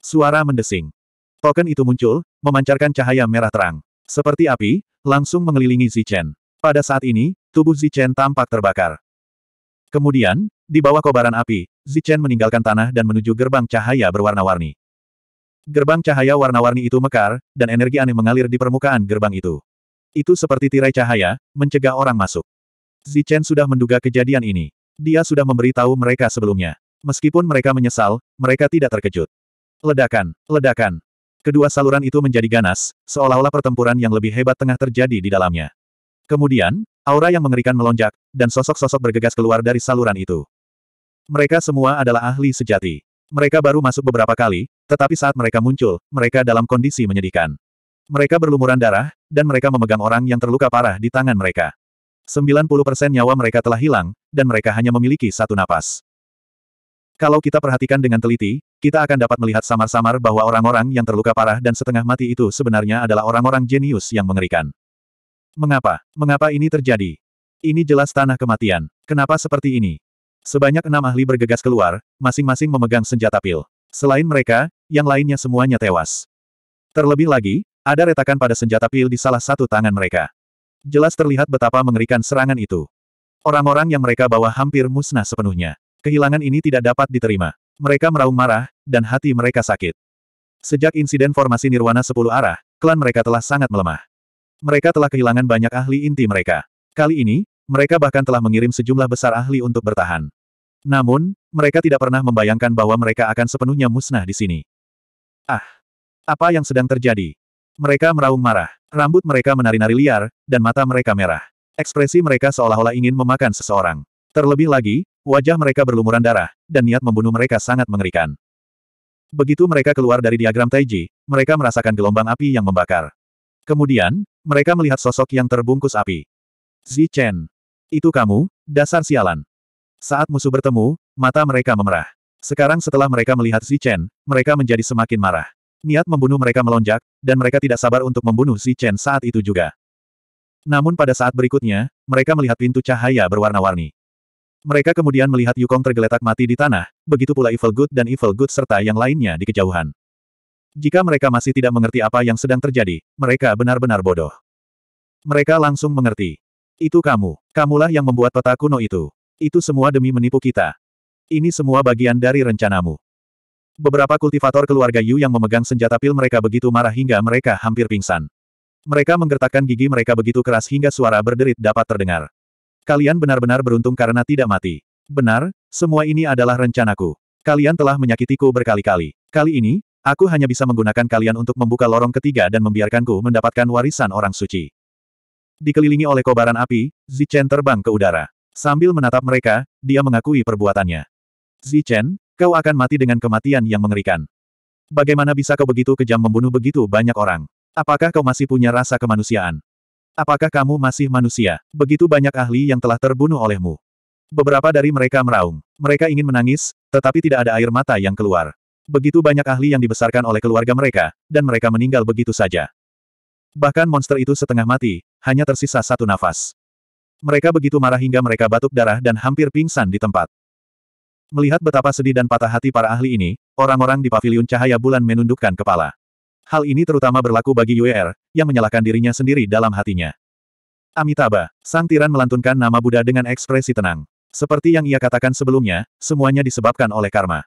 Suara mendesing. Token itu muncul, memancarkan cahaya merah terang. Seperti api, langsung mengelilingi Zichen. Pada saat ini, tubuh Zichen tampak terbakar. Kemudian, di bawah kobaran api, Zichen meninggalkan tanah dan menuju gerbang cahaya berwarna-warni. Gerbang cahaya warna-warni itu mekar, dan energi aneh mengalir di permukaan gerbang itu. Itu seperti tirai cahaya, mencegah orang masuk. Zichen sudah menduga kejadian ini. Dia sudah memberitahu mereka sebelumnya. Meskipun mereka menyesal, mereka tidak terkejut. Ledakan, ledakan. Kedua saluran itu menjadi ganas, seolah-olah pertempuran yang lebih hebat tengah terjadi di dalamnya. Kemudian, aura yang mengerikan melonjak, dan sosok-sosok bergegas keluar dari saluran itu. Mereka semua adalah ahli sejati. Mereka baru masuk beberapa kali, tetapi saat mereka muncul, mereka dalam kondisi menyedihkan. Mereka berlumuran darah, dan mereka memegang orang yang terluka parah di tangan mereka. 90% nyawa mereka telah hilang, dan mereka hanya memiliki satu napas. Kalau kita perhatikan dengan teliti, kita akan dapat melihat samar-samar bahwa orang-orang yang terluka parah dan setengah mati itu sebenarnya adalah orang-orang jenius yang mengerikan. Mengapa? Mengapa ini terjadi? Ini jelas tanah kematian. Kenapa seperti ini? Sebanyak enam ahli bergegas keluar, masing-masing memegang senjata pil. Selain mereka, yang lainnya semuanya tewas. Terlebih lagi, ada retakan pada senjata pil di salah satu tangan mereka. Jelas terlihat betapa mengerikan serangan itu. Orang-orang yang mereka bawa hampir musnah sepenuhnya. Kehilangan ini tidak dapat diterima. Mereka meraung marah, dan hati mereka sakit. Sejak insiden formasi Nirwana 10 arah, klan mereka telah sangat melemah. Mereka telah kehilangan banyak ahli inti mereka. Kali ini, mereka bahkan telah mengirim sejumlah besar ahli untuk bertahan. Namun, mereka tidak pernah membayangkan bahwa mereka akan sepenuhnya musnah di sini. Ah! Apa yang sedang terjadi? Mereka meraung marah, rambut mereka menari-nari liar, dan mata mereka merah. Ekspresi mereka seolah-olah ingin memakan seseorang. Terlebih lagi, Wajah mereka berlumuran darah, dan niat membunuh mereka sangat mengerikan. Begitu mereka keluar dari diagram Taiji, mereka merasakan gelombang api yang membakar. Kemudian, mereka melihat sosok yang terbungkus api. Zi Chen. Itu kamu, dasar sialan. Saat musuh bertemu, mata mereka memerah. Sekarang setelah mereka melihat Zi Chen, mereka menjadi semakin marah. Niat membunuh mereka melonjak, dan mereka tidak sabar untuk membunuh Zi Chen saat itu juga. Namun pada saat berikutnya, mereka melihat pintu cahaya berwarna-warni. Mereka kemudian melihat Yukong tergeletak mati di tanah, begitu pula Evil Good dan Evil Good serta yang lainnya di kejauhan. Jika mereka masih tidak mengerti apa yang sedang terjadi, mereka benar-benar bodoh. Mereka langsung mengerti. Itu kamu. Kamulah yang membuat peta kuno itu. Itu semua demi menipu kita. Ini semua bagian dari rencanamu. Beberapa kultivator keluarga Yu yang memegang senjata pil mereka begitu marah hingga mereka hampir pingsan. Mereka menggertakkan gigi mereka begitu keras hingga suara berderit dapat terdengar. Kalian benar-benar beruntung karena tidak mati. Benar, semua ini adalah rencanaku. Kalian telah menyakitiku berkali-kali. Kali ini, aku hanya bisa menggunakan kalian untuk membuka lorong ketiga dan membiarkanku mendapatkan warisan orang suci. Dikelilingi oleh kobaran api, Zichen terbang ke udara. Sambil menatap mereka, dia mengakui perbuatannya. Zichen, kau akan mati dengan kematian yang mengerikan. Bagaimana bisa kau begitu kejam membunuh begitu banyak orang? Apakah kau masih punya rasa kemanusiaan? Apakah kamu masih manusia? Begitu banyak ahli yang telah terbunuh olehmu. Beberapa dari mereka meraung. Mereka ingin menangis, tetapi tidak ada air mata yang keluar. Begitu banyak ahli yang dibesarkan oleh keluarga mereka, dan mereka meninggal begitu saja. Bahkan monster itu setengah mati, hanya tersisa satu nafas. Mereka begitu marah hingga mereka batuk darah dan hampir pingsan di tempat. Melihat betapa sedih dan patah hati para ahli ini, orang-orang di paviliun cahaya bulan menundukkan kepala. Hal ini terutama berlaku bagi Yuer, er, yang menyalahkan dirinya sendiri dalam hatinya. Amitabha, sang tiran melantunkan nama Buddha dengan ekspresi tenang. Seperti yang ia katakan sebelumnya, semuanya disebabkan oleh karma.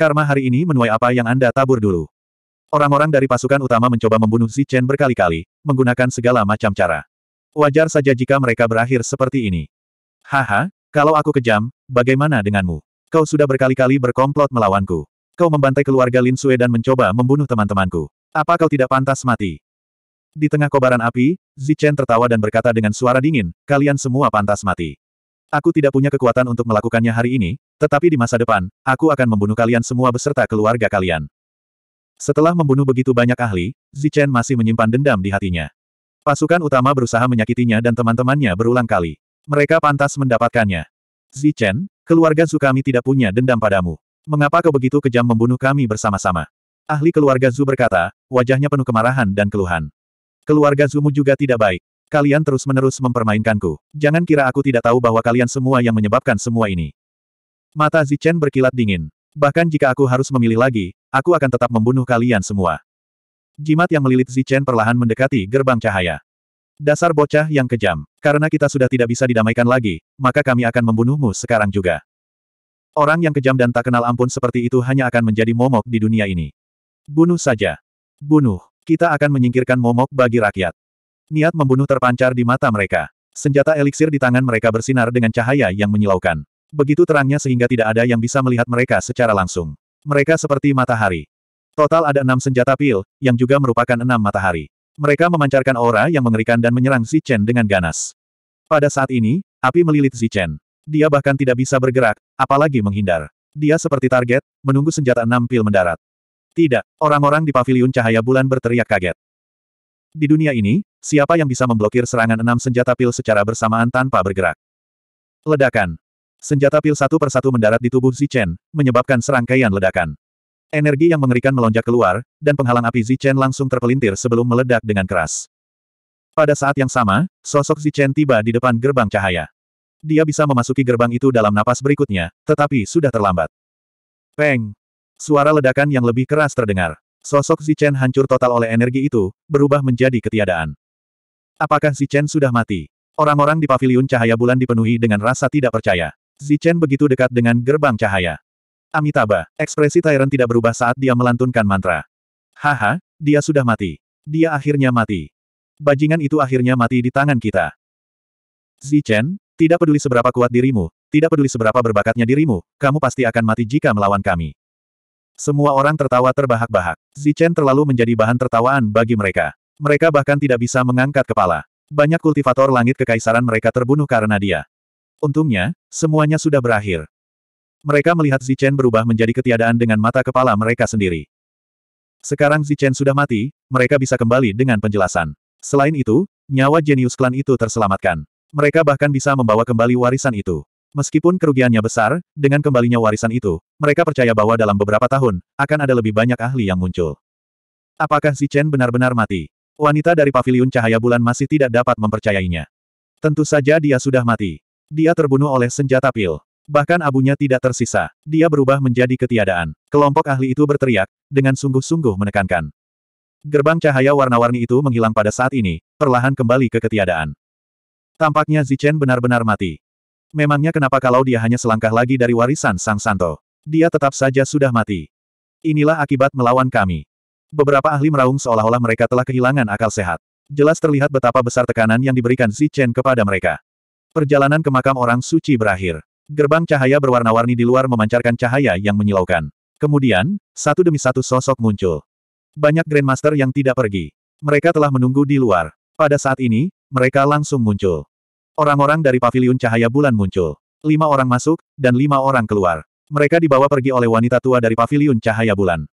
Karma hari ini menuai apa yang Anda tabur dulu. Orang-orang dari pasukan utama mencoba membunuh Zichen berkali-kali, menggunakan segala macam cara. Wajar saja jika mereka berakhir seperti ini. Haha, kalau aku kejam, bagaimana denganmu? Kau sudah berkali-kali berkomplot melawanku. Kau membantai keluarga Lin Sue dan mencoba membunuh teman-temanku. Apa kau tidak pantas mati? Di tengah kobaran api, Zichen tertawa dan berkata dengan suara dingin, kalian semua pantas mati. Aku tidak punya kekuatan untuk melakukannya hari ini, tetapi di masa depan, aku akan membunuh kalian semua beserta keluarga kalian. Setelah membunuh begitu banyak ahli, Zichen masih menyimpan dendam di hatinya. Pasukan utama berusaha menyakitinya dan teman-temannya berulang kali. Mereka pantas mendapatkannya. Zichen, keluarga Zukami tidak punya dendam padamu. Mengapa kau begitu kejam membunuh kami bersama-sama? Ahli keluarga Zu berkata, wajahnya penuh kemarahan dan keluhan. Keluarga Zumu juga tidak baik. Kalian terus-menerus mempermainkanku. Jangan kira aku tidak tahu bahwa kalian semua yang menyebabkan semua ini. Mata Zichen berkilat dingin. Bahkan jika aku harus memilih lagi, aku akan tetap membunuh kalian semua. Jimat yang melilit Zichen perlahan mendekati gerbang cahaya. Dasar bocah yang kejam. Karena kita sudah tidak bisa didamaikan lagi, maka kami akan membunuhmu sekarang juga. Orang yang kejam dan tak kenal ampun seperti itu hanya akan menjadi momok di dunia ini. Bunuh saja. Bunuh. Kita akan menyingkirkan momok bagi rakyat. Niat membunuh terpancar di mata mereka. Senjata eliksir di tangan mereka bersinar dengan cahaya yang menyilaukan. Begitu terangnya sehingga tidak ada yang bisa melihat mereka secara langsung. Mereka seperti matahari. Total ada enam senjata pil, yang juga merupakan enam matahari. Mereka memancarkan aura yang mengerikan dan menyerang Chen dengan ganas. Pada saat ini, api melilit Chen. Dia bahkan tidak bisa bergerak, apalagi menghindar. Dia seperti target, menunggu senjata enam pil mendarat. Tidak, orang-orang di paviliun cahaya bulan berteriak kaget. Di dunia ini, siapa yang bisa memblokir serangan enam senjata pil secara bersamaan tanpa bergerak? Ledakan. Senjata pil satu persatu mendarat di tubuh Zichen, menyebabkan serangkaian ledakan. Energi yang mengerikan melonjak keluar, dan penghalang api Zichen langsung terpelintir sebelum meledak dengan keras. Pada saat yang sama, sosok Zichen tiba di depan gerbang cahaya. Dia bisa memasuki gerbang itu dalam napas berikutnya, tetapi sudah terlambat. Peng! Suara ledakan yang lebih keras terdengar. Sosok Zichen hancur total oleh energi itu, berubah menjadi ketiadaan. Apakah Zichen sudah mati? Orang-orang di paviliun cahaya bulan dipenuhi dengan rasa tidak percaya. Zichen begitu dekat dengan gerbang cahaya. Amitabha, ekspresi Tyrant tidak berubah saat dia melantunkan mantra. Haha, dia sudah mati. Dia akhirnya mati. Bajingan itu akhirnya mati di tangan kita. Zichen, tidak peduli seberapa kuat dirimu, tidak peduli seberapa berbakatnya dirimu, kamu pasti akan mati jika melawan kami. Semua orang tertawa terbahak-bahak. Zichen terlalu menjadi bahan tertawaan bagi mereka. Mereka bahkan tidak bisa mengangkat kepala. Banyak kultivator langit kekaisaran mereka terbunuh karena dia. Untungnya, semuanya sudah berakhir. Mereka melihat Zichen berubah menjadi ketiadaan dengan mata kepala mereka sendiri. Sekarang Zichen sudah mati, mereka bisa kembali dengan penjelasan. Selain itu, nyawa jenius klan itu terselamatkan. Mereka bahkan bisa membawa kembali warisan itu. Meskipun kerugiannya besar, dengan kembalinya warisan itu, mereka percaya bahwa dalam beberapa tahun, akan ada lebih banyak ahli yang muncul. Apakah si Chen benar-benar mati? Wanita dari paviliun cahaya bulan masih tidak dapat mempercayainya. Tentu saja dia sudah mati. Dia terbunuh oleh senjata pil. Bahkan abunya tidak tersisa. Dia berubah menjadi ketiadaan. Kelompok ahli itu berteriak, dengan sungguh-sungguh menekankan. Gerbang cahaya warna-warni itu menghilang pada saat ini, perlahan kembali ke ketiadaan. Tampaknya Zichen benar-benar mati. Memangnya kenapa kalau dia hanya selangkah lagi dari warisan Sang Santo? Dia tetap saja sudah mati. Inilah akibat melawan kami. Beberapa ahli meraung seolah-olah mereka telah kehilangan akal sehat. Jelas terlihat betapa besar tekanan yang diberikan Xi Chen kepada mereka. Perjalanan ke makam orang suci berakhir. Gerbang cahaya berwarna-warni di luar memancarkan cahaya yang menyilaukan. Kemudian, satu demi satu sosok muncul. Banyak Grandmaster yang tidak pergi. Mereka telah menunggu di luar. Pada saat ini, mereka langsung muncul. Orang-orang dari paviliun cahaya bulan muncul. Lima orang masuk, dan lima orang keluar. Mereka dibawa pergi oleh wanita tua dari paviliun cahaya bulan.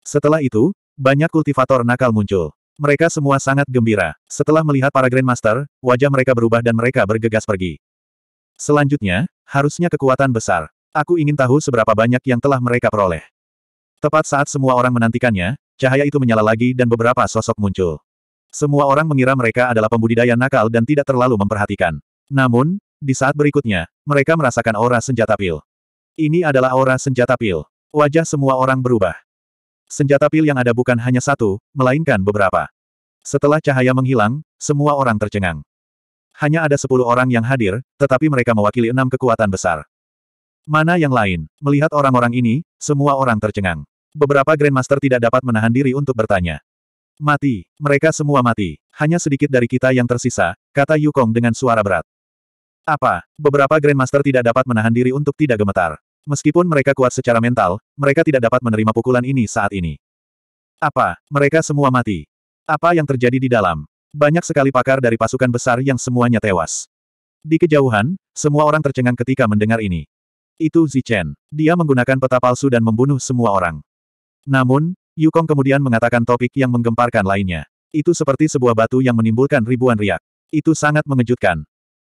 Setelah itu, banyak kultivator nakal muncul. Mereka semua sangat gembira. Setelah melihat para Grandmaster, wajah mereka berubah dan mereka bergegas pergi. Selanjutnya, harusnya kekuatan besar. Aku ingin tahu seberapa banyak yang telah mereka peroleh. Tepat saat semua orang menantikannya, cahaya itu menyala lagi dan beberapa sosok muncul. Semua orang mengira mereka adalah pembudidaya nakal dan tidak terlalu memperhatikan. Namun, di saat berikutnya, mereka merasakan aura senjata pil. Ini adalah aura senjata pil. Wajah semua orang berubah. Senjata pil yang ada bukan hanya satu, melainkan beberapa. Setelah cahaya menghilang, semua orang tercengang. Hanya ada sepuluh orang yang hadir, tetapi mereka mewakili enam kekuatan besar. Mana yang lain? Melihat orang-orang ini, semua orang tercengang. Beberapa Grandmaster tidak dapat menahan diri untuk bertanya. Mati, mereka semua mati. Hanya sedikit dari kita yang tersisa, kata Yukong dengan suara berat. Apa? Beberapa Grandmaster tidak dapat menahan diri untuk tidak gemetar. Meskipun mereka kuat secara mental, mereka tidak dapat menerima pukulan ini saat ini. Apa? Mereka semua mati. Apa yang terjadi di dalam? Banyak sekali pakar dari pasukan besar yang semuanya tewas. Di kejauhan, semua orang tercengang ketika mendengar ini. Itu Zichen. Dia menggunakan peta palsu dan membunuh semua orang. Namun, Yukong kemudian mengatakan topik yang menggemparkan lainnya. Itu seperti sebuah batu yang menimbulkan ribuan riak. Itu sangat mengejutkan.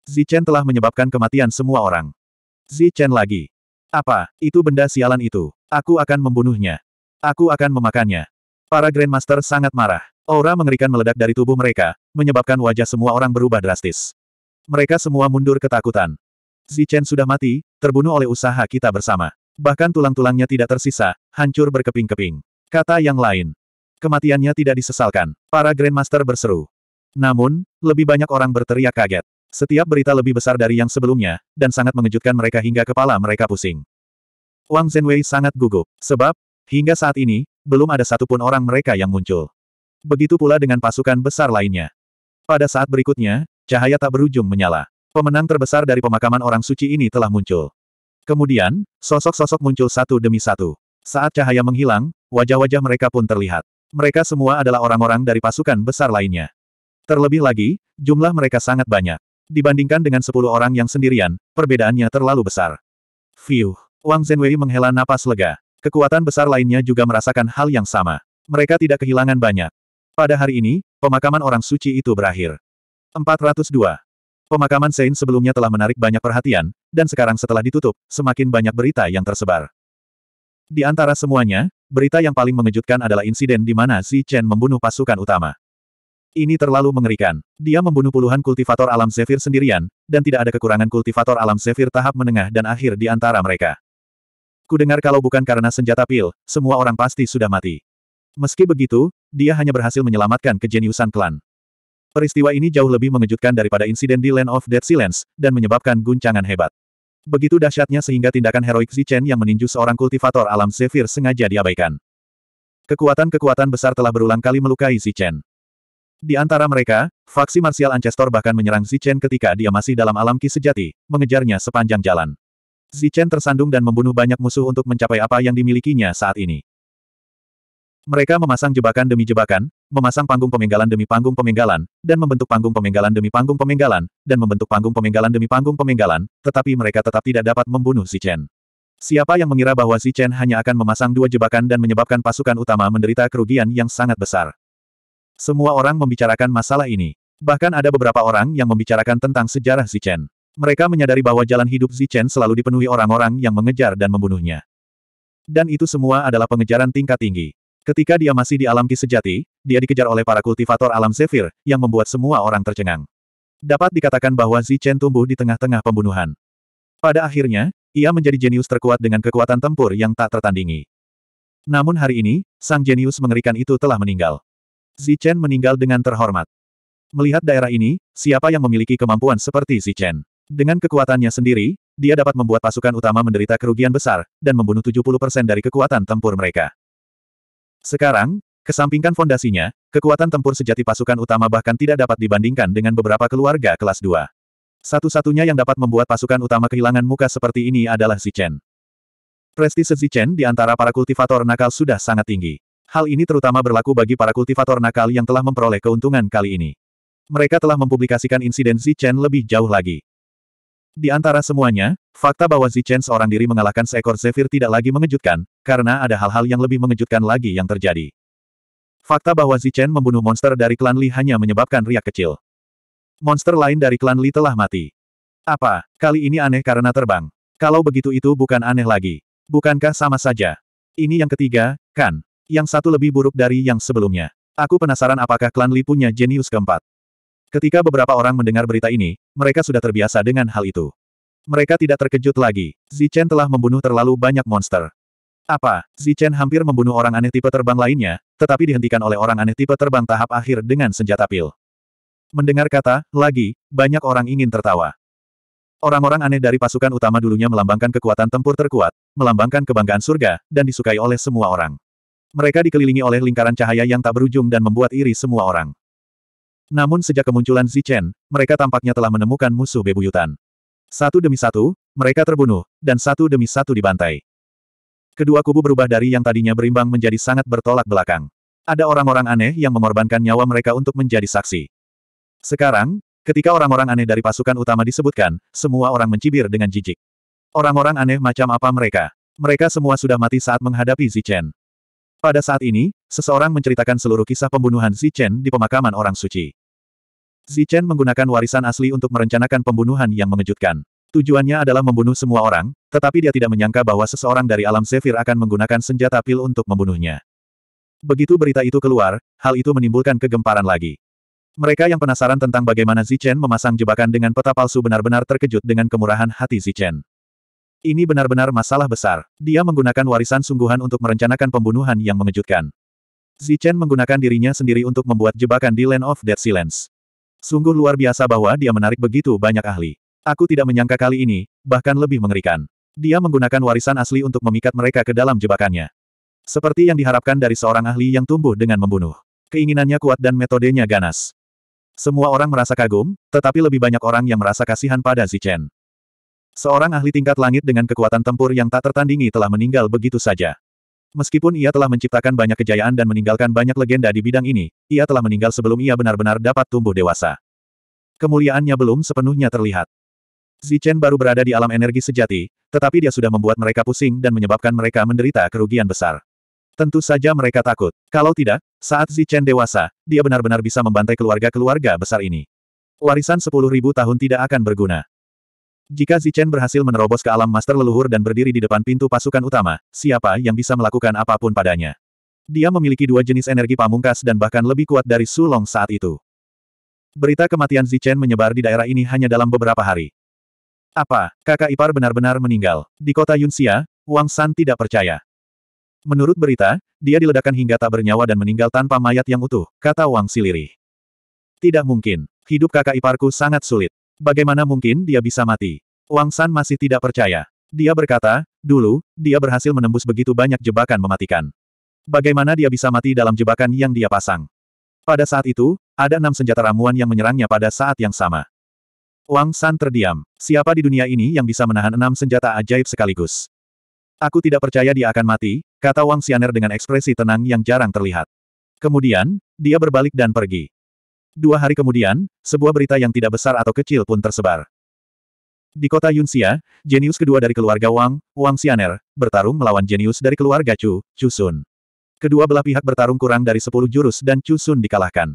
Zichen telah menyebabkan kematian semua orang. Zichen lagi. Apa, itu benda sialan itu. Aku akan membunuhnya. Aku akan memakannya. Para Grandmaster sangat marah. Aura mengerikan meledak dari tubuh mereka, menyebabkan wajah semua orang berubah drastis. Mereka semua mundur ketakutan. Zichen sudah mati, terbunuh oleh usaha kita bersama. Bahkan tulang-tulangnya tidak tersisa, hancur berkeping-keping. Kata yang lain. Kematiannya tidak disesalkan. Para Grandmaster berseru. Namun, lebih banyak orang berteriak kaget. Setiap berita lebih besar dari yang sebelumnya, dan sangat mengejutkan mereka hingga kepala mereka pusing. Wang Zhenwei sangat gugup, sebab, hingga saat ini, belum ada satupun orang mereka yang muncul. Begitu pula dengan pasukan besar lainnya. Pada saat berikutnya, cahaya tak berujung menyala. Pemenang terbesar dari pemakaman orang suci ini telah muncul. Kemudian, sosok-sosok muncul satu demi satu. Saat cahaya menghilang, wajah-wajah mereka pun terlihat. Mereka semua adalah orang-orang dari pasukan besar lainnya. Terlebih lagi, jumlah mereka sangat banyak. Dibandingkan dengan sepuluh orang yang sendirian, perbedaannya terlalu besar. Fiuh. Wang Zhenwei menghela napas lega. Kekuatan besar lainnya juga merasakan hal yang sama. Mereka tidak kehilangan banyak. Pada hari ini, pemakaman orang suci itu berakhir. 402. Pemakaman Sein sebelumnya telah menarik banyak perhatian, dan sekarang setelah ditutup, semakin banyak berita yang tersebar. Di antara semuanya, berita yang paling mengejutkan adalah insiden di mana Xi Chen membunuh pasukan utama. Ini terlalu mengerikan. Dia membunuh puluhan kultivator alam Zephyr sendirian, dan tidak ada kekurangan kultivator alam Zephyr tahap menengah dan akhir di antara mereka. Kudengar kalau bukan karena senjata pil, semua orang pasti sudah mati. Meski begitu, dia hanya berhasil menyelamatkan kejeniusan klan. Peristiwa ini jauh lebih mengejutkan daripada insiden di Land of Dead Silence, dan menyebabkan guncangan hebat. Begitu dahsyatnya sehingga tindakan heroik Zichen yang meninju seorang kultivator alam Zephyr sengaja diabaikan. Kekuatan-kekuatan besar telah berulang kali melukai Zichen. Di antara mereka, faksi marsial Ancestor bahkan menyerang Zichen ketika dia masih dalam alam ki sejati, mengejarnya sepanjang jalan. Zichen tersandung dan membunuh banyak musuh untuk mencapai apa yang dimilikinya saat ini. Mereka memasang jebakan demi jebakan, memasang panggung pemenggalan demi panggung pemenggalan, dan membentuk panggung pemenggalan demi panggung pemenggalan, dan membentuk panggung pemenggalan demi panggung pemenggalan, tetapi mereka tetap tidak dapat membunuh Zichen. Siapa yang mengira bahwa Zichen hanya akan memasang dua jebakan dan menyebabkan pasukan utama menderita kerugian yang sangat besar. Semua orang membicarakan masalah ini. Bahkan ada beberapa orang yang membicarakan tentang sejarah Zichen. Mereka menyadari bahwa jalan hidup Zichen selalu dipenuhi orang-orang yang mengejar dan membunuhnya. Dan itu semua adalah pengejaran tingkat tinggi. Ketika dia masih di alam ki sejati, dia dikejar oleh para kultivator alam Zephyr, yang membuat semua orang tercengang. Dapat dikatakan bahwa Zichen tumbuh di tengah-tengah pembunuhan. Pada akhirnya, ia menjadi jenius terkuat dengan kekuatan tempur yang tak tertandingi. Namun hari ini, sang jenius mengerikan itu telah meninggal. Zichen meninggal dengan terhormat. Melihat daerah ini, siapa yang memiliki kemampuan seperti Zichen? Dengan kekuatannya sendiri, dia dapat membuat pasukan utama menderita kerugian besar, dan membunuh 70% dari kekuatan tempur mereka. Sekarang, kesampingkan fondasinya, kekuatan tempur sejati pasukan utama bahkan tidak dapat dibandingkan dengan beberapa keluarga kelas 2. Satu-satunya yang dapat membuat pasukan utama kehilangan muka seperti ini adalah Zichen. Prestise Zichen di antara para kultivator nakal sudah sangat tinggi. Hal ini terutama berlaku bagi para kultivator nakal yang telah memperoleh keuntungan kali ini. Mereka telah mempublikasikan insiden Zichen lebih jauh lagi. Di antara semuanya, fakta bahwa Zichen seorang diri mengalahkan seekor Zephyr tidak lagi mengejutkan, karena ada hal-hal yang lebih mengejutkan lagi yang terjadi. Fakta bahwa Zichen membunuh monster dari klan Li hanya menyebabkan riak kecil. Monster lain dari klan Li telah mati. Apa, kali ini aneh karena terbang? Kalau begitu itu bukan aneh lagi. Bukankah sama saja? Ini yang ketiga, kan? Yang satu lebih buruk dari yang sebelumnya. Aku penasaran apakah klan Li punya jenius keempat. Ketika beberapa orang mendengar berita ini, mereka sudah terbiasa dengan hal itu. Mereka tidak terkejut lagi. Zichen telah membunuh terlalu banyak monster. Apa? Zichen hampir membunuh orang aneh tipe terbang lainnya, tetapi dihentikan oleh orang aneh tipe terbang tahap akhir dengan senjata pil. Mendengar kata, lagi, banyak orang ingin tertawa. Orang-orang aneh dari pasukan utama dulunya melambangkan kekuatan tempur terkuat, melambangkan kebanggaan surga, dan disukai oleh semua orang. Mereka dikelilingi oleh lingkaran cahaya yang tak berujung dan membuat iri semua orang. Namun sejak kemunculan Zichen, mereka tampaknya telah menemukan musuh bebuyutan. Satu demi satu, mereka terbunuh, dan satu demi satu dibantai. Kedua kubu berubah dari yang tadinya berimbang menjadi sangat bertolak belakang. Ada orang-orang aneh yang mengorbankan nyawa mereka untuk menjadi saksi. Sekarang, ketika orang-orang aneh dari pasukan utama disebutkan, semua orang mencibir dengan jijik. Orang-orang aneh macam apa mereka? Mereka semua sudah mati saat menghadapi Zichen. Pada saat ini, seseorang menceritakan seluruh kisah pembunuhan Zichen di pemakaman orang suci. Zichen menggunakan warisan asli untuk merencanakan pembunuhan yang mengejutkan. Tujuannya adalah membunuh semua orang, tetapi dia tidak menyangka bahwa seseorang dari alam Zephyr akan menggunakan senjata pil untuk membunuhnya. Begitu berita itu keluar, hal itu menimbulkan kegemparan lagi. Mereka yang penasaran tentang bagaimana Zichen memasang jebakan dengan peta palsu benar-benar terkejut dengan kemurahan hati Zichen. Ini benar-benar masalah besar. Dia menggunakan warisan sungguhan untuk merencanakan pembunuhan yang mengejutkan. Zichen menggunakan dirinya sendiri untuk membuat jebakan di Land of Dead Silence. Sungguh luar biasa bahwa dia menarik begitu banyak ahli. Aku tidak menyangka kali ini, bahkan lebih mengerikan. Dia menggunakan warisan asli untuk memikat mereka ke dalam jebakannya. Seperti yang diharapkan dari seorang ahli yang tumbuh dengan membunuh. Keinginannya kuat dan metodenya ganas. Semua orang merasa kagum, tetapi lebih banyak orang yang merasa kasihan pada Zichen. Seorang ahli tingkat langit dengan kekuatan tempur yang tak tertandingi telah meninggal begitu saja. Meskipun ia telah menciptakan banyak kejayaan dan meninggalkan banyak legenda di bidang ini, ia telah meninggal sebelum ia benar-benar dapat tumbuh dewasa. Kemuliaannya belum sepenuhnya terlihat. Zichen baru berada di alam energi sejati, tetapi dia sudah membuat mereka pusing dan menyebabkan mereka menderita kerugian besar. Tentu saja mereka takut. Kalau tidak, saat Zichen dewasa, dia benar-benar bisa membantai keluarga-keluarga besar ini. Warisan 10.000 tahun tidak akan berguna. Jika Zichen berhasil menerobos ke alam master leluhur dan berdiri di depan pintu pasukan utama, siapa yang bisa melakukan apapun padanya? Dia memiliki dua jenis energi pamungkas dan bahkan lebih kuat dari Sulong saat itu. Berita kematian Zichen menyebar di daerah ini hanya dalam beberapa hari. Apa, kakak ipar benar-benar meninggal? Di kota Yunxia, Wang San tidak percaya. Menurut berita, dia diledakkan hingga tak bernyawa dan meninggal tanpa mayat yang utuh, kata Wang Siliri. Tidak mungkin. Hidup kakak iparku sangat sulit. Bagaimana mungkin dia bisa mati? Wang San masih tidak percaya. Dia berkata, dulu, dia berhasil menembus begitu banyak jebakan mematikan. Bagaimana dia bisa mati dalam jebakan yang dia pasang? Pada saat itu, ada enam senjata ramuan yang menyerangnya pada saat yang sama. Wang San terdiam. Siapa di dunia ini yang bisa menahan enam senjata ajaib sekaligus? Aku tidak percaya dia akan mati, kata Wang Xianer dengan ekspresi tenang yang jarang terlihat. Kemudian, dia berbalik dan pergi. Dua hari kemudian, sebuah berita yang tidak besar atau kecil pun tersebar. Di kota Yunxia, jenius kedua dari keluarga Wang, Wang Xianer, bertarung melawan jenius dari keluarga Chu, Chu Sun. Kedua belah pihak bertarung kurang dari 10 jurus dan Chu Sun dikalahkan.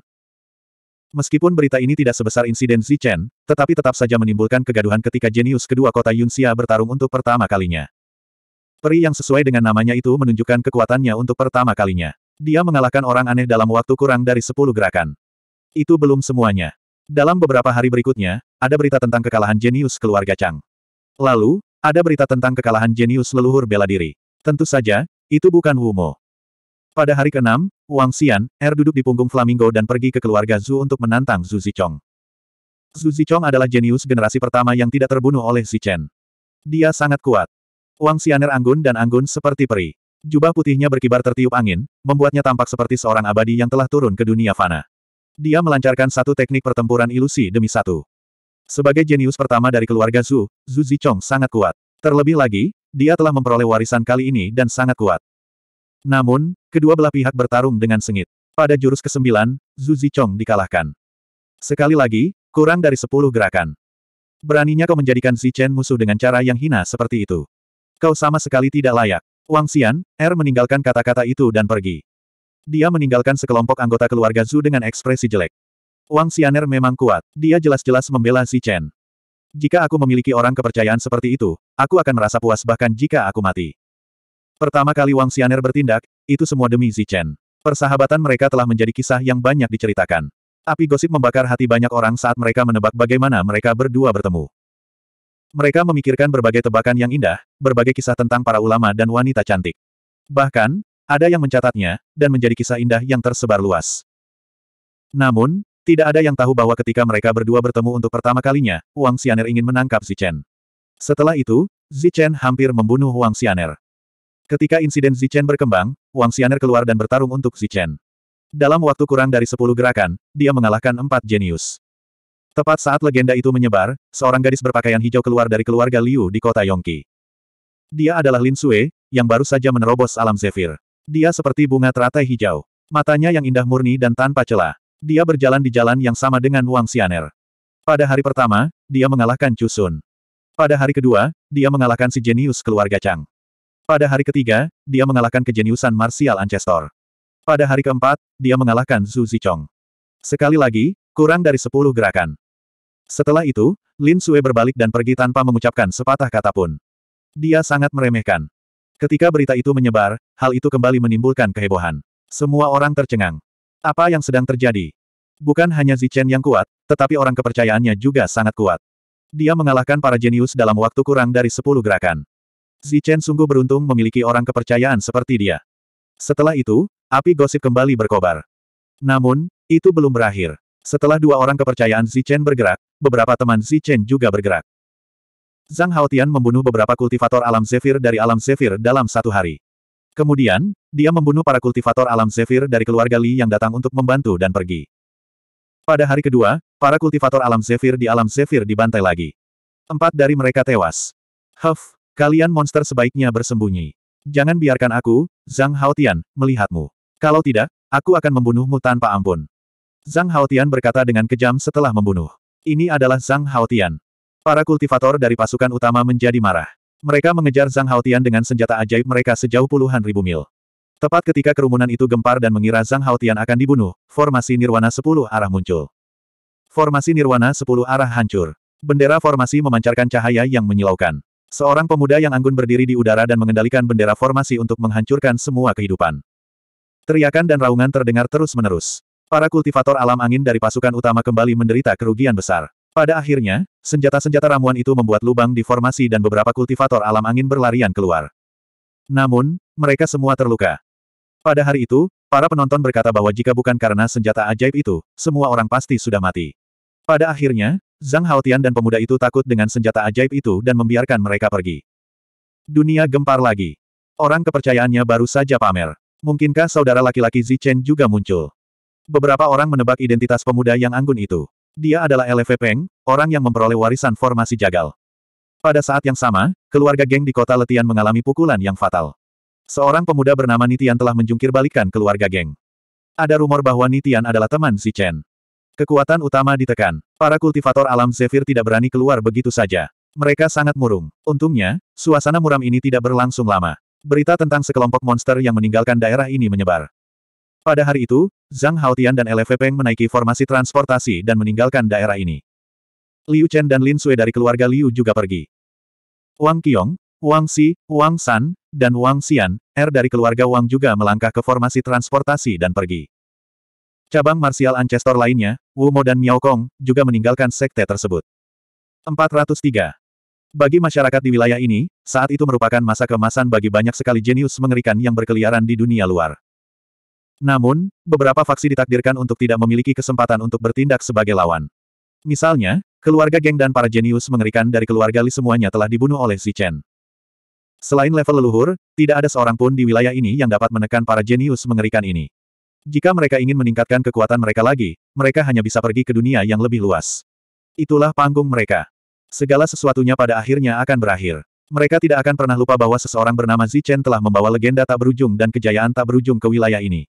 Meskipun berita ini tidak sebesar insiden Zichen, tetapi tetap saja menimbulkan kegaduhan ketika jenius kedua kota Yunxia bertarung untuk pertama kalinya. Peri yang sesuai dengan namanya itu menunjukkan kekuatannya untuk pertama kalinya. Dia mengalahkan orang aneh dalam waktu kurang dari 10 gerakan. Itu belum semuanya. Dalam beberapa hari berikutnya, ada berita tentang kekalahan jenius keluarga Chang. Lalu, ada berita tentang kekalahan jenius leluhur bela diri. Tentu saja, itu bukan Wumo. Pada hari ke-6, Wang Xian, Er duduk di punggung Flamingo dan pergi ke keluarga Zhu untuk menantang Zhu Zichong. Zhu Zichong adalah jenius generasi pertama yang tidak terbunuh oleh Zichen. Dia sangat kuat. Wang Xianer anggun dan anggun seperti peri. Jubah putihnya berkibar tertiup angin, membuatnya tampak seperti seorang abadi yang telah turun ke dunia fana. Dia melancarkan satu teknik pertempuran ilusi demi satu. Sebagai jenius pertama dari keluarga Zhu, Zhu Zichong sangat kuat. Terlebih lagi, dia telah memperoleh warisan kali ini dan sangat kuat. Namun, kedua belah pihak bertarung dengan sengit. Pada jurus ke-9, Zhu Zichong dikalahkan. Sekali lagi, kurang dari sepuluh gerakan. Beraninya kau menjadikan Si Chen musuh dengan cara yang hina seperti itu. Kau sama sekali tidak layak. Wang Xian, Er meninggalkan kata-kata itu dan pergi. Dia meninggalkan sekelompok anggota keluarga Zhu dengan ekspresi jelek. Wang Xianer memang kuat. Dia jelas-jelas membela Xi Chen. Jika aku memiliki orang kepercayaan seperti itu, aku akan merasa puas bahkan jika aku mati. Pertama kali Wang Xianer bertindak, itu semua demi Zi Chen. Persahabatan mereka telah menjadi kisah yang banyak diceritakan. Api gosip membakar hati banyak orang saat mereka menebak bagaimana mereka berdua bertemu. Mereka memikirkan berbagai tebakan yang indah, berbagai kisah tentang para ulama dan wanita cantik. Bahkan, ada yang mencatatnya, dan menjadi kisah indah yang tersebar luas. Namun, tidak ada yang tahu bahwa ketika mereka berdua bertemu untuk pertama kalinya, Wang Xianer ingin menangkap Zichen. Setelah itu, Zichen hampir membunuh Wang Xianer. Ketika insiden Zichen berkembang, Wang Xianer keluar dan bertarung untuk Zichen. Dalam waktu kurang dari 10 gerakan, dia mengalahkan empat jenius. Tepat saat legenda itu menyebar, seorang gadis berpakaian hijau keluar dari keluarga Liu di kota Yongki. Dia adalah Lin Sue, yang baru saja menerobos alam Zephyr. Dia seperti bunga teratai hijau. Matanya yang indah murni dan tanpa celah. Dia berjalan di jalan yang sama dengan Wang Xianer. Pada hari pertama, dia mengalahkan Chu Sun. Pada hari kedua, dia mengalahkan si jenius keluarga Chang. Pada hari ketiga, dia mengalahkan kejeniusan Martial Ancestor. Pada hari keempat, dia mengalahkan Zhu Zichong. Sekali lagi, kurang dari sepuluh gerakan. Setelah itu, Lin Sue berbalik dan pergi tanpa mengucapkan sepatah kata pun. Dia sangat meremehkan. Ketika berita itu menyebar, hal itu kembali menimbulkan kehebohan. Semua orang tercengang. Apa yang sedang terjadi? Bukan hanya Zichen yang kuat, tetapi orang kepercayaannya juga sangat kuat. Dia mengalahkan para jenius dalam waktu kurang dari 10 gerakan. Zichen sungguh beruntung memiliki orang kepercayaan seperti dia. Setelah itu, api gosip kembali berkobar. Namun, itu belum berakhir. Setelah dua orang kepercayaan Zichen bergerak, beberapa teman Zichen juga bergerak. Zhang Haotian membunuh beberapa kultivator alam zefir dari alam zefir dalam satu hari. Kemudian, dia membunuh para kultivator alam zefir dari keluarga Li yang datang untuk membantu dan pergi. Pada hari kedua, para kultivator alam zefir di alam zefir dibantai lagi. Empat dari mereka tewas. Huff, kalian monster sebaiknya bersembunyi. Jangan biarkan aku, Zhang Haotian, melihatmu. Kalau tidak, aku akan membunuhmu tanpa ampun. Zhang Haotian berkata dengan kejam setelah membunuh. Ini adalah Zhang Haotian. Para kultivator dari pasukan utama menjadi marah. Mereka mengejar Zhang Haotian dengan senjata ajaib mereka sejauh puluhan ribu mil. Tepat ketika kerumunan itu gempar dan mengira Zhang Haotian akan dibunuh, formasi Nirwana 10 arah muncul. Formasi Nirwana 10 arah hancur. Bendera formasi memancarkan cahaya yang menyilaukan. Seorang pemuda yang anggun berdiri di udara dan mengendalikan bendera formasi untuk menghancurkan semua kehidupan. Teriakan dan raungan terdengar terus-menerus. Para kultivator alam angin dari pasukan utama kembali menderita kerugian besar. Pada akhirnya, senjata-senjata ramuan itu membuat lubang di formasi dan beberapa kultivator alam angin berlarian keluar. Namun, mereka semua terluka. Pada hari itu, para penonton berkata bahwa jika bukan karena senjata ajaib itu, semua orang pasti sudah mati. Pada akhirnya, Zhang Haotian dan pemuda itu takut dengan senjata ajaib itu dan membiarkan mereka pergi. Dunia gempar lagi. Orang kepercayaannya baru saja pamer. Mungkinkah saudara laki-laki Zichen juga muncul? Beberapa orang menebak identitas pemuda yang anggun itu. Dia adalah LV Peng, orang yang memperoleh warisan formasi jagal. Pada saat yang sama, keluarga geng di kota Letian mengalami pukulan yang fatal. Seorang pemuda bernama Nitian telah menjungkir balikan keluarga geng. Ada rumor bahwa Nitian adalah teman si Chen. Kekuatan utama ditekan. Para kultivator alam Zephyr tidak berani keluar begitu saja. Mereka sangat murung. Untungnya, suasana muram ini tidak berlangsung lama. Berita tentang sekelompok monster yang meninggalkan daerah ini menyebar. Pada hari itu, Zhang Haotian dan LFP Peng menaiki formasi transportasi dan meninggalkan daerah ini. Liu Chen dan Lin Sui dari keluarga Liu juga pergi. Wang Qiong, Wang Si, Wang San, dan Wang Xian, R er dari keluarga Wang juga melangkah ke formasi transportasi dan pergi. Cabang marsial Ancestor lainnya, Wu Mo dan Miao Kong, juga meninggalkan sekte tersebut. 403. Bagi masyarakat di wilayah ini, saat itu merupakan masa kemasan bagi banyak sekali jenius mengerikan yang berkeliaran di dunia luar. Namun, beberapa faksi ditakdirkan untuk tidak memiliki kesempatan untuk bertindak sebagai lawan. Misalnya, keluarga geng dan para jenius mengerikan dari keluarga Li semuanya telah dibunuh oleh Si Chen. Selain level leluhur, tidak ada seorang pun di wilayah ini yang dapat menekan para jenius mengerikan ini. Jika mereka ingin meningkatkan kekuatan mereka lagi, mereka hanya bisa pergi ke dunia yang lebih luas. Itulah panggung mereka. Segala sesuatunya pada akhirnya akan berakhir. Mereka tidak akan pernah lupa bahwa seseorang bernama Zichen telah membawa legenda tak berujung dan kejayaan tak berujung ke wilayah ini.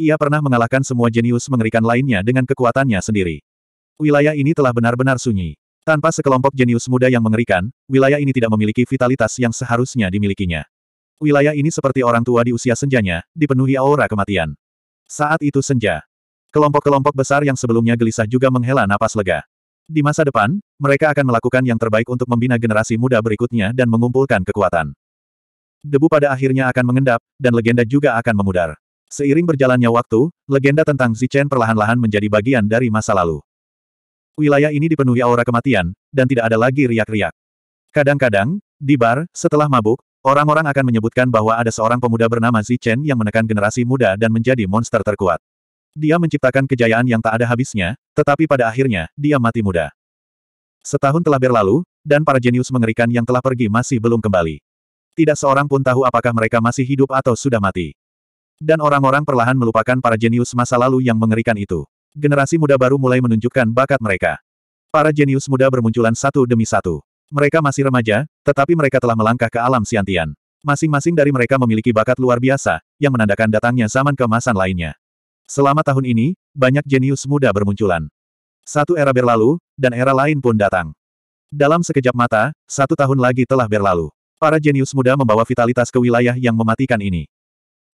Ia pernah mengalahkan semua jenius mengerikan lainnya dengan kekuatannya sendiri. Wilayah ini telah benar-benar sunyi. Tanpa sekelompok jenius muda yang mengerikan, wilayah ini tidak memiliki vitalitas yang seharusnya dimilikinya. Wilayah ini seperti orang tua di usia senjanya, dipenuhi aura kematian. Saat itu senja. Kelompok-kelompok besar yang sebelumnya gelisah juga menghela napas lega. Di masa depan, mereka akan melakukan yang terbaik untuk membina generasi muda berikutnya dan mengumpulkan kekuatan. Debu pada akhirnya akan mengendap, dan legenda juga akan memudar. Seiring berjalannya waktu, legenda tentang Zichen perlahan-lahan menjadi bagian dari masa lalu. Wilayah ini dipenuhi aura kematian, dan tidak ada lagi riak-riak. Kadang-kadang, di bar, setelah mabuk, orang-orang akan menyebutkan bahwa ada seorang pemuda bernama Zichen yang menekan generasi muda dan menjadi monster terkuat. Dia menciptakan kejayaan yang tak ada habisnya, tetapi pada akhirnya, dia mati muda. Setahun telah berlalu, dan para jenius mengerikan yang telah pergi masih belum kembali. Tidak seorang pun tahu apakah mereka masih hidup atau sudah mati. Dan orang-orang perlahan melupakan para jenius masa lalu yang mengerikan itu. Generasi muda baru mulai menunjukkan bakat mereka. Para jenius muda bermunculan satu demi satu. Mereka masih remaja, tetapi mereka telah melangkah ke alam siantian. Masing-masing dari mereka memiliki bakat luar biasa, yang menandakan datangnya zaman kemasan lainnya. Selama tahun ini, banyak jenius muda bermunculan. Satu era berlalu, dan era lain pun datang. Dalam sekejap mata, satu tahun lagi telah berlalu. Para jenius muda membawa vitalitas ke wilayah yang mematikan ini.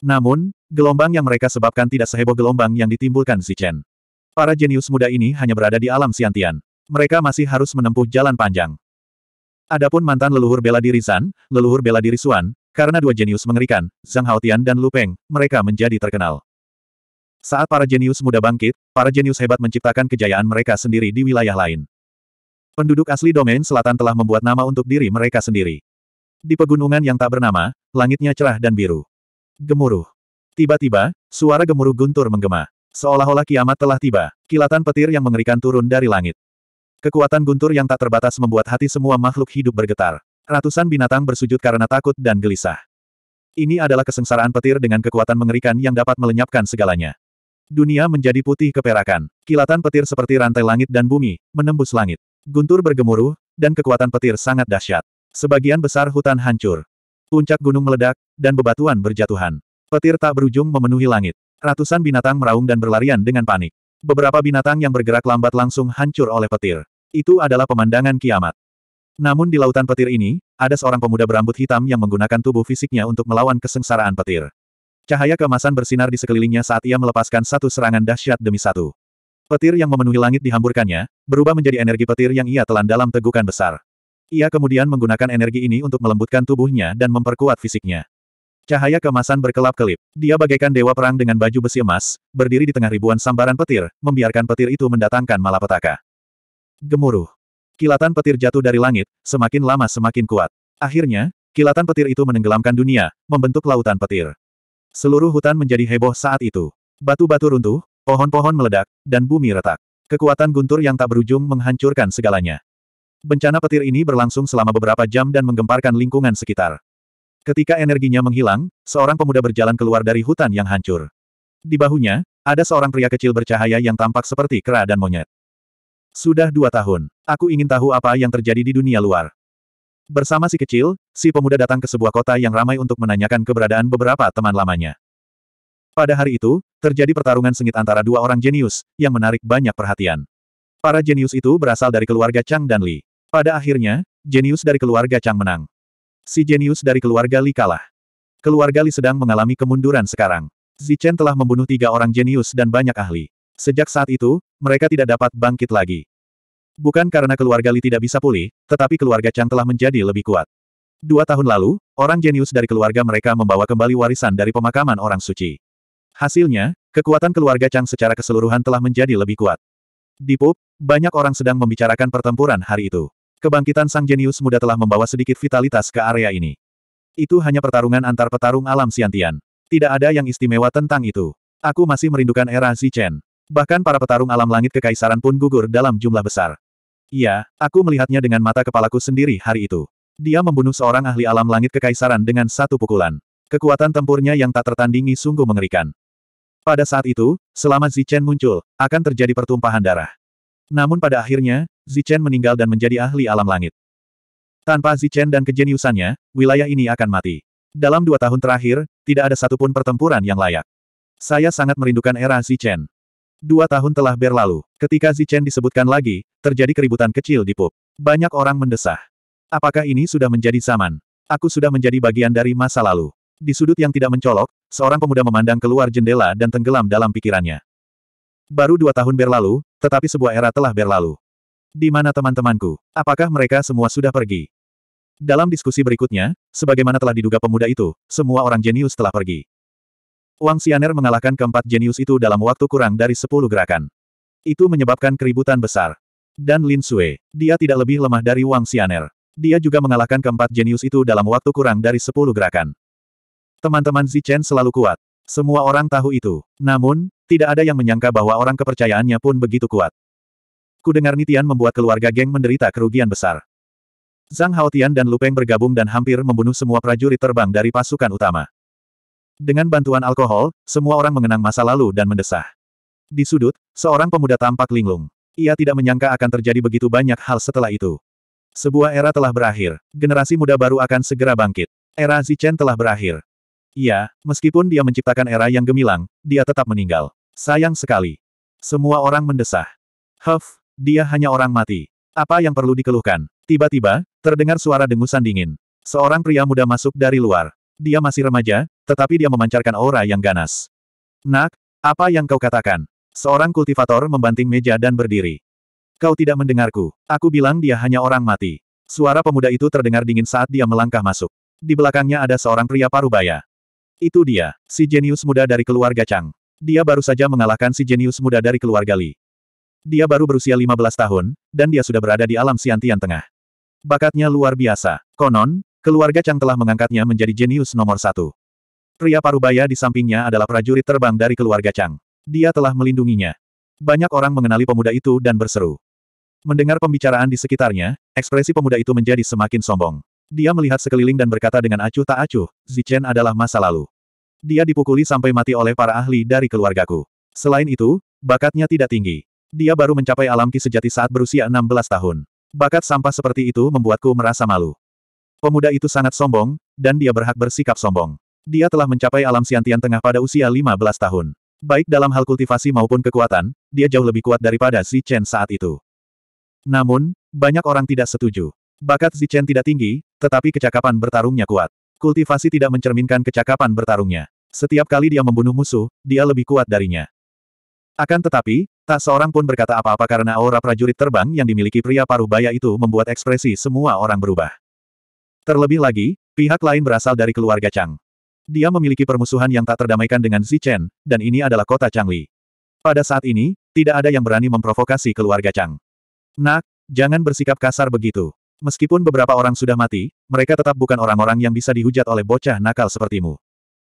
Namun, gelombang yang mereka sebabkan tidak seheboh gelombang yang ditimbulkan Zichen. Para jenius muda ini hanya berada di alam siantian. Mereka masih harus menempuh jalan panjang. Adapun mantan leluhur bela diri San, leluhur bela diri Suan, karena dua jenius mengerikan, Zhang Haotian dan Lu Peng, mereka menjadi terkenal. Saat para jenius muda bangkit, para jenius hebat menciptakan kejayaan mereka sendiri di wilayah lain. Penduduk asli domain selatan telah membuat nama untuk diri mereka sendiri. Di pegunungan yang tak bernama, langitnya cerah dan biru. Gemuruh. Tiba-tiba, suara gemuruh guntur menggema. Seolah-olah kiamat telah tiba, kilatan petir yang mengerikan turun dari langit. Kekuatan guntur yang tak terbatas membuat hati semua makhluk hidup bergetar. Ratusan binatang bersujud karena takut dan gelisah. Ini adalah kesengsaraan petir dengan kekuatan mengerikan yang dapat melenyapkan segalanya. Dunia menjadi putih keperakan. Kilatan petir seperti rantai langit dan bumi, menembus langit. Guntur bergemuruh, dan kekuatan petir sangat dahsyat. Sebagian besar hutan hancur. Puncak gunung meledak, dan bebatuan berjatuhan. Petir tak berujung memenuhi langit. Ratusan binatang meraung dan berlarian dengan panik. Beberapa binatang yang bergerak lambat langsung hancur oleh petir. Itu adalah pemandangan kiamat. Namun di lautan petir ini, ada seorang pemuda berambut hitam yang menggunakan tubuh fisiknya untuk melawan kesengsaraan petir. Cahaya kemasan bersinar di sekelilingnya saat ia melepaskan satu serangan dahsyat demi satu. Petir yang memenuhi langit dihamburkannya, berubah menjadi energi petir yang ia telan dalam tegukan besar. Ia kemudian menggunakan energi ini untuk melembutkan tubuhnya dan memperkuat fisiknya. Cahaya kemasan berkelap-kelip. Dia bagaikan dewa perang dengan baju besi emas, berdiri di tengah ribuan sambaran petir, membiarkan petir itu mendatangkan malapetaka. Gemuruh. Kilatan petir jatuh dari langit, semakin lama semakin kuat. Akhirnya, kilatan petir itu menenggelamkan dunia, membentuk lautan petir. Seluruh hutan menjadi heboh saat itu. Batu-batu runtuh, pohon-pohon meledak, dan bumi retak. Kekuatan guntur yang tak berujung menghancurkan segalanya. Bencana petir ini berlangsung selama beberapa jam dan menggemparkan lingkungan sekitar. Ketika energinya menghilang, seorang pemuda berjalan keluar dari hutan yang hancur. Di bahunya, ada seorang pria kecil bercahaya yang tampak seperti kera dan monyet. Sudah dua tahun, aku ingin tahu apa yang terjadi di dunia luar. Bersama si kecil, si pemuda datang ke sebuah kota yang ramai untuk menanyakan keberadaan beberapa teman lamanya. Pada hari itu, terjadi pertarungan sengit antara dua orang jenius, yang menarik banyak perhatian. Para jenius itu berasal dari keluarga Chang dan Li. Pada akhirnya, jenius dari keluarga Chang menang. Si jenius dari keluarga Li kalah. Keluarga Li sedang mengalami kemunduran sekarang. Zichen telah membunuh tiga orang jenius dan banyak ahli. Sejak saat itu, mereka tidak dapat bangkit lagi. Bukan karena keluarga Li tidak bisa pulih, tetapi keluarga Chang telah menjadi lebih kuat. Dua tahun lalu, orang jenius dari keluarga mereka membawa kembali warisan dari pemakaman orang suci. Hasilnya, kekuatan keluarga Chang secara keseluruhan telah menjadi lebih kuat. Di pub, banyak orang sedang membicarakan pertempuran hari itu. Kebangkitan sang jenius muda telah membawa sedikit vitalitas ke area ini. Itu hanya pertarungan antar petarung alam siantian. Tidak ada yang istimewa tentang itu. Aku masih merindukan era Zichen. Bahkan para petarung alam langit kekaisaran pun gugur dalam jumlah besar. Iya, aku melihatnya dengan mata kepalaku sendiri hari itu. Dia membunuh seorang ahli alam langit kekaisaran dengan satu pukulan. Kekuatan tempurnya yang tak tertandingi sungguh mengerikan. Pada saat itu, selama Zichen muncul, akan terjadi pertumpahan darah. Namun pada akhirnya, Zichen meninggal dan menjadi ahli alam langit. Tanpa Zichen dan kejeniusannya, wilayah ini akan mati. Dalam dua tahun terakhir, tidak ada satupun pertempuran yang layak. Saya sangat merindukan era Zichen. Dua tahun telah berlalu. Ketika Zichen disebutkan lagi, terjadi keributan kecil di pub. Banyak orang mendesah. Apakah ini sudah menjadi zaman? Aku sudah menjadi bagian dari masa lalu. Di sudut yang tidak mencolok, seorang pemuda memandang keluar jendela dan tenggelam dalam pikirannya. Baru dua tahun berlalu, tetapi sebuah era telah berlalu. Di mana teman-temanku? Apakah mereka semua sudah pergi? Dalam diskusi berikutnya, sebagaimana telah diduga pemuda itu, semua orang jenius telah pergi. Wang Xianer mengalahkan keempat jenius itu dalam waktu kurang dari sepuluh gerakan. Itu menyebabkan keributan besar. Dan Lin Sue, dia tidak lebih lemah dari Wang Xianer. Dia juga mengalahkan keempat jenius itu dalam waktu kurang dari sepuluh gerakan. Teman-teman Zichen selalu kuat. Semua orang tahu itu. Namun, tidak ada yang menyangka bahwa orang kepercayaannya pun begitu kuat. Kudengar Nitian membuat keluarga geng menderita kerugian besar. Zhang Haotian dan Lupeng bergabung dan hampir membunuh semua prajurit terbang dari pasukan utama. Dengan bantuan alkohol, semua orang mengenang masa lalu dan mendesah. Di sudut, seorang pemuda tampak linglung. Ia tidak menyangka akan terjadi begitu banyak hal setelah itu. Sebuah era telah berakhir. Generasi muda baru akan segera bangkit. Era Zichen telah berakhir. Iya, meskipun dia menciptakan era yang gemilang, dia tetap meninggal. Sayang sekali. Semua orang mendesah. Huff, dia hanya orang mati. Apa yang perlu dikeluhkan? Tiba-tiba, terdengar suara dengusan dingin. Seorang pria muda masuk dari luar. Dia masih remaja, tetapi dia memancarkan aura yang ganas. Nak, apa yang kau katakan? Seorang kultivator membanting meja dan berdiri. Kau tidak mendengarku. Aku bilang dia hanya orang mati. Suara pemuda itu terdengar dingin saat dia melangkah masuk. Di belakangnya ada seorang pria parubaya. Itu dia, si jenius muda dari keluarga Chang. Dia baru saja mengalahkan si jenius muda dari keluarga Li. Dia baru berusia 15 tahun, dan dia sudah berada di alam siantian tengah. Bakatnya luar biasa. Konon, keluarga Chang telah mengangkatnya menjadi jenius nomor satu. Pria parubaya di sampingnya adalah prajurit terbang dari keluarga Chang. Dia telah melindunginya. Banyak orang mengenali pemuda itu dan berseru. Mendengar pembicaraan di sekitarnya, ekspresi pemuda itu menjadi semakin sombong. Dia melihat sekeliling dan berkata dengan acuh tak acuh, Zichen adalah masa lalu. Dia dipukuli sampai mati oleh para ahli dari keluargaku. Selain itu, bakatnya tidak tinggi. Dia baru mencapai alam ki sejati saat berusia 16 tahun. Bakat sampah seperti itu membuatku merasa malu. Pemuda itu sangat sombong, dan dia berhak bersikap sombong. Dia telah mencapai alam siantian tengah pada usia 15 tahun. Baik dalam hal kultivasi maupun kekuatan, dia jauh lebih kuat daripada Zichen saat itu. Namun, banyak orang tidak setuju. Bakat Zichen tidak tinggi, tetapi kecakapan bertarungnya kuat. Kultivasi tidak mencerminkan kecakapan bertarungnya. Setiap kali dia membunuh musuh, dia lebih kuat darinya. Akan tetapi, tak seorang pun berkata apa-apa karena aura prajurit terbang yang dimiliki pria paruh baya itu membuat ekspresi semua orang berubah. Terlebih lagi, pihak lain berasal dari keluarga Chang. Dia memiliki permusuhan yang tak terdamaikan dengan Zichen, dan ini adalah kota Changli. Pada saat ini, tidak ada yang berani memprovokasi keluarga Chang. Nak, jangan bersikap kasar begitu. Meskipun beberapa orang sudah mati, mereka tetap bukan orang-orang yang bisa dihujat oleh bocah nakal sepertimu.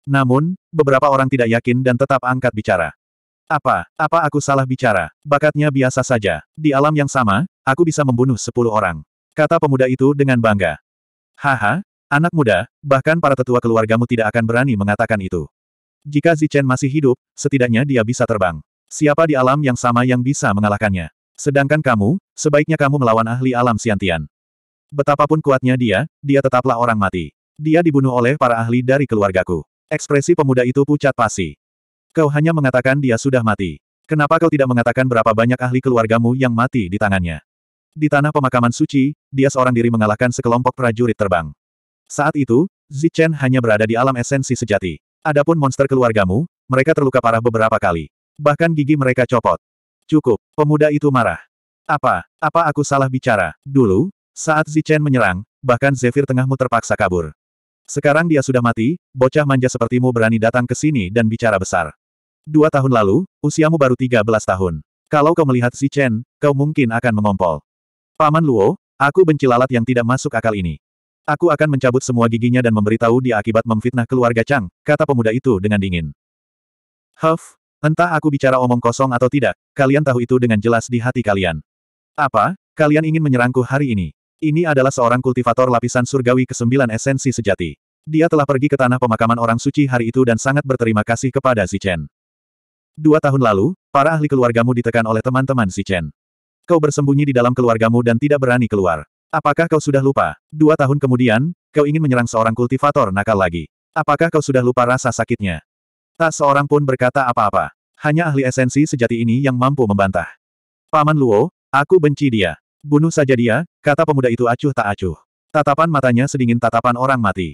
Namun, beberapa orang tidak yakin dan tetap angkat bicara. Apa, apa aku salah bicara? Bakatnya biasa saja. Di alam yang sama, aku bisa membunuh sepuluh orang. Kata pemuda itu dengan bangga. Haha, anak muda, bahkan para tetua keluargamu tidak akan berani mengatakan itu. Jika Zichen masih hidup, setidaknya dia bisa terbang. Siapa di alam yang sama yang bisa mengalahkannya? Sedangkan kamu, sebaiknya kamu melawan ahli alam siantian. Betapapun kuatnya dia, dia tetaplah orang mati. Dia dibunuh oleh para ahli dari keluargaku. Ekspresi pemuda itu pucat pasi. Kau hanya mengatakan dia sudah mati. Kenapa kau tidak mengatakan berapa banyak ahli keluargamu yang mati di tangannya? Di tanah pemakaman suci, dia seorang diri mengalahkan sekelompok prajurit terbang. Saat itu, Zichen hanya berada di alam esensi sejati. Adapun monster keluargamu, mereka terluka parah beberapa kali. Bahkan gigi mereka copot. Cukup, pemuda itu marah. Apa, apa aku salah bicara? Dulu, saat Zichen menyerang, bahkan Zephyr tengahmu terpaksa kabur. Sekarang dia sudah mati, bocah manja sepertimu berani datang ke sini dan bicara besar. Dua tahun lalu, usiamu baru 13 tahun. Kalau kau melihat Zichen, kau mungkin akan mengompol. Paman Luo, aku benci lalat yang tidak masuk akal ini. Aku akan mencabut semua giginya dan memberitahu dia akibat memfitnah keluarga Chang, kata pemuda itu dengan dingin. Huff, entah aku bicara omong kosong atau tidak, kalian tahu itu dengan jelas di hati kalian. Apa, kalian ingin menyerangku hari ini? Ini adalah seorang kultivator lapisan surgawi kesembilan esensi sejati. Dia telah pergi ke tanah pemakaman orang suci hari itu dan sangat berterima kasih kepada Zichen. Dua tahun lalu, para ahli keluargamu ditekan oleh teman-teman Zichen. Kau bersembunyi di dalam keluargamu dan tidak berani keluar. Apakah kau sudah lupa? Dua tahun kemudian, kau ingin menyerang seorang kultivator nakal lagi. Apakah kau sudah lupa rasa sakitnya? Tak seorang pun berkata apa-apa. Hanya ahli esensi sejati ini yang mampu membantah. Paman Luo, aku benci dia. Bunuh saja dia, kata pemuda itu acuh tak acuh. Tatapan matanya sedingin tatapan orang mati.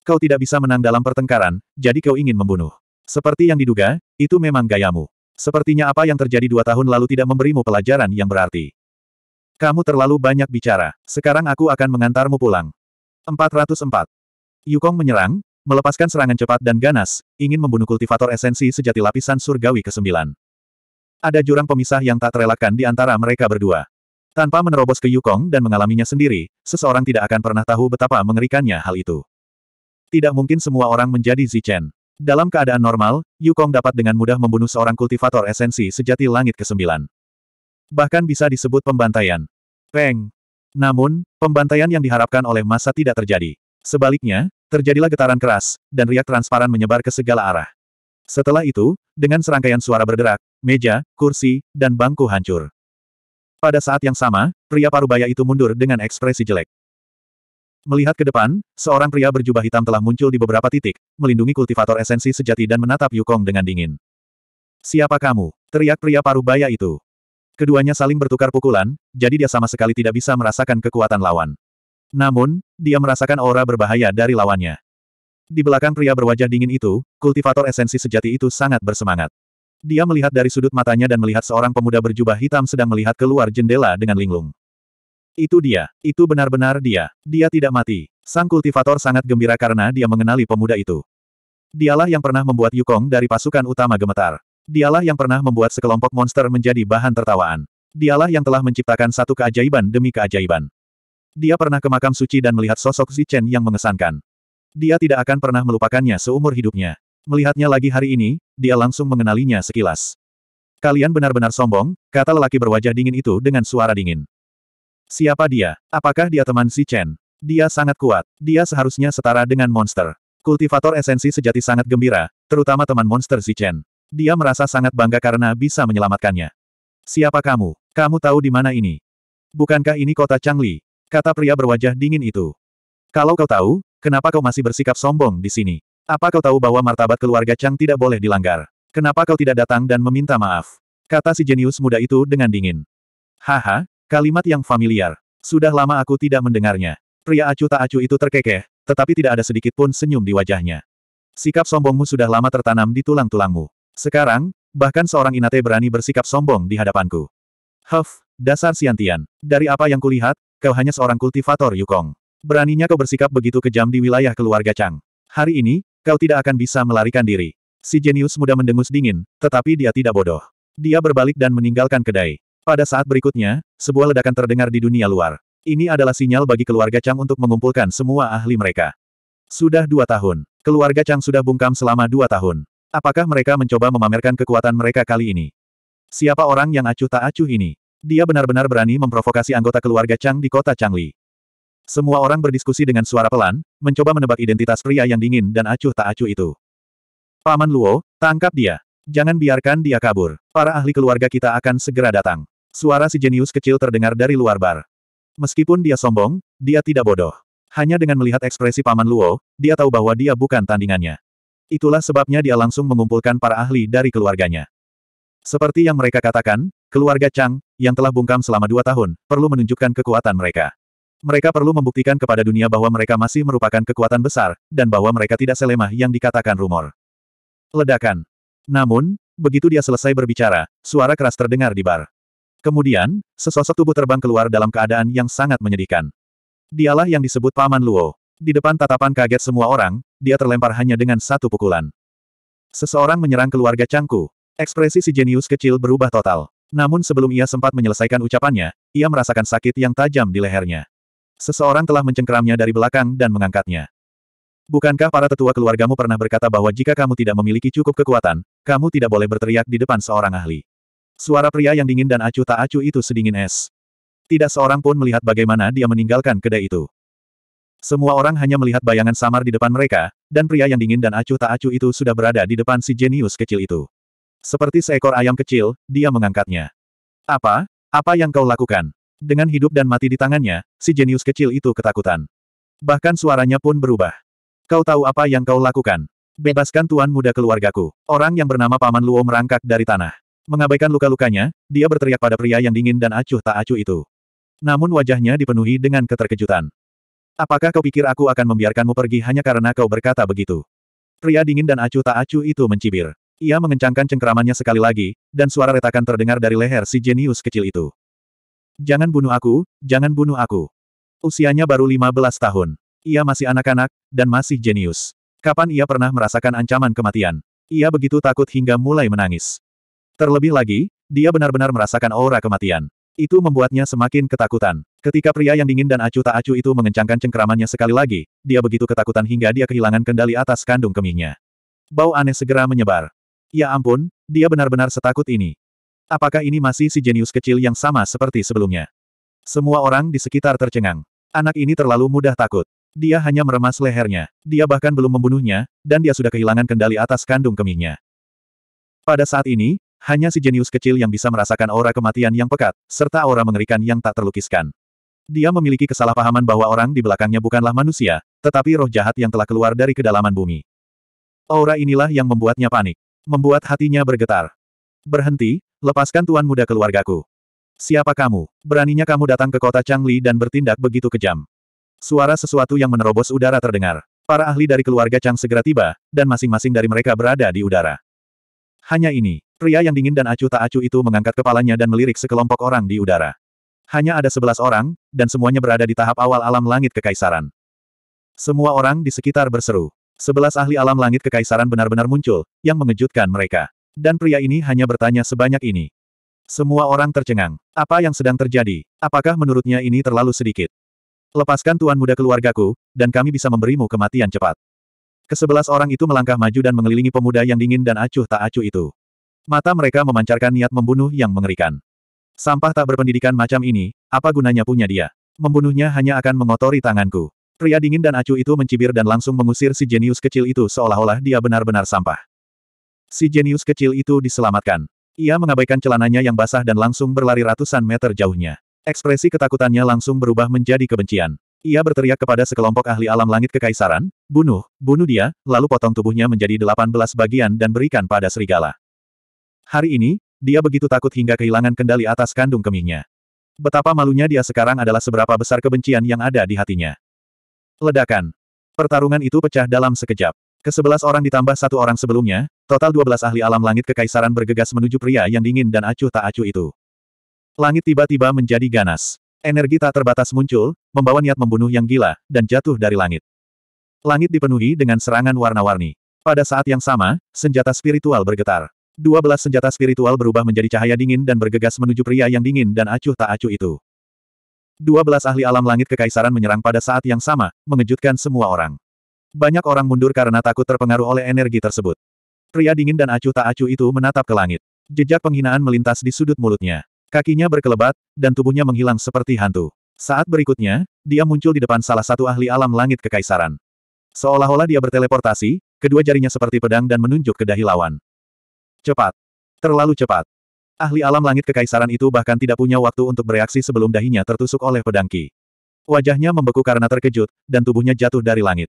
Kau tidak bisa menang dalam pertengkaran, jadi kau ingin membunuh. Seperti yang diduga, itu memang gayamu. Sepertinya apa yang terjadi dua tahun lalu tidak memberimu pelajaran yang berarti. Kamu terlalu banyak bicara. Sekarang aku akan mengantarmu pulang. 404. Yukong menyerang, melepaskan serangan cepat dan ganas, ingin membunuh kultivator esensi sejati lapisan surgawi ke-9. Ada jurang pemisah yang tak terelakkan di antara mereka berdua. Tanpa menerobos ke Yukong dan mengalaminya sendiri, seseorang tidak akan pernah tahu betapa mengerikannya hal itu. Tidak mungkin semua orang menjadi Zichen. Dalam keadaan normal, Yukong dapat dengan mudah membunuh seorang kultivator esensi sejati langit ke-9. Bahkan bisa disebut pembantaian. Peng. Namun, pembantaian yang diharapkan oleh masa tidak terjadi. Sebaliknya, terjadilah getaran keras, dan riak transparan menyebar ke segala arah. Setelah itu, dengan serangkaian suara berderak, meja, kursi, dan bangku hancur. Pada saat yang sama, pria parubaya itu mundur dengan ekspresi jelek. Melihat ke depan, seorang pria berjubah hitam telah muncul di beberapa titik, melindungi kultivator esensi sejati dan menatap Yukong dengan dingin. Siapa kamu? Teriak pria parubaya itu. Keduanya saling bertukar pukulan, jadi dia sama sekali tidak bisa merasakan kekuatan lawan. Namun, dia merasakan aura berbahaya dari lawannya. Di belakang pria berwajah dingin itu, kultivator esensi sejati itu sangat bersemangat. Dia melihat dari sudut matanya dan melihat seorang pemuda berjubah hitam sedang melihat keluar jendela dengan linglung. Itu dia. Itu benar-benar dia. Dia tidak mati. Sang kultivator sangat gembira karena dia mengenali pemuda itu. Dialah yang pernah membuat Yukong dari pasukan utama gemetar. Dialah yang pernah membuat sekelompok monster menjadi bahan tertawaan. Dialah yang telah menciptakan satu keajaiban demi keajaiban. Dia pernah ke makam suci dan melihat sosok Zichen yang mengesankan. Dia tidak akan pernah melupakannya seumur hidupnya. Melihatnya lagi hari ini, dia langsung mengenalinya sekilas. Kalian benar-benar sombong, kata lelaki berwajah dingin itu dengan suara dingin. Siapa dia? Apakah dia teman si Chen? Dia sangat kuat. Dia seharusnya setara dengan monster. Kultivator esensi sejati sangat gembira, terutama teman monster si Chen. Dia merasa sangat bangga karena bisa menyelamatkannya. Siapa kamu? Kamu tahu di mana ini? Bukankah ini kota Changli? Kata pria berwajah dingin itu. Kalau kau tahu, kenapa kau masih bersikap sombong di sini? Apa kau tahu bahwa martabat keluarga Chang tidak boleh dilanggar? Kenapa kau tidak datang dan meminta maaf? Kata si jenius muda itu dengan dingin. Haha, kalimat yang familiar. Sudah lama aku tidak mendengarnya. Pria acuh tak acuh itu terkekeh, tetapi tidak ada sedikit pun senyum di wajahnya. Sikap sombongmu sudah lama tertanam di tulang-tulangmu. Sekarang, bahkan seorang inate berani bersikap sombong di hadapanku. Huff, dasar siantian. Dari apa yang kulihat, kau hanya seorang kultivator Yukong. Beraninya kau bersikap begitu kejam di wilayah keluarga Chang. Hari ini, Kau tidak akan bisa melarikan diri. Si jenius muda mendengus dingin, tetapi dia tidak bodoh. Dia berbalik dan meninggalkan kedai. Pada saat berikutnya, sebuah ledakan terdengar di dunia luar. Ini adalah sinyal bagi keluarga Chang untuk mengumpulkan semua ahli mereka. Sudah dua tahun. Keluarga Chang sudah bungkam selama dua tahun. Apakah mereka mencoba memamerkan kekuatan mereka kali ini? Siapa orang yang acuh tak acuh ini? Dia benar-benar berani memprovokasi anggota keluarga Chang di kota Changli. Semua orang berdiskusi dengan suara pelan, mencoba menebak identitas pria yang dingin dan acuh tak acuh itu. Paman Luo, tangkap dia. Jangan biarkan dia kabur. Para ahli keluarga kita akan segera datang. Suara si jenius kecil terdengar dari luar bar. Meskipun dia sombong, dia tidak bodoh. Hanya dengan melihat ekspresi Paman Luo, dia tahu bahwa dia bukan tandingannya. Itulah sebabnya dia langsung mengumpulkan para ahli dari keluarganya. Seperti yang mereka katakan, keluarga Chang, yang telah bungkam selama dua tahun, perlu menunjukkan kekuatan mereka. Mereka perlu membuktikan kepada dunia bahwa mereka masih merupakan kekuatan besar, dan bahwa mereka tidak selemah yang dikatakan rumor. Ledakan. Namun, begitu dia selesai berbicara, suara keras terdengar di bar. Kemudian, sesosok tubuh terbang keluar dalam keadaan yang sangat menyedihkan. Dialah yang disebut Paman Luo. Di depan tatapan kaget semua orang, dia terlempar hanya dengan satu pukulan. Seseorang menyerang keluarga Cangku. Ekspresi si jenius kecil berubah total. Namun sebelum ia sempat menyelesaikan ucapannya, ia merasakan sakit yang tajam di lehernya. Seseorang telah mencengkeramnya dari belakang dan mengangkatnya. Bukankah para tetua keluargamu pernah berkata bahwa jika kamu tidak memiliki cukup kekuatan, kamu tidak boleh berteriak di depan seorang ahli? Suara pria yang dingin dan acuh tak acuh itu sedingin es. Tidak seorang pun melihat bagaimana dia meninggalkan kedai itu. Semua orang hanya melihat bayangan samar di depan mereka, dan pria yang dingin dan acuh tak acuh itu sudah berada di depan si jenius kecil itu. Seperti seekor ayam kecil, dia mengangkatnya. Apa? Apa yang kau lakukan? Dengan hidup dan mati di tangannya, si jenius kecil itu ketakutan. Bahkan suaranya pun berubah. Kau tahu apa yang kau lakukan? Bebaskan tuan muda keluargaku. Orang yang bernama Paman Luo merangkak dari tanah. Mengabaikan luka-lukanya, dia berteriak pada pria yang dingin dan acuh tak acuh itu. Namun wajahnya dipenuhi dengan keterkejutan. Apakah kau pikir aku akan membiarkanmu pergi hanya karena kau berkata begitu? Pria dingin dan acuh tak acuh itu mencibir. Ia mengencangkan cengkeramannya sekali lagi, dan suara retakan terdengar dari leher si jenius kecil itu. Jangan bunuh aku, jangan bunuh aku. Usianya baru 15 tahun. Ia masih anak-anak, dan masih jenius. Kapan ia pernah merasakan ancaman kematian? Ia begitu takut hingga mulai menangis. Terlebih lagi, dia benar-benar merasakan aura kematian. Itu membuatnya semakin ketakutan. Ketika pria yang dingin dan acuh tak acuh itu mengencangkan cengkeramannya sekali lagi, dia begitu ketakutan hingga dia kehilangan kendali atas kandung kemihnya. Bau aneh segera menyebar. Ya ampun, dia benar-benar setakut ini. Apakah ini masih si jenius kecil yang sama seperti sebelumnya? Semua orang di sekitar tercengang. Anak ini terlalu mudah takut. Dia hanya meremas lehernya. Dia bahkan belum membunuhnya, dan dia sudah kehilangan kendali atas kandung kemihnya. Pada saat ini, hanya si jenius kecil yang bisa merasakan aura kematian yang pekat, serta aura mengerikan yang tak terlukiskan. Dia memiliki kesalahpahaman bahwa orang di belakangnya bukanlah manusia, tetapi roh jahat yang telah keluar dari kedalaman bumi. Aura inilah yang membuatnya panik. Membuat hatinya bergetar. Berhenti, Lepaskan tuan muda keluargaku. Siapa kamu? Beraninya kamu datang ke kota Changli dan bertindak begitu kejam. Suara sesuatu yang menerobos udara terdengar. Para ahli dari keluarga Chang segera tiba, dan masing-masing dari mereka berada di udara. Hanya ini, pria yang dingin dan acuh tak acuh itu mengangkat kepalanya dan melirik sekelompok orang di udara. Hanya ada sebelas orang, dan semuanya berada di tahap awal alam langit kekaisaran. Semua orang di sekitar berseru. Sebelas ahli alam langit kekaisaran benar-benar muncul, yang mengejutkan mereka. Dan pria ini hanya bertanya sebanyak ini. Semua orang tercengang. Apa yang sedang terjadi? Apakah menurutnya ini terlalu sedikit? Lepaskan tuan muda keluargaku, dan kami bisa memberimu kematian cepat. Kesebelas orang itu melangkah maju dan mengelilingi pemuda yang dingin dan acuh tak acuh itu. Mata mereka memancarkan niat membunuh yang mengerikan. Sampah tak berpendidikan macam ini, apa gunanya punya dia? Membunuhnya hanya akan mengotori tanganku. Pria dingin dan acuh itu mencibir dan langsung mengusir si jenius kecil itu seolah-olah dia benar-benar sampah. Si jenius kecil itu diselamatkan. Ia mengabaikan celananya yang basah dan langsung berlari ratusan meter jauhnya. Ekspresi ketakutannya langsung berubah menjadi kebencian. Ia berteriak kepada sekelompok ahli alam langit kekaisaran, bunuh, bunuh dia, lalu potong tubuhnya menjadi 18 bagian dan berikan pada serigala. Hari ini, dia begitu takut hingga kehilangan kendali atas kandung kemihnya. Betapa malunya dia sekarang adalah seberapa besar kebencian yang ada di hatinya. Ledakan. Pertarungan itu pecah dalam sekejap. Kesebelas orang ditambah satu orang sebelumnya, total dua belas ahli alam langit kekaisaran bergegas menuju pria yang dingin dan acuh tak acuh itu. Langit tiba-tiba menjadi ganas. Energi tak terbatas muncul, membawa niat membunuh yang gila, dan jatuh dari langit. Langit dipenuhi dengan serangan warna-warni. Pada saat yang sama, senjata spiritual bergetar. Dua belas senjata spiritual berubah menjadi cahaya dingin dan bergegas menuju pria yang dingin dan acuh tak acuh itu. Dua belas ahli alam langit kekaisaran menyerang pada saat yang sama, mengejutkan semua orang. Banyak orang mundur karena takut terpengaruh oleh energi tersebut. Pria dingin dan acuh tak acuh itu menatap ke langit. Jejak penghinaan melintas di sudut mulutnya. Kakinya berkelebat, dan tubuhnya menghilang seperti hantu. Saat berikutnya, dia muncul di depan salah satu ahli alam langit kekaisaran. Seolah-olah dia berteleportasi, kedua jarinya seperti pedang dan menunjuk ke dahi lawan. Cepat. Terlalu cepat. Ahli alam langit kekaisaran itu bahkan tidak punya waktu untuk bereaksi sebelum dahinya tertusuk oleh pedang Ki. Wajahnya membeku karena terkejut, dan tubuhnya jatuh dari langit.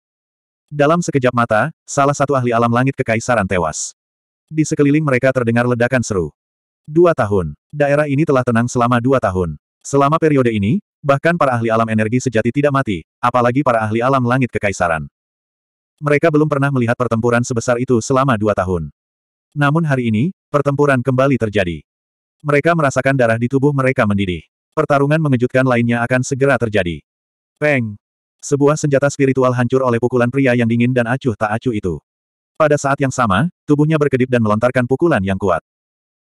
Dalam sekejap mata, salah satu ahli alam langit kekaisaran tewas. Di sekeliling mereka terdengar ledakan seru. Dua tahun. Daerah ini telah tenang selama dua tahun. Selama periode ini, bahkan para ahli alam energi sejati tidak mati, apalagi para ahli alam langit kekaisaran. Mereka belum pernah melihat pertempuran sebesar itu selama dua tahun. Namun hari ini, pertempuran kembali terjadi. Mereka merasakan darah di tubuh mereka mendidih. Pertarungan mengejutkan lainnya akan segera terjadi. Peng! Sebuah senjata spiritual hancur oleh pukulan pria yang dingin dan acuh tak acuh itu. Pada saat yang sama, tubuhnya berkedip dan melontarkan pukulan yang kuat.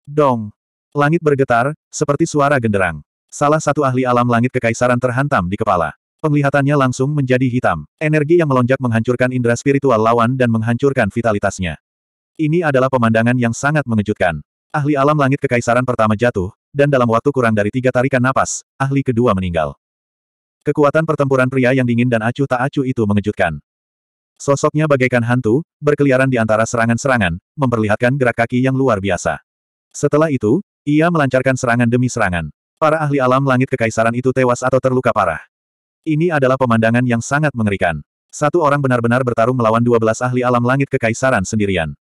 Dong! Langit bergetar, seperti suara genderang. Salah satu ahli alam langit kekaisaran terhantam di kepala. Penglihatannya langsung menjadi hitam. Energi yang melonjak menghancurkan indera spiritual lawan dan menghancurkan vitalitasnya. Ini adalah pemandangan yang sangat mengejutkan. Ahli alam langit kekaisaran pertama jatuh, dan dalam waktu kurang dari tiga tarikan napas, ahli kedua meninggal. Kekuatan pertempuran pria yang dingin dan acuh tak acuh itu mengejutkan. Sosoknya bagaikan hantu, berkeliaran di antara serangan-serangan, memperlihatkan gerak kaki yang luar biasa. Setelah itu, ia melancarkan serangan demi serangan. Para ahli alam langit kekaisaran itu tewas atau terluka parah. Ini adalah pemandangan yang sangat mengerikan. Satu orang benar-benar bertarung melawan 12 ahli alam langit kekaisaran sendirian.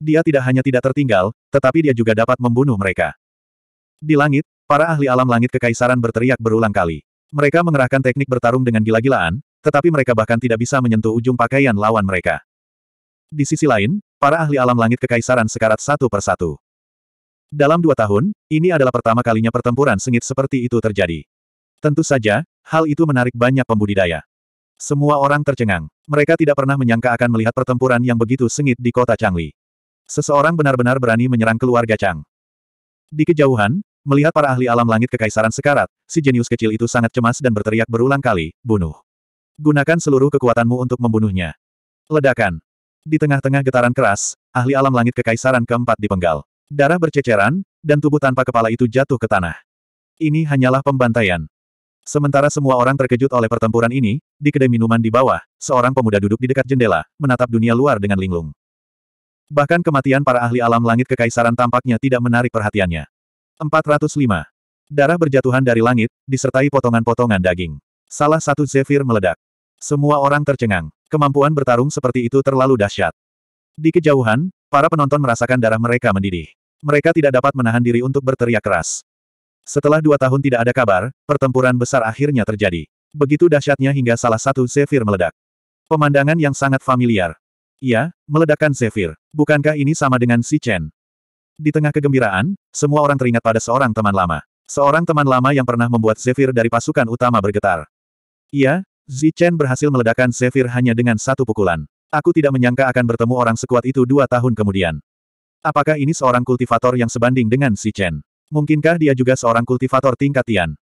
Dia tidak hanya tidak tertinggal, tetapi dia juga dapat membunuh mereka. Di langit, para ahli alam langit kekaisaran berteriak berulang kali. Mereka mengerahkan teknik bertarung dengan gila-gilaan, tetapi mereka bahkan tidak bisa menyentuh ujung pakaian lawan mereka. Di sisi lain, para ahli alam langit kekaisaran sekarat satu persatu. Dalam dua tahun, ini adalah pertama kalinya pertempuran sengit seperti itu terjadi. Tentu saja, hal itu menarik banyak pembudidaya. Semua orang tercengang. Mereka tidak pernah menyangka akan melihat pertempuran yang begitu sengit di kota Changli. Seseorang benar-benar berani menyerang keluarga Chang. Di kejauhan, Melihat para ahli alam langit kekaisaran sekarat, si jenius kecil itu sangat cemas dan berteriak berulang kali, bunuh. Gunakan seluruh kekuatanmu untuk membunuhnya. Ledakan. Di tengah-tengah getaran keras, ahli alam langit kekaisaran keempat dipenggal. Darah berceceran, dan tubuh tanpa kepala itu jatuh ke tanah. Ini hanyalah pembantaian. Sementara semua orang terkejut oleh pertempuran ini, di kedai minuman di bawah, seorang pemuda duduk di dekat jendela, menatap dunia luar dengan linglung. Bahkan kematian para ahli alam langit kekaisaran tampaknya tidak menarik perhatiannya. 405. Darah berjatuhan dari langit, disertai potongan-potongan daging. Salah satu Zephyr meledak. Semua orang tercengang. Kemampuan bertarung seperti itu terlalu dahsyat. Di kejauhan, para penonton merasakan darah mereka mendidih. Mereka tidak dapat menahan diri untuk berteriak keras. Setelah dua tahun tidak ada kabar, pertempuran besar akhirnya terjadi. Begitu dahsyatnya hingga salah satu Zephyr meledak. Pemandangan yang sangat familiar. Ia, meledakkan Zephyr. Bukankah ini sama dengan si Chen? Di tengah kegembiraan, semua orang teringat pada seorang teman lama. Seorang teman lama yang pernah membuat Zephyr dari pasukan utama bergetar. Iya, Zichen berhasil meledakkan Zephyr hanya dengan satu pukulan. Aku tidak menyangka akan bertemu orang sekuat itu dua tahun kemudian. Apakah ini seorang kultivator yang sebanding dengan Zichen? Mungkinkah dia juga seorang kultivator tingkat Tian?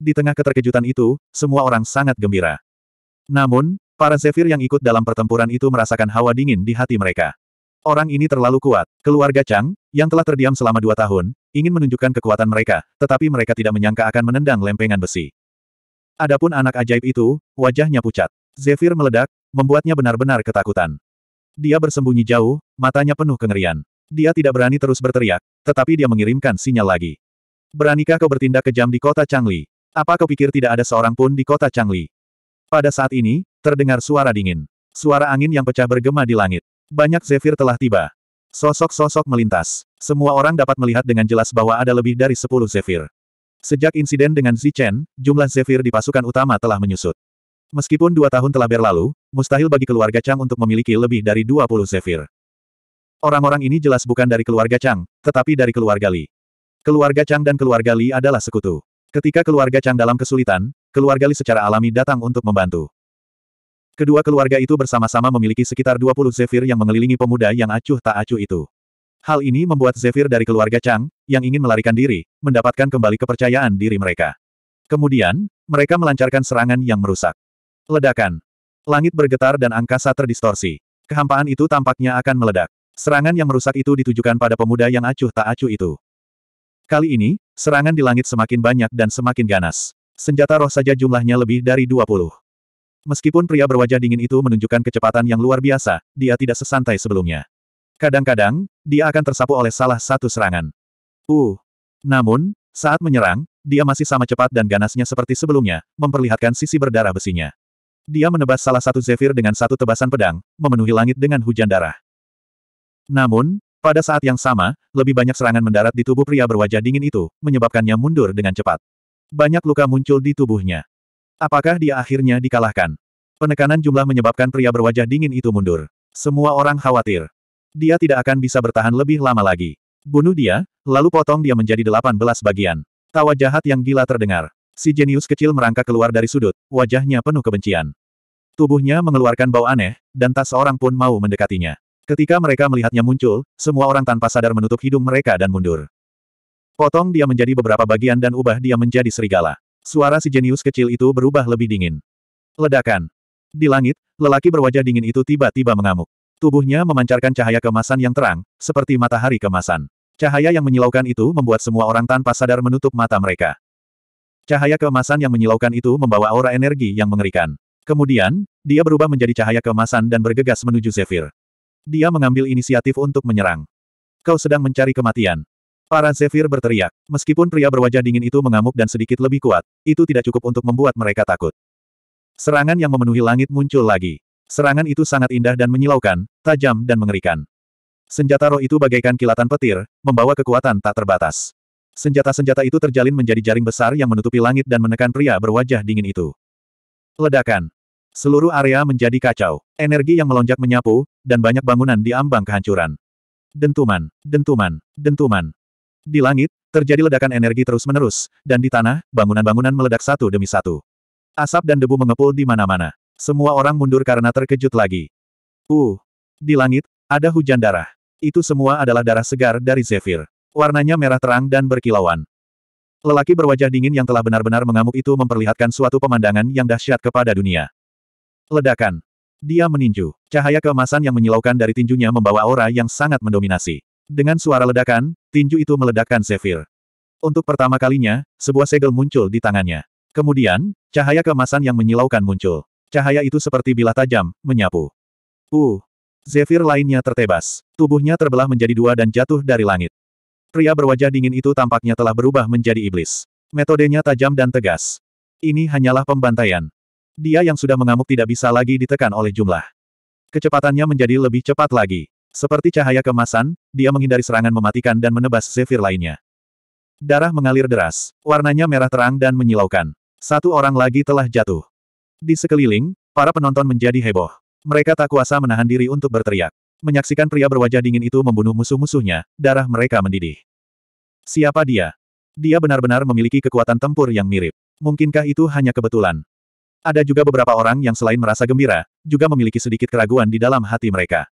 Di tengah keterkejutan itu, semua orang sangat gembira. Namun, para Zephyr yang ikut dalam pertempuran itu merasakan hawa dingin di hati mereka. Orang ini terlalu kuat. Keluarga Chang, yang telah terdiam selama dua tahun, ingin menunjukkan kekuatan mereka, tetapi mereka tidak menyangka akan menendang lempengan besi. Adapun anak ajaib itu, wajahnya pucat. Zephyr meledak, membuatnya benar-benar ketakutan. Dia bersembunyi jauh, matanya penuh kengerian. Dia tidak berani terus berteriak, tetapi dia mengirimkan sinyal lagi. Beranikah kau bertindak kejam di kota Changli? Apa kau pikir tidak ada seorang pun di kota Changli? Pada saat ini, terdengar suara dingin. Suara angin yang pecah bergema di langit. Banyak Zephyr telah tiba. Sosok-sosok melintas. Semua orang dapat melihat dengan jelas bahwa ada lebih dari sepuluh Zephyr. Sejak insiden dengan Zichen, jumlah Zephyr di pasukan utama telah menyusut. Meskipun dua tahun telah berlalu, mustahil bagi keluarga Chang untuk memiliki lebih dari 20 Zephyr. Orang-orang ini jelas bukan dari keluarga Chang, tetapi dari keluarga Li. Keluarga Chang dan keluarga Li adalah sekutu. Ketika keluarga Chang dalam kesulitan, keluarga Li secara alami datang untuk membantu. Kedua keluarga itu bersama-sama memiliki sekitar 20 Zephyr yang mengelilingi pemuda yang acuh tak acuh itu. Hal ini membuat Zephyr dari keluarga Chang, yang ingin melarikan diri, mendapatkan kembali kepercayaan diri mereka. Kemudian, mereka melancarkan serangan yang merusak. Ledakan. Langit bergetar dan angkasa terdistorsi. Kehampaan itu tampaknya akan meledak. Serangan yang merusak itu ditujukan pada pemuda yang acuh tak acuh itu. Kali ini, serangan di langit semakin banyak dan semakin ganas. Senjata roh saja jumlahnya lebih dari 20. Meskipun pria berwajah dingin itu menunjukkan kecepatan yang luar biasa, dia tidak sesantai sebelumnya. Kadang-kadang, dia akan tersapu oleh salah satu serangan. Uh. Namun, saat menyerang, dia masih sama cepat dan ganasnya seperti sebelumnya, memperlihatkan sisi berdarah besinya. Dia menebas salah satu zephyr dengan satu tebasan pedang, memenuhi langit dengan hujan darah. Namun, pada saat yang sama, lebih banyak serangan mendarat di tubuh pria berwajah dingin itu, menyebabkannya mundur dengan cepat. Banyak luka muncul di tubuhnya. Apakah dia akhirnya dikalahkan? Penekanan jumlah menyebabkan pria berwajah dingin itu mundur. Semua orang khawatir. Dia tidak akan bisa bertahan lebih lama lagi. Bunuh dia, lalu potong dia menjadi delapan belas bagian. Tawa jahat yang gila terdengar. Si jenius kecil merangkak keluar dari sudut, wajahnya penuh kebencian. Tubuhnya mengeluarkan bau aneh, dan tak seorang pun mau mendekatinya. Ketika mereka melihatnya muncul, semua orang tanpa sadar menutup hidung mereka dan mundur. Potong dia menjadi beberapa bagian dan ubah dia menjadi serigala. Suara si jenius kecil itu berubah lebih dingin. Ledakan. Di langit, lelaki berwajah dingin itu tiba-tiba mengamuk. Tubuhnya memancarkan cahaya kemasan yang terang, seperti matahari kemasan. Cahaya yang menyilaukan itu membuat semua orang tanpa sadar menutup mata mereka. Cahaya kemasan yang menyilaukan itu membawa aura energi yang mengerikan. Kemudian, dia berubah menjadi cahaya kemasan dan bergegas menuju Zephyr. Dia mengambil inisiatif untuk menyerang. Kau sedang mencari kematian. Para Zephyr berteriak. Meskipun pria berwajah dingin itu mengamuk dan sedikit lebih kuat, itu tidak cukup untuk membuat mereka takut. Serangan yang memenuhi langit muncul lagi. Serangan itu sangat indah dan menyilaukan, tajam dan mengerikan. Senjata roh itu bagaikan kilatan petir, membawa kekuatan tak terbatas. Senjata-senjata itu terjalin menjadi jaring besar yang menutupi langit dan menekan pria berwajah dingin itu. Ledakan. Seluruh area menjadi kacau. Energi yang melonjak menyapu, dan banyak bangunan diambang kehancuran. Dentuman, dentuman, dentuman. Di langit, terjadi ledakan energi terus-menerus, dan di tanah, bangunan-bangunan meledak satu demi satu. Asap dan debu mengepul di mana-mana. Semua orang mundur karena terkejut lagi. Uh, di langit, ada hujan darah. Itu semua adalah darah segar dari Zephyr. Warnanya merah terang dan berkilauan. Lelaki berwajah dingin yang telah benar-benar mengamuk itu memperlihatkan suatu pemandangan yang dahsyat kepada dunia. Ledakan. Dia meninju. Cahaya keemasan yang menyilaukan dari tinjunya membawa aura yang sangat mendominasi. Dengan suara ledakan, tinju itu meledakkan Zephyr. Untuk pertama kalinya, sebuah segel muncul di tangannya. Kemudian, cahaya kemasan yang menyilaukan muncul. Cahaya itu seperti bilah tajam, menyapu. Uh! Zephyr lainnya tertebas. Tubuhnya terbelah menjadi dua dan jatuh dari langit. Pria berwajah dingin itu tampaknya telah berubah menjadi iblis. Metodenya tajam dan tegas. Ini hanyalah pembantaian. Dia yang sudah mengamuk tidak bisa lagi ditekan oleh jumlah. Kecepatannya menjadi lebih cepat lagi. Seperti cahaya kemasan, dia menghindari serangan mematikan dan menebas Zephyr lainnya. Darah mengalir deras, warnanya merah terang dan menyilaukan. Satu orang lagi telah jatuh. Di sekeliling, para penonton menjadi heboh. Mereka tak kuasa menahan diri untuk berteriak. Menyaksikan pria berwajah dingin itu membunuh musuh-musuhnya, darah mereka mendidih. Siapa dia? Dia benar-benar memiliki kekuatan tempur yang mirip. Mungkinkah itu hanya kebetulan? Ada juga beberapa orang yang selain merasa gembira, juga memiliki sedikit keraguan di dalam hati mereka.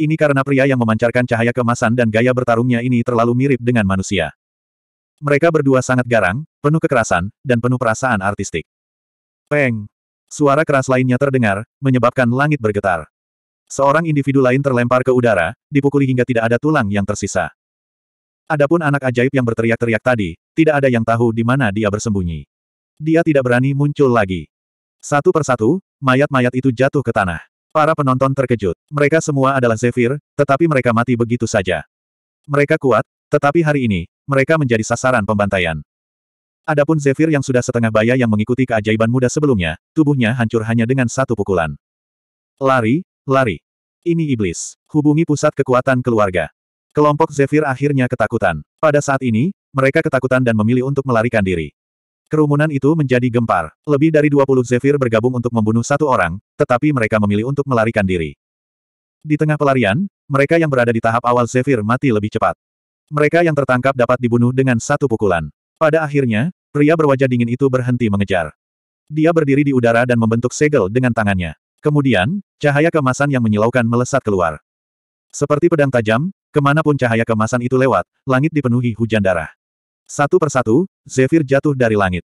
Ini karena pria yang memancarkan cahaya kemasan dan gaya bertarungnya ini terlalu mirip dengan manusia. Mereka berdua sangat garang, penuh kekerasan, dan penuh perasaan artistik. Peng! Suara keras lainnya terdengar, menyebabkan langit bergetar. Seorang individu lain terlempar ke udara, dipukuli hingga tidak ada tulang yang tersisa. Adapun anak ajaib yang berteriak-teriak tadi, tidak ada yang tahu di mana dia bersembunyi. Dia tidak berani muncul lagi. Satu persatu, mayat-mayat itu jatuh ke tanah. Para penonton terkejut. Mereka semua adalah Zephyr, tetapi mereka mati begitu saja. Mereka kuat, tetapi hari ini, mereka menjadi sasaran pembantaian. Adapun Zephyr yang sudah setengah baya yang mengikuti keajaiban muda sebelumnya, tubuhnya hancur hanya dengan satu pukulan. Lari, lari. Ini iblis. Hubungi pusat kekuatan keluarga. Kelompok Zephyr akhirnya ketakutan. Pada saat ini, mereka ketakutan dan memilih untuk melarikan diri. Kerumunan itu menjadi gempar. Lebih dari 20 Zephyr bergabung untuk membunuh satu orang, tetapi mereka memilih untuk melarikan diri. Di tengah pelarian, mereka yang berada di tahap awal Zephyr mati lebih cepat. Mereka yang tertangkap dapat dibunuh dengan satu pukulan. Pada akhirnya, pria berwajah dingin itu berhenti mengejar. Dia berdiri di udara dan membentuk segel dengan tangannya. Kemudian, cahaya kemasan yang menyilaukan melesat keluar. Seperti pedang tajam, kemanapun cahaya kemasan itu lewat, langit dipenuhi hujan darah. Satu persatu, Zephyr jatuh dari langit.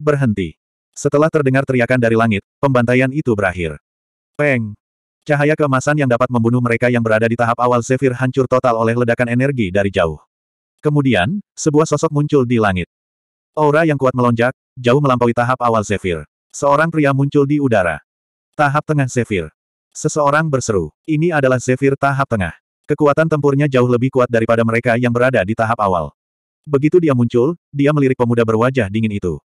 Berhenti. Setelah terdengar teriakan dari langit, pembantaian itu berakhir. Peng! Cahaya kemasan yang dapat membunuh mereka yang berada di tahap awal Zephyr hancur total oleh ledakan energi dari jauh. Kemudian, sebuah sosok muncul di langit. Aura yang kuat melonjak, jauh melampaui tahap awal Zephyr. Seorang pria muncul di udara. Tahap tengah Zephyr. Seseorang berseru, ini adalah Zephyr tahap tengah. Kekuatan tempurnya jauh lebih kuat daripada mereka yang berada di tahap awal. Begitu dia muncul, dia melirik pemuda berwajah dingin itu.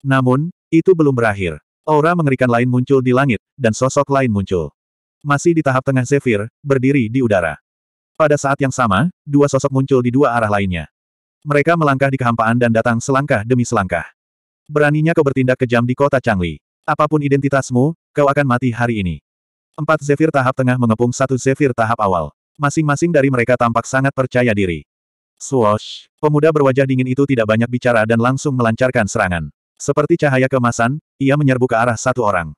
Namun, itu belum berakhir. Aura mengerikan lain muncul di langit, dan sosok lain muncul. Masih di tahap tengah Zephyr, berdiri di udara. Pada saat yang sama, dua sosok muncul di dua arah lainnya. Mereka melangkah di kehampaan dan datang selangkah demi selangkah. Beraninya kau bertindak kejam di kota Changli. Apapun identitasmu, kau akan mati hari ini. Empat Zephyr tahap tengah mengepung satu Zephyr tahap awal. Masing-masing dari mereka tampak sangat percaya diri. Swoosh! Pemuda berwajah dingin itu tidak banyak bicara dan langsung melancarkan serangan. Seperti cahaya kemasan, ia menyerbu ke arah satu orang.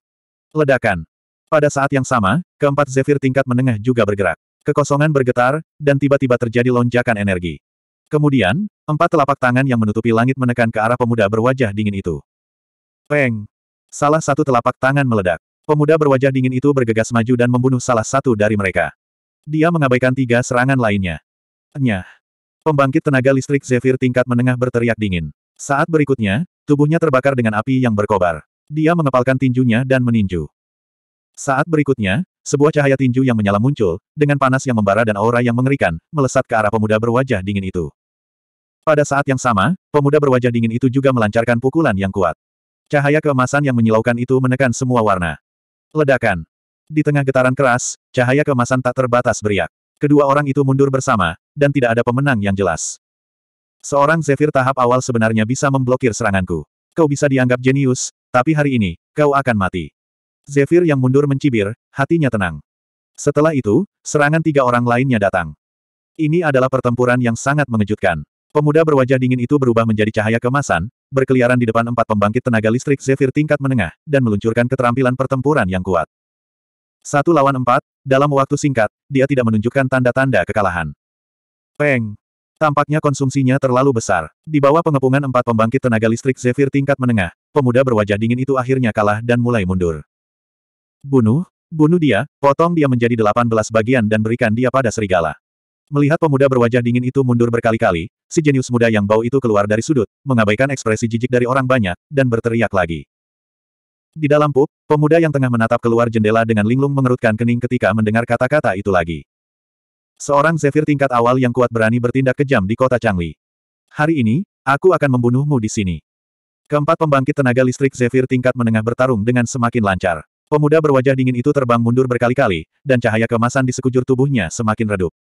Ledakan. Pada saat yang sama, keempat Zephyr tingkat menengah juga bergerak. Kekosongan bergetar, dan tiba-tiba terjadi lonjakan energi. Kemudian, empat telapak tangan yang menutupi langit menekan ke arah pemuda berwajah dingin itu. Peng! Salah satu telapak tangan meledak. Pemuda berwajah dingin itu bergegas maju dan membunuh salah satu dari mereka. Dia mengabaikan tiga serangan lainnya. Nyah! Pembangkit tenaga listrik Zephyr tingkat menengah berteriak dingin. Saat berikutnya, tubuhnya terbakar dengan api yang berkobar. Dia mengepalkan tinjunya dan meninju. Saat berikutnya, sebuah cahaya tinju yang menyala muncul, dengan panas yang membara dan aura yang mengerikan, melesat ke arah pemuda berwajah dingin itu. Pada saat yang sama, pemuda berwajah dingin itu juga melancarkan pukulan yang kuat. Cahaya keemasan yang menyilaukan itu menekan semua warna. Ledakan. Di tengah getaran keras, cahaya keemasan tak terbatas beriak. Kedua orang itu mundur bersama, dan tidak ada pemenang yang jelas. Seorang Zephyr tahap awal sebenarnya bisa memblokir seranganku. Kau bisa dianggap jenius, tapi hari ini, kau akan mati. Zephyr yang mundur mencibir, hatinya tenang. Setelah itu, serangan tiga orang lainnya datang. Ini adalah pertempuran yang sangat mengejutkan. Pemuda berwajah dingin itu berubah menjadi cahaya kemasan, berkeliaran di depan empat pembangkit tenaga listrik Zephyr tingkat menengah, dan meluncurkan keterampilan pertempuran yang kuat. Satu lawan empat, dalam waktu singkat, dia tidak menunjukkan tanda-tanda kekalahan. Peng! Tampaknya konsumsinya terlalu besar. Di bawah pengepungan empat pembangkit tenaga listrik Zephyr tingkat menengah, pemuda berwajah dingin itu akhirnya kalah dan mulai mundur. Bunuh, bunuh dia, potong dia menjadi delapan belas bagian dan berikan dia pada serigala. Melihat pemuda berwajah dingin itu mundur berkali-kali, si jenius muda yang bau itu keluar dari sudut, mengabaikan ekspresi jijik dari orang banyak, dan berteriak lagi. Di dalam pub, pemuda yang tengah menatap keluar jendela dengan linglung mengerutkan kening ketika mendengar kata-kata itu lagi. Seorang Zephyr tingkat awal yang kuat berani bertindak kejam di kota Changli. Hari ini, aku akan membunuhmu di sini. Keempat pembangkit tenaga listrik Zephyr tingkat menengah bertarung dengan semakin lancar. Pemuda berwajah dingin itu terbang mundur berkali-kali, dan cahaya kemasan di sekujur tubuhnya semakin redup.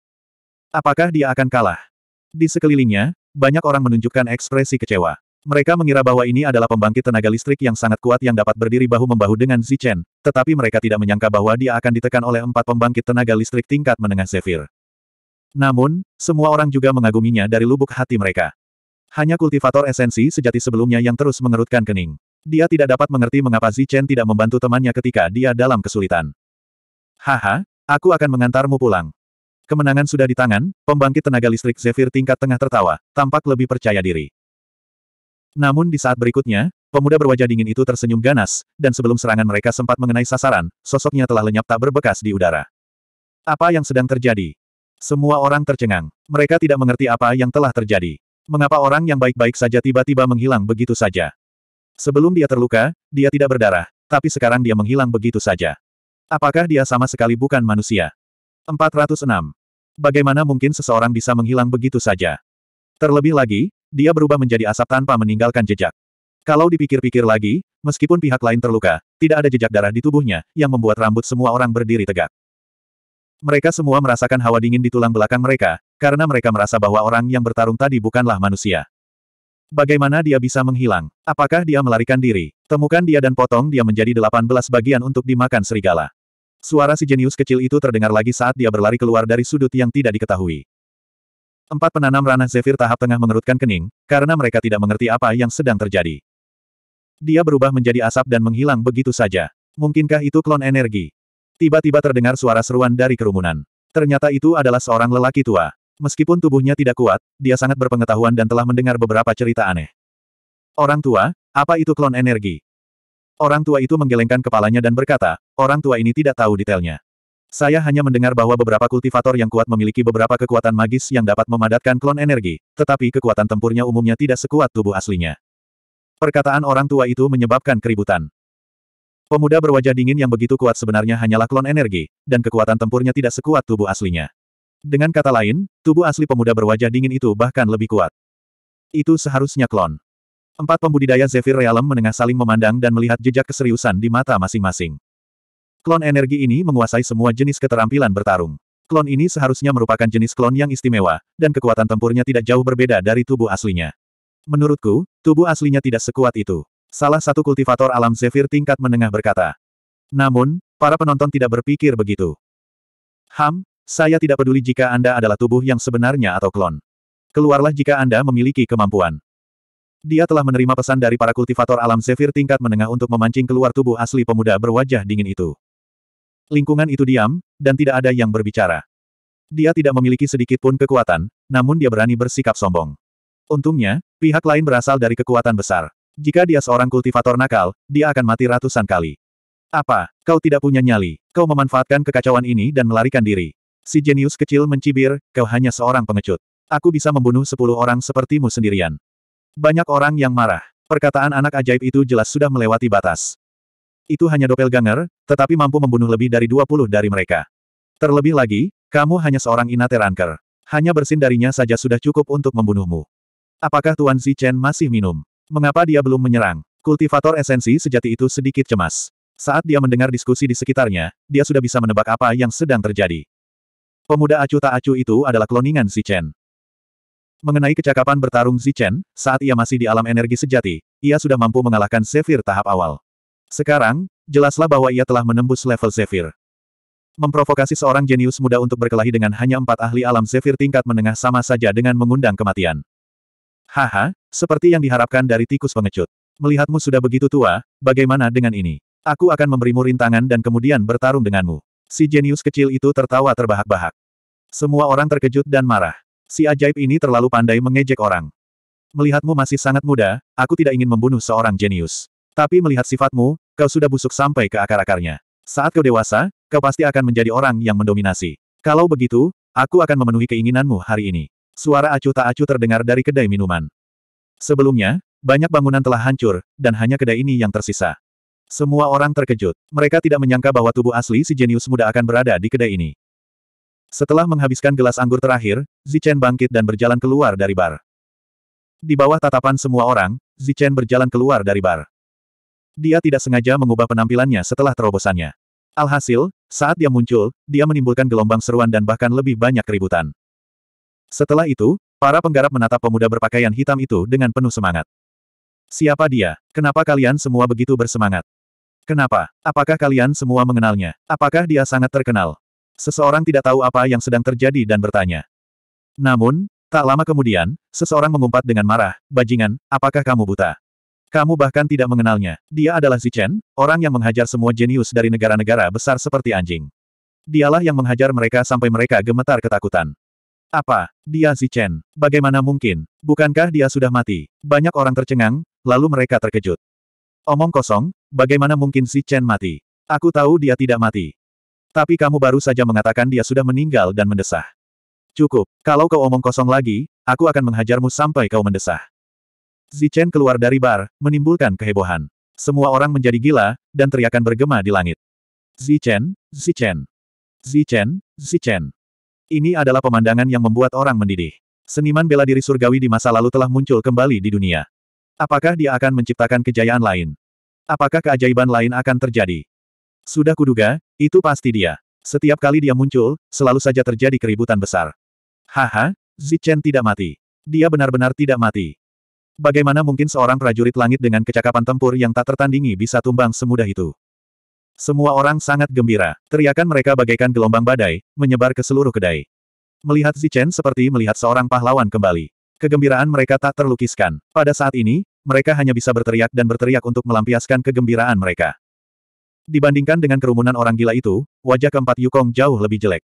Apakah dia akan kalah? Di sekelilingnya, banyak orang menunjukkan ekspresi kecewa. Mereka mengira bahwa ini adalah pembangkit tenaga listrik yang sangat kuat yang dapat berdiri bahu-membahu dengan Zichen, tetapi mereka tidak menyangka bahwa dia akan ditekan oleh empat pembangkit tenaga listrik tingkat menengah Zephyr. Namun, semua orang juga mengaguminya dari lubuk hati mereka. Hanya kultivator esensi sejati sebelumnya yang terus mengerutkan kening. Dia tidak dapat mengerti mengapa Zichen tidak membantu temannya ketika dia dalam kesulitan. Haha, aku akan mengantarmu pulang. Kemenangan sudah di tangan, pembangkit tenaga listrik Zephyr tingkat tengah tertawa, tampak lebih percaya diri. Namun di saat berikutnya, pemuda berwajah dingin itu tersenyum ganas, dan sebelum serangan mereka sempat mengenai sasaran, sosoknya telah lenyap tak berbekas di udara. Apa yang sedang terjadi? Semua orang tercengang. Mereka tidak mengerti apa yang telah terjadi. Mengapa orang yang baik-baik saja tiba-tiba menghilang begitu saja? Sebelum dia terluka, dia tidak berdarah, tapi sekarang dia menghilang begitu saja. Apakah dia sama sekali bukan manusia? 406. Bagaimana mungkin seseorang bisa menghilang begitu saja? Terlebih lagi, dia berubah menjadi asap tanpa meninggalkan jejak. Kalau dipikir-pikir lagi, meskipun pihak lain terluka, tidak ada jejak darah di tubuhnya, yang membuat rambut semua orang berdiri tegak. Mereka semua merasakan hawa dingin di tulang belakang mereka, karena mereka merasa bahwa orang yang bertarung tadi bukanlah manusia. Bagaimana dia bisa menghilang? Apakah dia melarikan diri? Temukan dia dan potong dia menjadi delapan belas bagian untuk dimakan serigala. Suara si jenius kecil itu terdengar lagi saat dia berlari keluar dari sudut yang tidak diketahui. Empat penanam ranah Zephyr tahap tengah mengerutkan kening, karena mereka tidak mengerti apa yang sedang terjadi. Dia berubah menjadi asap dan menghilang begitu saja. Mungkinkah itu klon energi? Tiba-tiba terdengar suara seruan dari kerumunan. Ternyata itu adalah seorang lelaki tua. Meskipun tubuhnya tidak kuat, dia sangat berpengetahuan dan telah mendengar beberapa cerita aneh. Orang tua, apa itu klon energi? Orang tua itu menggelengkan kepalanya dan berkata, orang tua ini tidak tahu detailnya. Saya hanya mendengar bahwa beberapa kultivator yang kuat memiliki beberapa kekuatan magis yang dapat memadatkan klon energi, tetapi kekuatan tempurnya umumnya tidak sekuat tubuh aslinya. Perkataan orang tua itu menyebabkan keributan. Pemuda berwajah dingin yang begitu kuat sebenarnya hanyalah klon energi, dan kekuatan tempurnya tidak sekuat tubuh aslinya. Dengan kata lain, tubuh asli pemuda berwajah dingin itu bahkan lebih kuat. Itu seharusnya klon. Empat pembudidaya Zephyr Realm menengah saling memandang dan melihat jejak keseriusan di mata masing-masing. Klon energi ini menguasai semua jenis keterampilan bertarung. Klon ini seharusnya merupakan jenis klon yang istimewa, dan kekuatan tempurnya tidak jauh berbeda dari tubuh aslinya. Menurutku, tubuh aslinya tidak sekuat itu. Salah satu kultivator alam Zephyr tingkat menengah berkata. Namun, para penonton tidak berpikir begitu. Ham, saya tidak peduli jika Anda adalah tubuh yang sebenarnya atau klon. Keluarlah jika Anda memiliki kemampuan. Dia telah menerima pesan dari para kultivator alam Zephyr tingkat menengah untuk memancing keluar tubuh asli pemuda berwajah dingin itu. Lingkungan itu diam, dan tidak ada yang berbicara. Dia tidak memiliki sedikit pun kekuatan, namun dia berani bersikap sombong. Untungnya, pihak lain berasal dari kekuatan besar. Jika dia seorang kultivator nakal, dia akan mati ratusan kali. Apa, kau tidak punya nyali, kau memanfaatkan kekacauan ini dan melarikan diri. Si jenius kecil mencibir, kau hanya seorang pengecut. Aku bisa membunuh sepuluh orang sepertimu sendirian. Banyak orang yang marah. Perkataan anak ajaib itu jelas sudah melewati batas. Itu hanya doppelganger, tetapi mampu membunuh lebih dari 20 dari mereka. Terlebih lagi, kamu hanya seorang Inate Ranker. Hanya bersin darinya saja sudah cukup untuk membunuhmu. Apakah Tuan Zichen masih minum? Mengapa dia belum menyerang? Kultivator esensi sejati itu sedikit cemas. Saat dia mendengar diskusi di sekitarnya, dia sudah bisa menebak apa yang sedang terjadi. Pemuda acu tak acu itu adalah kloningan Zichen. Mengenai kecakapan bertarung Zichen, saat ia masih di alam energi sejati, ia sudah mampu mengalahkan sefir tahap awal. Sekarang, jelaslah bahwa ia telah menembus level Zephyr. Memprovokasi seorang jenius muda untuk berkelahi dengan hanya empat ahli alam Zephyr tingkat menengah sama saja dengan mengundang kematian. Haha, seperti yang diharapkan dari tikus pengecut. Melihatmu sudah begitu tua, bagaimana dengan ini? Aku akan memberimu rintangan dan kemudian bertarung denganmu. Si jenius kecil itu tertawa terbahak-bahak. Semua orang terkejut dan marah. Si ajaib ini terlalu pandai mengejek orang. Melihatmu masih sangat muda, aku tidak ingin membunuh seorang jenius. Tapi melihat sifatmu, kau sudah busuk sampai ke akar-akarnya. Saat kau dewasa, kau pasti akan menjadi orang yang mendominasi. Kalau begitu, aku akan memenuhi keinginanmu hari ini. Suara acuh tak acuh terdengar dari kedai minuman. Sebelumnya, banyak bangunan telah hancur, dan hanya kedai ini yang tersisa. Semua orang terkejut. Mereka tidak menyangka bahwa tubuh asli si jenius muda akan berada di kedai ini. Setelah menghabiskan gelas anggur terakhir, Zichen bangkit dan berjalan keluar dari bar. Di bawah tatapan semua orang, Zichen berjalan keluar dari bar. Dia tidak sengaja mengubah penampilannya setelah terobosannya. Alhasil, saat dia muncul, dia menimbulkan gelombang seruan dan bahkan lebih banyak keributan. Setelah itu, para penggarap menatap pemuda berpakaian hitam itu dengan penuh semangat. Siapa dia? Kenapa kalian semua begitu bersemangat? Kenapa? Apakah kalian semua mengenalnya? Apakah dia sangat terkenal? Seseorang tidak tahu apa yang sedang terjadi dan bertanya. Namun, tak lama kemudian, seseorang mengumpat dengan marah, Bajingan, apakah kamu buta? Kamu bahkan tidak mengenalnya. Dia adalah Zichen, orang yang menghajar semua jenius dari negara-negara besar seperti anjing. Dialah yang menghajar mereka sampai mereka gemetar ketakutan. Apa? Dia Zichen. Bagaimana mungkin? Bukankah dia sudah mati? Banyak orang tercengang, lalu mereka terkejut. Omong kosong, bagaimana mungkin Zichen mati? Aku tahu dia tidak mati. Tapi kamu baru saja mengatakan dia sudah meninggal dan mendesah. Cukup, kalau kau omong kosong lagi, aku akan menghajarmu sampai kau mendesah. Zichen keluar dari bar, menimbulkan kehebohan. Semua orang menjadi gila, dan teriakan bergema di langit. Zichen, Zichen, Zichen, Zichen. Ini adalah pemandangan yang membuat orang mendidih. Seniman bela diri surgawi di masa lalu telah muncul kembali di dunia. Apakah dia akan menciptakan kejayaan lain? Apakah keajaiban lain akan terjadi? Sudah kuduga, itu pasti dia. Setiap kali dia muncul, selalu saja terjadi keributan besar. Haha, Zichen tidak mati. Dia benar-benar tidak mati. Bagaimana mungkin seorang prajurit langit dengan kecakapan tempur yang tak tertandingi bisa tumbang semudah itu? Semua orang sangat gembira. Teriakan mereka bagaikan gelombang badai, menyebar ke seluruh kedai. Melihat Zichen seperti melihat seorang pahlawan kembali. Kegembiraan mereka tak terlukiskan. Pada saat ini, mereka hanya bisa berteriak dan berteriak untuk melampiaskan kegembiraan mereka. Dibandingkan dengan kerumunan orang gila itu, wajah keempat Yukong jauh lebih jelek.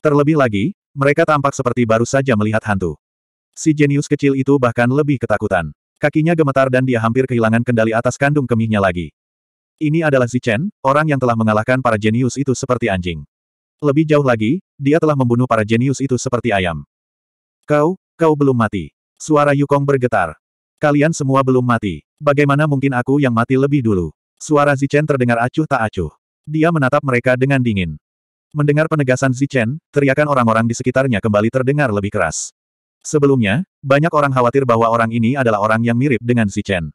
Terlebih lagi, mereka tampak seperti baru saja melihat hantu. Si jenius kecil itu bahkan lebih ketakutan. Kakinya gemetar dan dia hampir kehilangan kendali atas kandung kemihnya lagi. Ini adalah Zichen, orang yang telah mengalahkan para jenius itu seperti anjing. Lebih jauh lagi, dia telah membunuh para jenius itu seperti ayam. Kau, kau belum mati. Suara Yukong bergetar. Kalian semua belum mati. Bagaimana mungkin aku yang mati lebih dulu? Suara Zichen terdengar acuh tak acuh. Dia menatap mereka dengan dingin. Mendengar penegasan Zichen, teriakan orang-orang di sekitarnya kembali terdengar lebih keras. Sebelumnya, banyak orang khawatir bahwa orang ini adalah orang yang mirip dengan si Chen.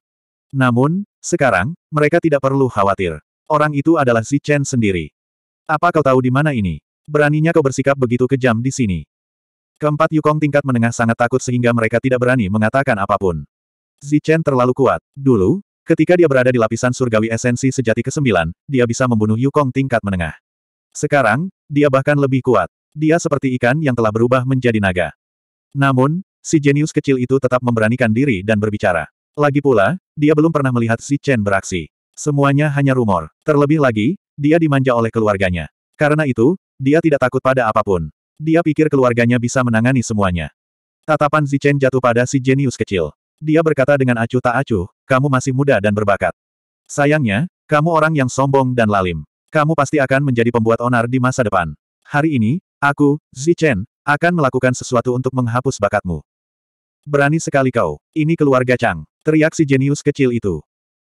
Namun, sekarang, mereka tidak perlu khawatir. Orang itu adalah si Chen sendiri. Apa kau tahu di mana ini? Beraninya kau bersikap begitu kejam di sini. Keempat Yukong tingkat menengah sangat takut sehingga mereka tidak berani mengatakan apapun. Si Chen terlalu kuat. Dulu, ketika dia berada di lapisan surgawi esensi sejati ke-9, dia bisa membunuh Yukong tingkat menengah. Sekarang, dia bahkan lebih kuat. Dia seperti ikan yang telah berubah menjadi naga. Namun, si jenius kecil itu tetap memberanikan diri dan berbicara. Lagi pula, dia belum pernah melihat si Chen beraksi. Semuanya hanya rumor. Terlebih lagi, dia dimanja oleh keluarganya. Karena itu, dia tidak takut pada apapun. Dia pikir keluarganya bisa menangani semuanya. Tatapan si Chen jatuh pada si jenius kecil. Dia berkata dengan acuh tak acuh, kamu masih muda dan berbakat. Sayangnya, kamu orang yang sombong dan lalim. Kamu pasti akan menjadi pembuat onar di masa depan. Hari ini, aku, Zichen, akan melakukan sesuatu untuk menghapus bakatmu. Berani sekali kau, ini keluarga Chang. Teriak si jenius kecil itu.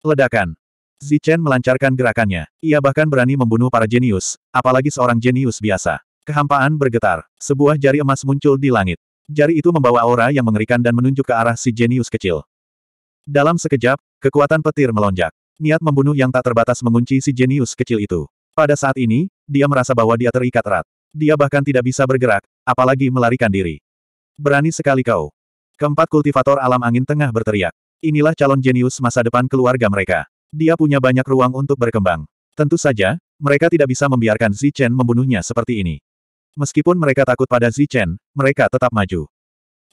Ledakan. Zichen melancarkan gerakannya. Ia bahkan berani membunuh para jenius, apalagi seorang jenius biasa. Kehampaan bergetar. Sebuah jari emas muncul di langit. Jari itu membawa aura yang mengerikan dan menunjuk ke arah si jenius kecil. Dalam sekejap, kekuatan petir melonjak. Niat membunuh yang tak terbatas mengunci si jenius kecil itu. Pada saat ini, dia merasa bahwa dia terikat erat. Dia bahkan tidak bisa bergerak, apalagi melarikan diri. Berani sekali kau. Keempat kultivator alam angin tengah berteriak. Inilah calon jenius masa depan keluarga mereka. Dia punya banyak ruang untuk berkembang. Tentu saja, mereka tidak bisa membiarkan Zichen membunuhnya seperti ini. Meskipun mereka takut pada Zichen, mereka tetap maju.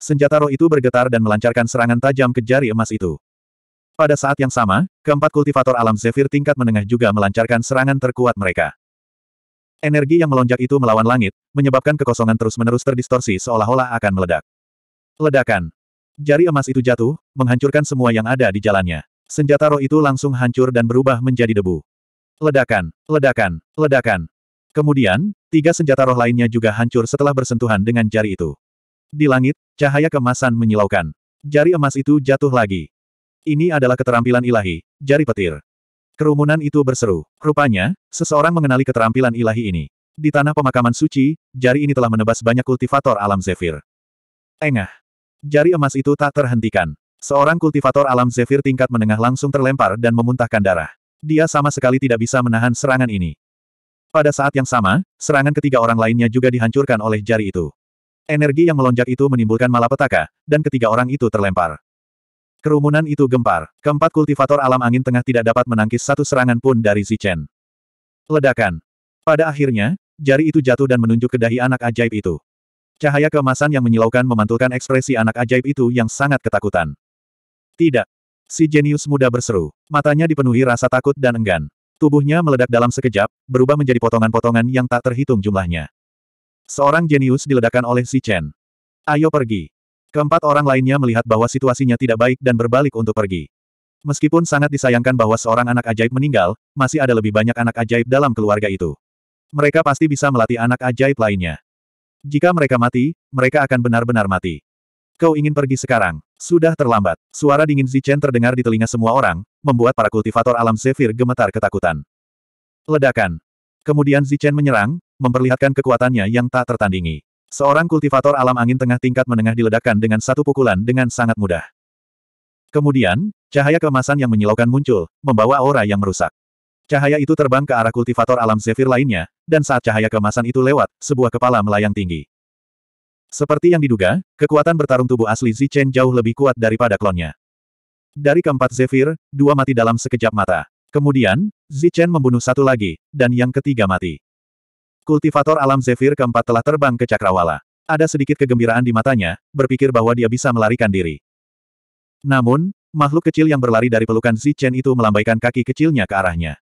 Senjata roh itu bergetar dan melancarkan serangan tajam ke jari emas itu. Pada saat yang sama, keempat kultivator alam Zephyr tingkat menengah juga melancarkan serangan terkuat mereka. Energi yang melonjak itu melawan langit, menyebabkan kekosongan terus-menerus terdistorsi seolah-olah akan meledak. Ledakan. Jari emas itu jatuh, menghancurkan semua yang ada di jalannya. Senjata roh itu langsung hancur dan berubah menjadi debu. Ledakan, ledakan, ledakan. Kemudian, tiga senjata roh lainnya juga hancur setelah bersentuhan dengan jari itu. Di langit, cahaya kemasan menyilaukan. Jari emas itu jatuh lagi. Ini adalah keterampilan ilahi, jari petir. Kerumunan itu berseru. Rupanya, seseorang mengenali keterampilan ilahi ini. Di tanah pemakaman suci, jari ini telah menebas banyak kultivator alam zephyr. Engah. Jari emas itu tak terhentikan. Seorang kultivator alam zephyr tingkat menengah langsung terlempar dan memuntahkan darah. Dia sama sekali tidak bisa menahan serangan ini. Pada saat yang sama, serangan ketiga orang lainnya juga dihancurkan oleh jari itu. Energi yang melonjak itu menimbulkan malapetaka, dan ketiga orang itu terlempar. Kerumunan itu gempar. Keempat kultivator alam angin tengah tidak dapat menangkis satu serangan pun dari Zichen. Ledakan. Pada akhirnya, jari itu jatuh dan menunjuk ke dahi anak ajaib itu. Cahaya kemasan yang menyilaukan memantulkan ekspresi anak ajaib itu yang sangat ketakutan. Tidak. Si jenius muda berseru. Matanya dipenuhi rasa takut dan enggan. Tubuhnya meledak dalam sekejap, berubah menjadi potongan-potongan yang tak terhitung jumlahnya. Seorang jenius diledakkan oleh si Chen. Ayo pergi. Keempat orang lainnya melihat bahwa situasinya tidak baik dan berbalik untuk pergi. Meskipun sangat disayangkan bahwa seorang anak ajaib meninggal, masih ada lebih banyak anak ajaib dalam keluarga itu. Mereka pasti bisa melatih anak ajaib lainnya. Jika mereka mati, mereka akan benar-benar mati. Kau ingin pergi sekarang. Sudah terlambat. Suara dingin Zichen terdengar di telinga semua orang, membuat para kultivator alam Zephyr gemetar ketakutan. Ledakan. Kemudian Zichen menyerang, memperlihatkan kekuatannya yang tak tertandingi. Seorang kultivator alam angin tengah tingkat menengah diledakkan dengan satu pukulan dengan sangat mudah. Kemudian, cahaya kemasan yang menyilaukan muncul, membawa aura yang merusak. Cahaya itu terbang ke arah kultivator alam Zephyr lainnya, dan saat cahaya kemasan itu lewat, sebuah kepala melayang tinggi. Seperti yang diduga, kekuatan bertarung tubuh asli Zichen jauh lebih kuat daripada klonnya. Dari keempat Zephyr, dua mati dalam sekejap mata. Kemudian, Zichen membunuh satu lagi, dan yang ketiga mati. Kultivator alam Zephyr keempat telah terbang ke Cakrawala. Ada sedikit kegembiraan di matanya, berpikir bahwa dia bisa melarikan diri. Namun, makhluk kecil yang berlari dari pelukan Zichen itu melambaikan kaki kecilnya ke arahnya.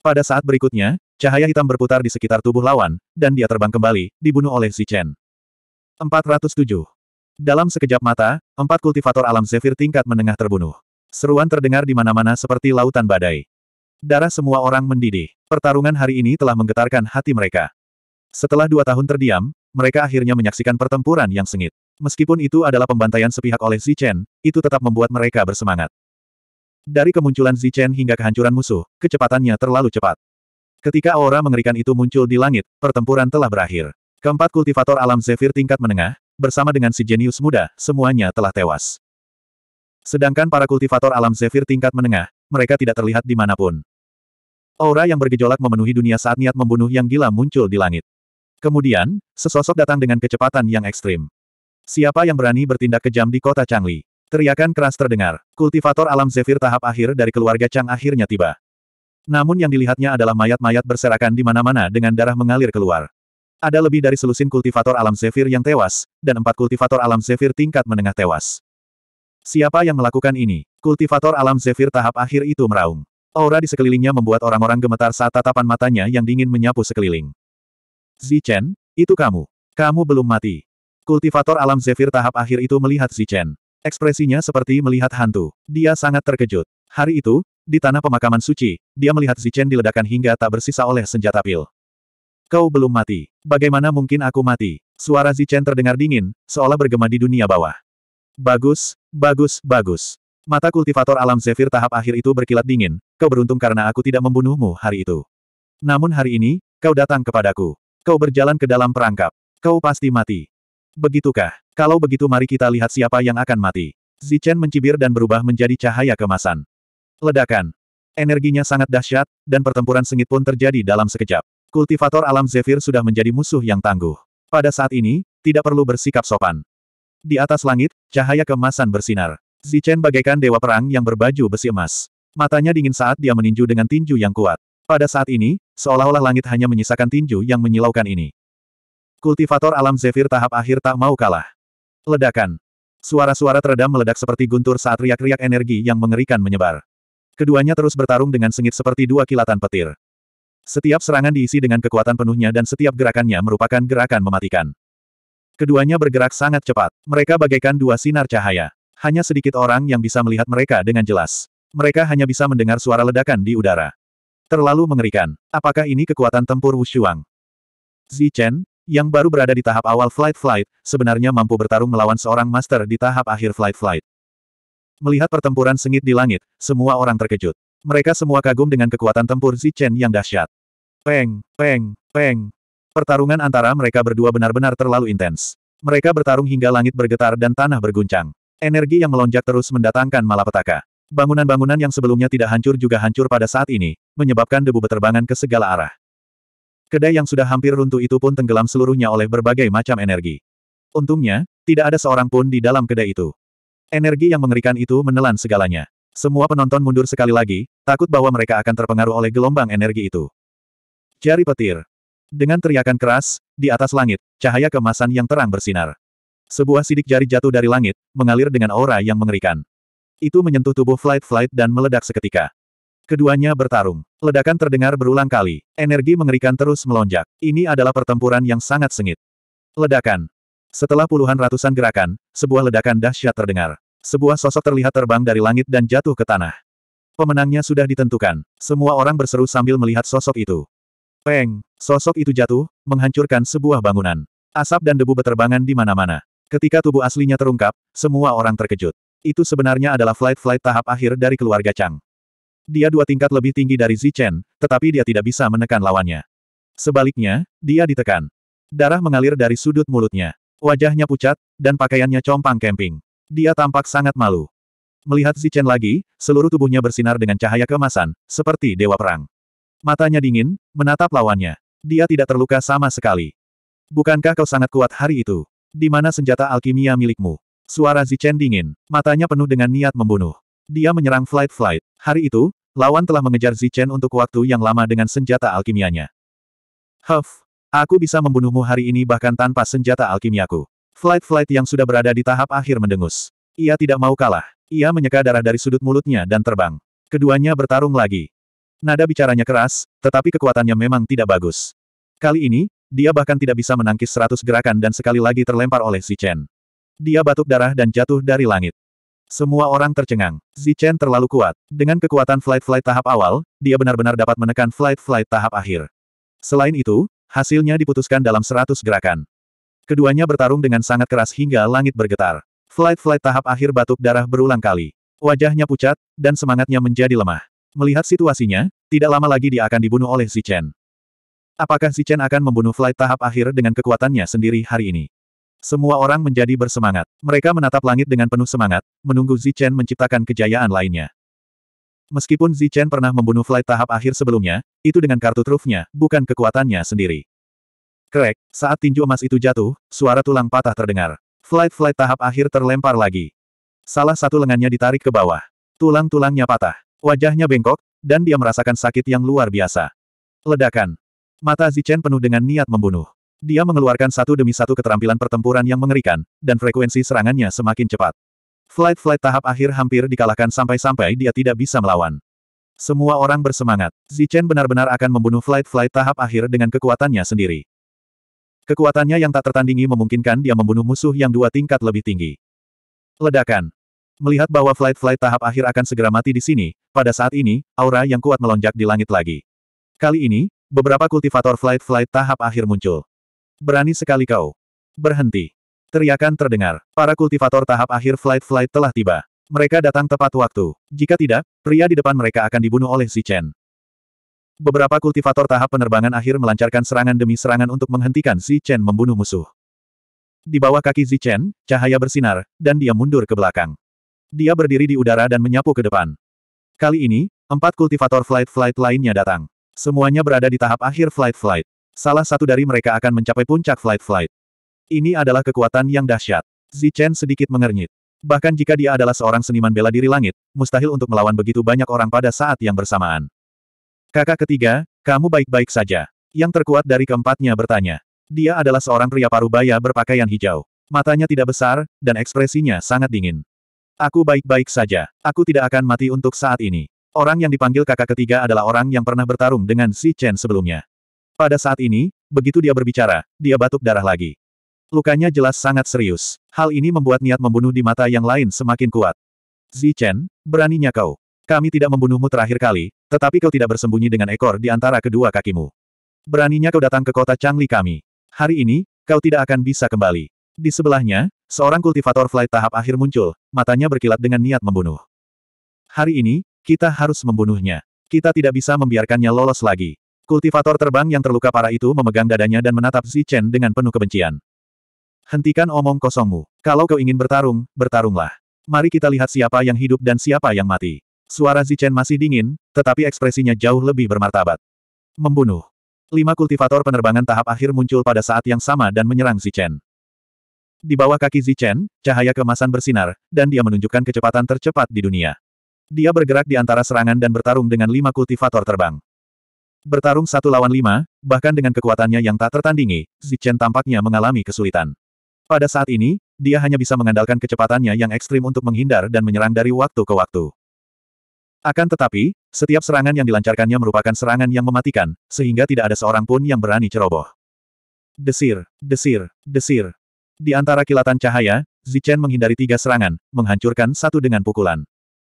Pada saat berikutnya, cahaya hitam berputar di sekitar tubuh lawan, dan dia terbang kembali, dibunuh oleh Zichen. 407. Dalam sekejap mata, empat kultivator alam Zephyr tingkat menengah terbunuh. Seruan terdengar di mana-mana seperti lautan badai. Darah semua orang mendidih. Pertarungan hari ini telah menggetarkan hati mereka. Setelah dua tahun terdiam, mereka akhirnya menyaksikan pertempuran yang sengit. Meskipun itu adalah pembantaian sepihak oleh Zichen, itu tetap membuat mereka bersemangat. Dari kemunculan Zichen hingga kehancuran musuh, kecepatannya terlalu cepat. Ketika aura mengerikan itu muncul di langit, pertempuran telah berakhir. Keempat kultivator alam Zephyr tingkat menengah, bersama dengan si jenius muda, semuanya telah tewas. Sedangkan para kultivator alam Zephyr tingkat menengah, mereka tidak terlihat di dimanapun. Aura yang bergejolak memenuhi dunia saat niat membunuh yang gila muncul di langit. Kemudian, sesosok datang dengan kecepatan yang ekstrim. Siapa yang berani bertindak kejam di kota Changli? Teriakan keras terdengar. Kultivator alam Zephyr tahap akhir dari keluarga Chang akhirnya tiba. Namun yang dilihatnya adalah mayat-mayat berserakan di mana-mana dengan darah mengalir keluar. Ada lebih dari selusin kultivator alam Zephyr yang tewas, dan empat kultivator alam Zephyr tingkat menengah tewas. Siapa yang melakukan ini? Kultivator alam Zephyr tahap akhir itu meraung. Aura di sekelilingnya membuat orang-orang gemetar saat tatapan matanya yang dingin menyapu sekeliling. Zichen, itu kamu. Kamu belum mati. Kultivator alam Zephyr tahap akhir itu melihat Zichen. Ekspresinya seperti melihat hantu. Dia sangat terkejut. Hari itu, di tanah pemakaman suci, dia melihat Zichen diledakkan hingga tak bersisa oleh senjata pil. Kau belum mati. Bagaimana mungkin aku mati? Suara Zichen terdengar dingin, seolah bergema di dunia bawah. Bagus, bagus, bagus. Mata kultivator alam Zephyr tahap akhir itu berkilat dingin, kau beruntung karena aku tidak membunuhmu hari itu. Namun hari ini, kau datang kepadaku. Kau berjalan ke dalam perangkap. Kau pasti mati. Begitukah? Kalau begitu mari kita lihat siapa yang akan mati. Zichen mencibir dan berubah menjadi cahaya kemasan. Ledakan. Energinya sangat dahsyat, dan pertempuran sengit pun terjadi dalam sekejap. Kultivator alam Zephyr sudah menjadi musuh yang tangguh. Pada saat ini, tidak perlu bersikap sopan. Di atas langit, cahaya kemasan bersinar. Zichen bagaikan dewa perang yang berbaju besi emas. Matanya dingin saat dia meninju dengan tinju yang kuat. Pada saat ini, seolah-olah langit hanya menyisakan tinju yang menyilaukan ini. Kultivator alam Zephyr tahap akhir tak mau kalah. Ledakan. Suara-suara teredam meledak seperti guntur saat riak-riak energi yang mengerikan menyebar. Keduanya terus bertarung dengan sengit seperti dua kilatan petir. Setiap serangan diisi dengan kekuatan penuhnya dan setiap gerakannya merupakan gerakan mematikan. Keduanya bergerak sangat cepat. Mereka bagaikan dua sinar cahaya. Hanya sedikit orang yang bisa melihat mereka dengan jelas. Mereka hanya bisa mendengar suara ledakan di udara. Terlalu mengerikan. Apakah ini kekuatan tempur Wushuang? Zi Chen, yang baru berada di tahap awal Flight Flight, sebenarnya mampu bertarung melawan seorang master di tahap akhir Flight Flight. Melihat pertempuran sengit di langit, semua orang terkejut. Mereka semua kagum dengan kekuatan tempur Zi Chen yang dahsyat. Peng, peng, peng. Pertarungan antara mereka berdua benar-benar terlalu intens. Mereka bertarung hingga langit bergetar dan tanah berguncang. Energi yang melonjak terus mendatangkan malapetaka. Bangunan-bangunan yang sebelumnya tidak hancur juga hancur pada saat ini, menyebabkan debu beterbangan ke segala arah. Kedai yang sudah hampir runtuh itu pun tenggelam seluruhnya oleh berbagai macam energi. Untungnya, tidak ada seorang pun di dalam kedai itu. Energi yang mengerikan itu menelan segalanya. Semua penonton mundur sekali lagi, takut bahwa mereka akan terpengaruh oleh gelombang energi itu. Jari petir. Dengan teriakan keras, di atas langit, cahaya kemasan yang terang bersinar. Sebuah sidik jari jatuh dari langit, mengalir dengan aura yang mengerikan. Itu menyentuh tubuh Flight Flight dan meledak seketika. Keduanya bertarung. Ledakan terdengar berulang kali. Energi mengerikan terus melonjak. Ini adalah pertempuran yang sangat sengit. Ledakan. Setelah puluhan ratusan gerakan, sebuah ledakan dahsyat terdengar. Sebuah sosok terlihat terbang dari langit dan jatuh ke tanah. Pemenangnya sudah ditentukan. Semua orang berseru sambil melihat sosok itu. Peng! Sosok itu jatuh, menghancurkan sebuah bangunan. Asap dan debu beterbangan di mana-mana. Ketika tubuh aslinya terungkap, semua orang terkejut. Itu sebenarnya adalah flight-flight tahap akhir dari keluarga Chang. Dia dua tingkat lebih tinggi dari Zichen, tetapi dia tidak bisa menekan lawannya. Sebaliknya, dia ditekan. Darah mengalir dari sudut mulutnya. Wajahnya pucat, dan pakaiannya compang kemping. Dia tampak sangat malu. Melihat Zichen lagi, seluruh tubuhnya bersinar dengan cahaya kemasan, seperti dewa perang. Matanya dingin, menatap lawannya. Dia tidak terluka sama sekali. Bukankah kau sangat kuat hari itu? Di mana senjata alkimia milikmu? Suara Zichen dingin, matanya penuh dengan niat membunuh. Dia menyerang Flight Flight. Hari itu, lawan telah mengejar Zichen untuk waktu yang lama dengan senjata alkimianya. Huff, aku bisa membunuhmu hari ini bahkan tanpa senjata alkimiaku. Flight Flight yang sudah berada di tahap akhir mendengus. Ia tidak mau kalah. Ia menyeka darah dari sudut mulutnya dan terbang. Keduanya bertarung lagi. Nada bicaranya keras, tetapi kekuatannya memang tidak bagus. Kali ini, dia bahkan tidak bisa menangkis seratus gerakan dan sekali lagi terlempar oleh Zichen. Dia batuk darah dan jatuh dari langit. Semua orang tercengang. Zichen terlalu kuat. Dengan kekuatan flight-flight tahap awal, dia benar-benar dapat menekan flight-flight tahap akhir. Selain itu, hasilnya diputuskan dalam seratus gerakan. Keduanya bertarung dengan sangat keras hingga langit bergetar. Flight-flight tahap akhir batuk darah berulang kali. Wajahnya pucat, dan semangatnya menjadi lemah. Melihat situasinya, tidak lama lagi dia akan dibunuh oleh Zichen. Apakah Zichen akan membunuh flight tahap akhir dengan kekuatannya sendiri hari ini? Semua orang menjadi bersemangat. Mereka menatap langit dengan penuh semangat, menunggu Zichen menciptakan kejayaan lainnya. Meskipun Zichen pernah membunuh flight tahap akhir sebelumnya, itu dengan kartu trufnya, bukan kekuatannya sendiri. Krek, saat tinju emas itu jatuh, suara tulang patah terdengar. Flight-flight tahap akhir terlempar lagi. Salah satu lengannya ditarik ke bawah. Tulang-tulangnya patah. Wajahnya bengkok, dan dia merasakan sakit yang luar biasa. Ledakan. Mata Zichen penuh dengan niat membunuh. Dia mengeluarkan satu demi satu keterampilan pertempuran yang mengerikan, dan frekuensi serangannya semakin cepat. Flight-flight tahap akhir hampir dikalahkan sampai-sampai dia tidak bisa melawan. Semua orang bersemangat. Zichen benar-benar akan membunuh flight-flight tahap akhir dengan kekuatannya sendiri. Kekuatannya yang tak tertandingi memungkinkan dia membunuh musuh yang dua tingkat lebih tinggi. Ledakan. Melihat bahwa flight-flight tahap akhir akan segera mati di sini, pada saat ini, aura yang kuat melonjak di langit lagi. Kali ini, Beberapa kultivator flight-flight tahap akhir muncul. Berani sekali kau. Berhenti. Teriakan terdengar. Para kultivator tahap akhir flight-flight telah tiba. Mereka datang tepat waktu. Jika tidak, pria di depan mereka akan dibunuh oleh si Chen. Beberapa kultivator tahap penerbangan akhir melancarkan serangan demi serangan untuk menghentikan si Chen membunuh musuh. Di bawah kaki si Chen, cahaya bersinar, dan dia mundur ke belakang. Dia berdiri di udara dan menyapu ke depan. Kali ini, empat kultivator flight-flight lainnya datang. Semuanya berada di tahap akhir flight-flight. Salah satu dari mereka akan mencapai puncak flight-flight. Ini adalah kekuatan yang dahsyat. Zichen sedikit mengernyit. Bahkan jika dia adalah seorang seniman bela diri langit, mustahil untuk melawan begitu banyak orang pada saat yang bersamaan. Kakak ketiga, kamu baik-baik saja. Yang terkuat dari keempatnya bertanya. Dia adalah seorang pria parubaya berpakaian hijau. Matanya tidak besar, dan ekspresinya sangat dingin. Aku baik-baik saja. Aku tidak akan mati untuk saat ini. Orang yang dipanggil kakak ketiga adalah orang yang pernah bertarung dengan Si Chen sebelumnya. Pada saat ini, begitu dia berbicara, dia batuk darah lagi. Lukanya jelas sangat serius. Hal ini membuat niat membunuh di mata yang lain semakin kuat. Zi Chen, beraninya kau. Kami tidak membunuhmu terakhir kali, tetapi kau tidak bersembunyi dengan ekor di antara kedua kakimu. Beraninya kau datang ke kota Changli kami. Hari ini, kau tidak akan bisa kembali. Di sebelahnya, seorang kultivator flight tahap akhir muncul, matanya berkilat dengan niat membunuh. Hari ini, kita harus membunuhnya. Kita tidak bisa membiarkannya lolos lagi. Kultivator terbang yang terluka parah itu memegang dadanya dan menatap Zichen dengan penuh kebencian. Hentikan omong kosongmu. Kalau kau ingin bertarung, bertarunglah. Mari kita lihat siapa yang hidup dan siapa yang mati. Suara Zichen masih dingin, tetapi ekspresinya jauh lebih bermartabat. Membunuh. Lima kultivator penerbangan tahap akhir muncul pada saat yang sama dan menyerang Zichen. Di bawah kaki Zichen, cahaya kemasan bersinar, dan dia menunjukkan kecepatan tercepat di dunia. Dia bergerak di antara serangan dan bertarung dengan lima kultivator terbang. Bertarung satu lawan lima, bahkan dengan kekuatannya yang tak tertandingi, Zichen tampaknya mengalami kesulitan. Pada saat ini, dia hanya bisa mengandalkan kecepatannya yang ekstrim untuk menghindar dan menyerang dari waktu ke waktu. Akan tetapi, setiap serangan yang dilancarkannya merupakan serangan yang mematikan, sehingga tidak ada seorang pun yang berani ceroboh. Desir, desir, desir. Di antara kilatan cahaya, Zichen menghindari tiga serangan, menghancurkan satu dengan pukulan.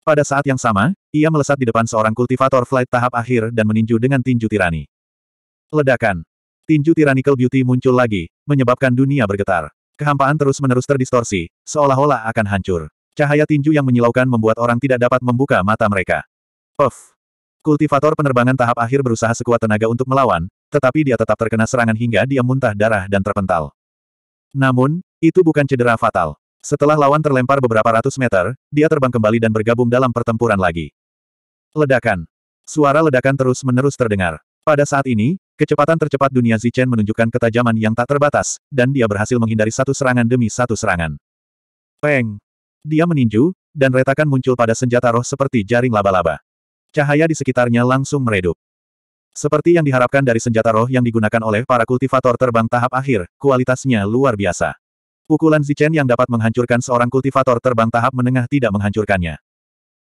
Pada saat yang sama, ia melesat di depan seorang kultivator flight tahap akhir dan meninju dengan tinju tirani. Ledakan. Tinju tiranical Beauty muncul lagi, menyebabkan dunia bergetar. Kehampaan terus-menerus terdistorsi, seolah-olah akan hancur. Cahaya tinju yang menyilaukan membuat orang tidak dapat membuka mata mereka. Puff. Kultivator penerbangan tahap akhir berusaha sekuat tenaga untuk melawan, tetapi dia tetap terkena serangan hingga dia muntah darah dan terpental. Namun, itu bukan cedera fatal. Setelah lawan terlempar beberapa ratus meter, dia terbang kembali dan bergabung dalam pertempuran lagi. Ledakan. Suara ledakan terus-menerus terdengar. Pada saat ini, kecepatan tercepat dunia Zichen menunjukkan ketajaman yang tak terbatas, dan dia berhasil menghindari satu serangan demi satu serangan. Peng! Dia meninju, dan retakan muncul pada senjata roh seperti jaring laba-laba. Cahaya di sekitarnya langsung meredup. Seperti yang diharapkan dari senjata roh yang digunakan oleh para kultivator terbang tahap akhir, kualitasnya luar biasa. Pukulan Zichen yang dapat menghancurkan seorang kultivator terbang tahap menengah tidak menghancurkannya.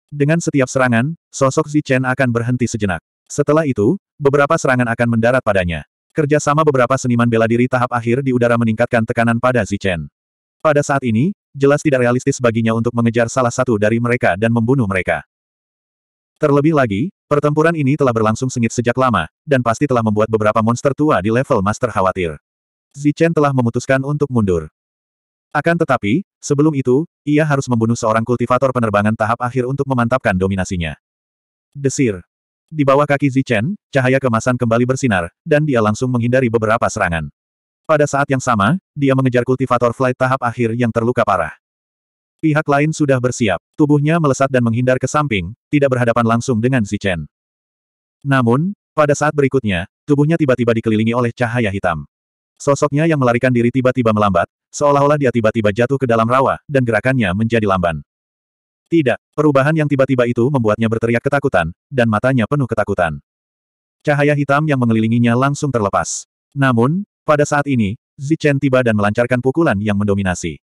Dengan setiap serangan, sosok Zichen akan berhenti sejenak. Setelah itu, beberapa serangan akan mendarat padanya. Kerjasama beberapa seniman bela diri tahap akhir di udara meningkatkan tekanan pada Zichen. Pada saat ini, jelas tidak realistis baginya untuk mengejar salah satu dari mereka dan membunuh mereka. Terlebih lagi, pertempuran ini telah berlangsung sengit sejak lama, dan pasti telah membuat beberapa monster tua di level master khawatir. Zichen telah memutuskan untuk mundur. Akan tetapi, sebelum itu, ia harus membunuh seorang kultivator penerbangan tahap akhir untuk memantapkan dominasinya. Desir. Di bawah kaki Zichen, cahaya kemasan kembali bersinar, dan dia langsung menghindari beberapa serangan. Pada saat yang sama, dia mengejar kultivator flight tahap akhir yang terluka parah. Pihak lain sudah bersiap, tubuhnya melesat dan menghindar ke samping, tidak berhadapan langsung dengan Zichen. Namun, pada saat berikutnya, tubuhnya tiba-tiba dikelilingi oleh cahaya hitam. Sosoknya yang melarikan diri tiba-tiba melambat, seolah-olah dia tiba-tiba jatuh ke dalam rawa, dan gerakannya menjadi lamban. Tidak, perubahan yang tiba-tiba itu membuatnya berteriak ketakutan, dan matanya penuh ketakutan. Cahaya hitam yang mengelilinginya langsung terlepas. Namun, pada saat ini, Zichen tiba dan melancarkan pukulan yang mendominasi.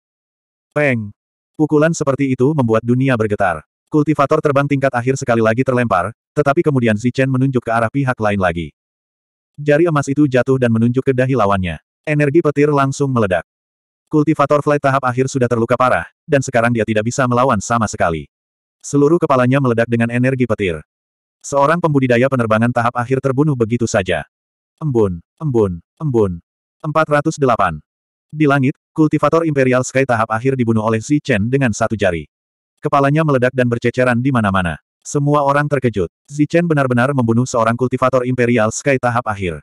Peng! Pukulan seperti itu membuat dunia bergetar. Kultivator terbang tingkat akhir sekali lagi terlempar, tetapi kemudian Zichen menunjuk ke arah pihak lain lagi. Jari emas itu jatuh dan menunjuk ke dahi lawannya. Energi petir langsung meledak. Kultivator Flight tahap akhir sudah terluka parah, dan sekarang dia tidak bisa melawan sama sekali. Seluruh kepalanya meledak dengan energi petir. Seorang pembudidaya penerbangan tahap akhir terbunuh begitu saja. Embun, embun, embun. 408. Di langit, kultivator Imperial Sky tahap akhir dibunuh oleh Xi Chen dengan satu jari. Kepalanya meledak dan berceceran di mana-mana. Semua orang terkejut. Xi Chen benar-benar membunuh seorang kultivator Imperial Sky tahap akhir.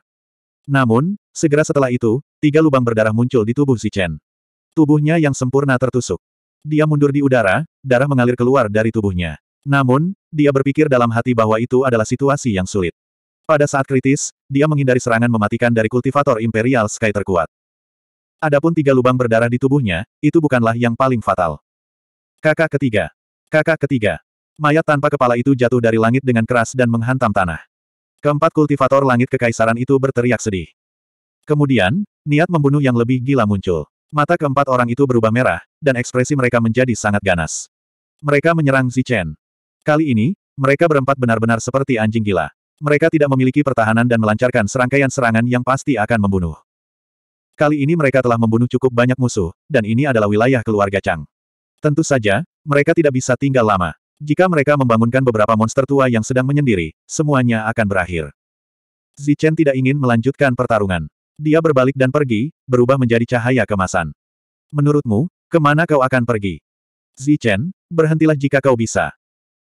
Namun, segera setelah itu, tiga lubang berdarah muncul di tubuh Xi Chen. Tubuhnya yang sempurna tertusuk. Dia mundur di udara, darah mengalir keluar dari tubuhnya. Namun, dia berpikir dalam hati bahwa itu adalah situasi yang sulit. Pada saat kritis, dia menghindari serangan mematikan dari kultivator Imperial Sky terkuat. Adapun tiga lubang berdarah di tubuhnya, itu bukanlah yang paling fatal. Kakak ketiga. Kakak ketiga. Mayat tanpa kepala itu jatuh dari langit dengan keras dan menghantam tanah. Keempat kultivator langit kekaisaran itu berteriak sedih. Kemudian, niat membunuh yang lebih gila muncul. Mata keempat orang itu berubah merah, dan ekspresi mereka menjadi sangat ganas. Mereka menyerang Zichen. Kali ini, mereka berempat benar-benar seperti anjing gila. Mereka tidak memiliki pertahanan dan melancarkan serangkaian serangan yang pasti akan membunuh. Kali ini mereka telah membunuh cukup banyak musuh, dan ini adalah wilayah keluarga Chang. Tentu saja, mereka tidak bisa tinggal lama. Jika mereka membangunkan beberapa monster tua yang sedang menyendiri, semuanya akan berakhir. Zichen tidak ingin melanjutkan pertarungan. Dia berbalik dan pergi, berubah menjadi cahaya kemasan. Menurutmu, kemana kau akan pergi? Zichen, berhentilah jika kau bisa.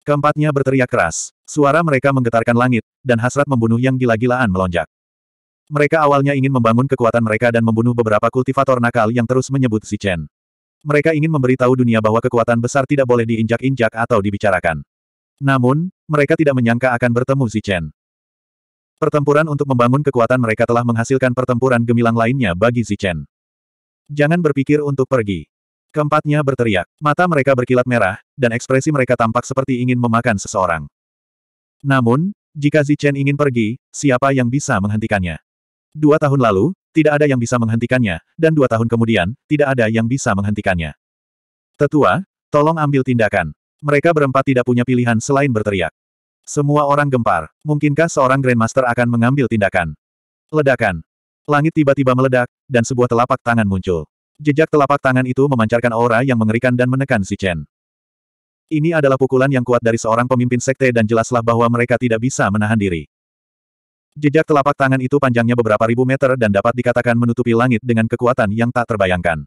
Keempatnya berteriak keras. Suara mereka menggetarkan langit, dan hasrat membunuh yang gila-gilaan melonjak. Mereka awalnya ingin membangun kekuatan mereka dan membunuh beberapa kultivator nakal yang terus menyebut Zichen. Mereka ingin memberitahu dunia bahwa kekuatan besar tidak boleh diinjak-injak atau dibicarakan. Namun, mereka tidak menyangka akan bertemu Zichen. Pertempuran untuk membangun kekuatan mereka telah menghasilkan pertempuran gemilang lainnya bagi Zichen. Jangan berpikir untuk pergi. Keempatnya berteriak. Mata mereka berkilat merah, dan ekspresi mereka tampak seperti ingin memakan seseorang. Namun, jika Zichen ingin pergi, siapa yang bisa menghentikannya? Dua tahun lalu, tidak ada yang bisa menghentikannya, dan dua tahun kemudian, tidak ada yang bisa menghentikannya. Tetua, tolong ambil tindakan. Mereka berempat tidak punya pilihan selain berteriak. Semua orang gempar. Mungkinkah seorang Grandmaster akan mengambil tindakan? Ledakan. Langit tiba-tiba meledak, dan sebuah telapak tangan muncul. Jejak telapak tangan itu memancarkan aura yang mengerikan dan menekan si Chen. Ini adalah pukulan yang kuat dari seorang pemimpin sekte dan jelaslah bahwa mereka tidak bisa menahan diri. Jejak telapak tangan itu panjangnya beberapa ribu meter dan dapat dikatakan menutupi langit dengan kekuatan yang tak terbayangkan.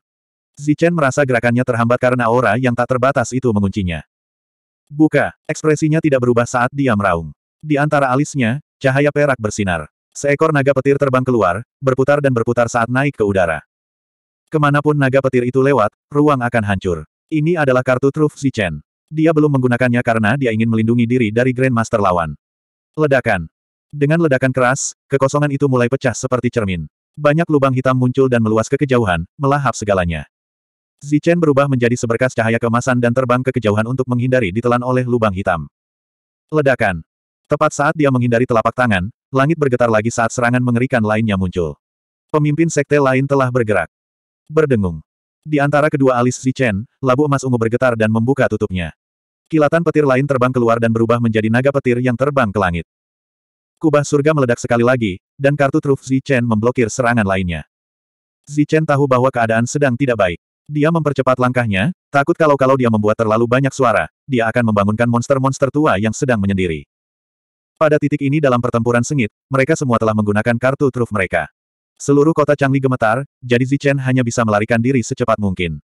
Zichen merasa gerakannya terhambat karena aura yang tak terbatas itu menguncinya. Buka. Ekspresinya tidak berubah saat dia meraung. Di antara alisnya, cahaya perak bersinar. Seekor naga petir terbang keluar, berputar dan berputar saat naik ke udara. Kemanapun naga petir itu lewat, ruang akan hancur. Ini adalah kartu truf Zichen. Dia belum menggunakannya karena dia ingin melindungi diri dari Grandmaster lawan. Ledakan. Dengan ledakan keras, kekosongan itu mulai pecah seperti cermin. Banyak lubang hitam muncul dan meluas ke kejauhan, melahap segalanya. Zichen berubah menjadi seberkas cahaya kemasan dan terbang ke kejauhan untuk menghindari ditelan oleh lubang hitam. Ledakan. Tepat saat dia menghindari telapak tangan, langit bergetar lagi saat serangan mengerikan lainnya muncul. Pemimpin sekte lain telah bergerak. Berdengung. Di antara kedua alis Zichen, labu emas ungu bergetar dan membuka tutupnya. Kilatan petir lain terbang keluar dan berubah menjadi naga petir yang terbang ke langit. Kubah surga meledak sekali lagi, dan kartu truf Zichen memblokir serangan lainnya. Zichen tahu bahwa keadaan sedang tidak baik. Dia mempercepat langkahnya, takut kalau-kalau dia membuat terlalu banyak suara, dia akan membangunkan monster-monster tua yang sedang menyendiri. Pada titik ini dalam pertempuran sengit, mereka semua telah menggunakan kartu truf mereka. Seluruh kota Changli gemetar, jadi Zichen hanya bisa melarikan diri secepat mungkin.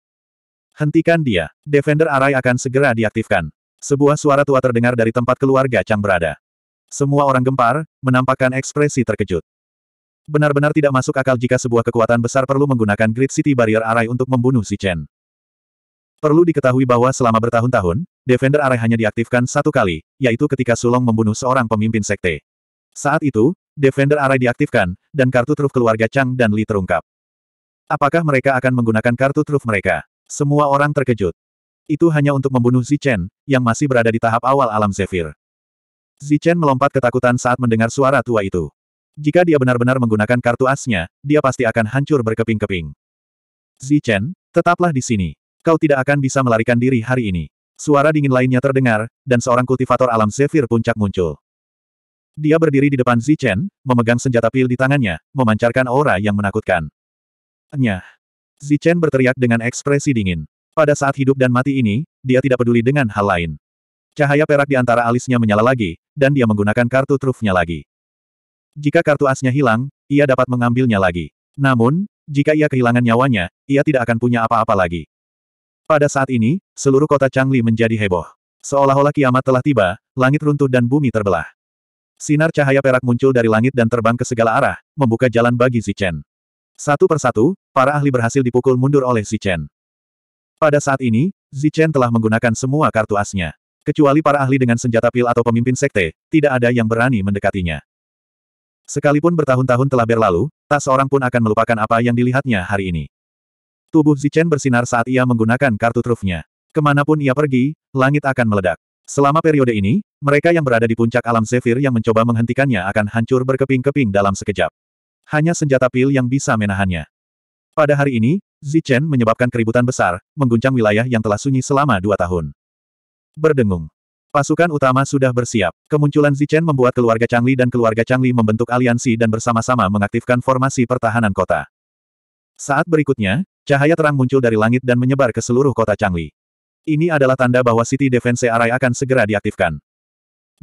Hentikan dia. Defender Arai akan segera diaktifkan. Sebuah suara tua terdengar dari tempat keluarga Chang berada. Semua orang gempar, menampakkan ekspresi terkejut. Benar-benar tidak masuk akal jika sebuah kekuatan besar perlu menggunakan Great City Barrier Array untuk membunuh si Chen. Perlu diketahui bahwa selama bertahun-tahun, Defender Array hanya diaktifkan satu kali, yaitu ketika Sulong membunuh seorang pemimpin sekte. Saat itu, Defender Array diaktifkan, dan kartu truf keluarga Chang dan Li terungkap. Apakah mereka akan menggunakan kartu truf mereka? Semua orang terkejut. Itu hanya untuk membunuh Zichen, yang masih berada di tahap awal alam Zephyr. Zichen melompat ketakutan saat mendengar suara tua itu. Jika dia benar-benar menggunakan kartu asnya, dia pasti akan hancur berkeping-keping. Zichen, tetaplah di sini. Kau tidak akan bisa melarikan diri hari ini. Suara dingin lainnya terdengar, dan seorang kultivator alam Zephyr puncak muncul. Dia berdiri di depan Zichen, memegang senjata pil di tangannya, memancarkan aura yang menakutkan. Nyah. Zichen berteriak dengan ekspresi dingin. Pada saat hidup dan mati ini, dia tidak peduli dengan hal lain. Cahaya perak di antara alisnya menyala lagi, dan dia menggunakan kartu trufnya lagi. Jika kartu asnya hilang, ia dapat mengambilnya lagi. Namun, jika ia kehilangan nyawanya, ia tidak akan punya apa-apa lagi. Pada saat ini, seluruh kota Changli menjadi heboh. Seolah-olah kiamat telah tiba, langit runtuh dan bumi terbelah. Sinar cahaya perak muncul dari langit dan terbang ke segala arah, membuka jalan bagi Zichen. Satu persatu, para ahli berhasil dipukul mundur oleh Zichen. Pada saat ini, Zichen telah menggunakan semua kartu asnya. Kecuali para ahli dengan senjata pil atau pemimpin sekte, tidak ada yang berani mendekatinya. Sekalipun bertahun-tahun telah berlalu, tak seorang pun akan melupakan apa yang dilihatnya hari ini. Tubuh Zichen bersinar saat ia menggunakan kartu trufnya. Kemanapun ia pergi, langit akan meledak. Selama periode ini, mereka yang berada di puncak alam Zephyr yang mencoba menghentikannya akan hancur berkeping-keping dalam sekejap. Hanya senjata pil yang bisa menahannya. Pada hari ini, Zichen menyebabkan keributan besar, mengguncang wilayah yang telah sunyi selama dua tahun. Berdengung. Pasukan utama sudah bersiap. Kemunculan Zichen membuat keluarga Changli dan keluarga Changli membentuk aliansi dan bersama-sama mengaktifkan formasi pertahanan kota. Saat berikutnya, cahaya terang muncul dari langit dan menyebar ke seluruh kota Changli. Ini adalah tanda bahwa City Defense Array akan segera diaktifkan.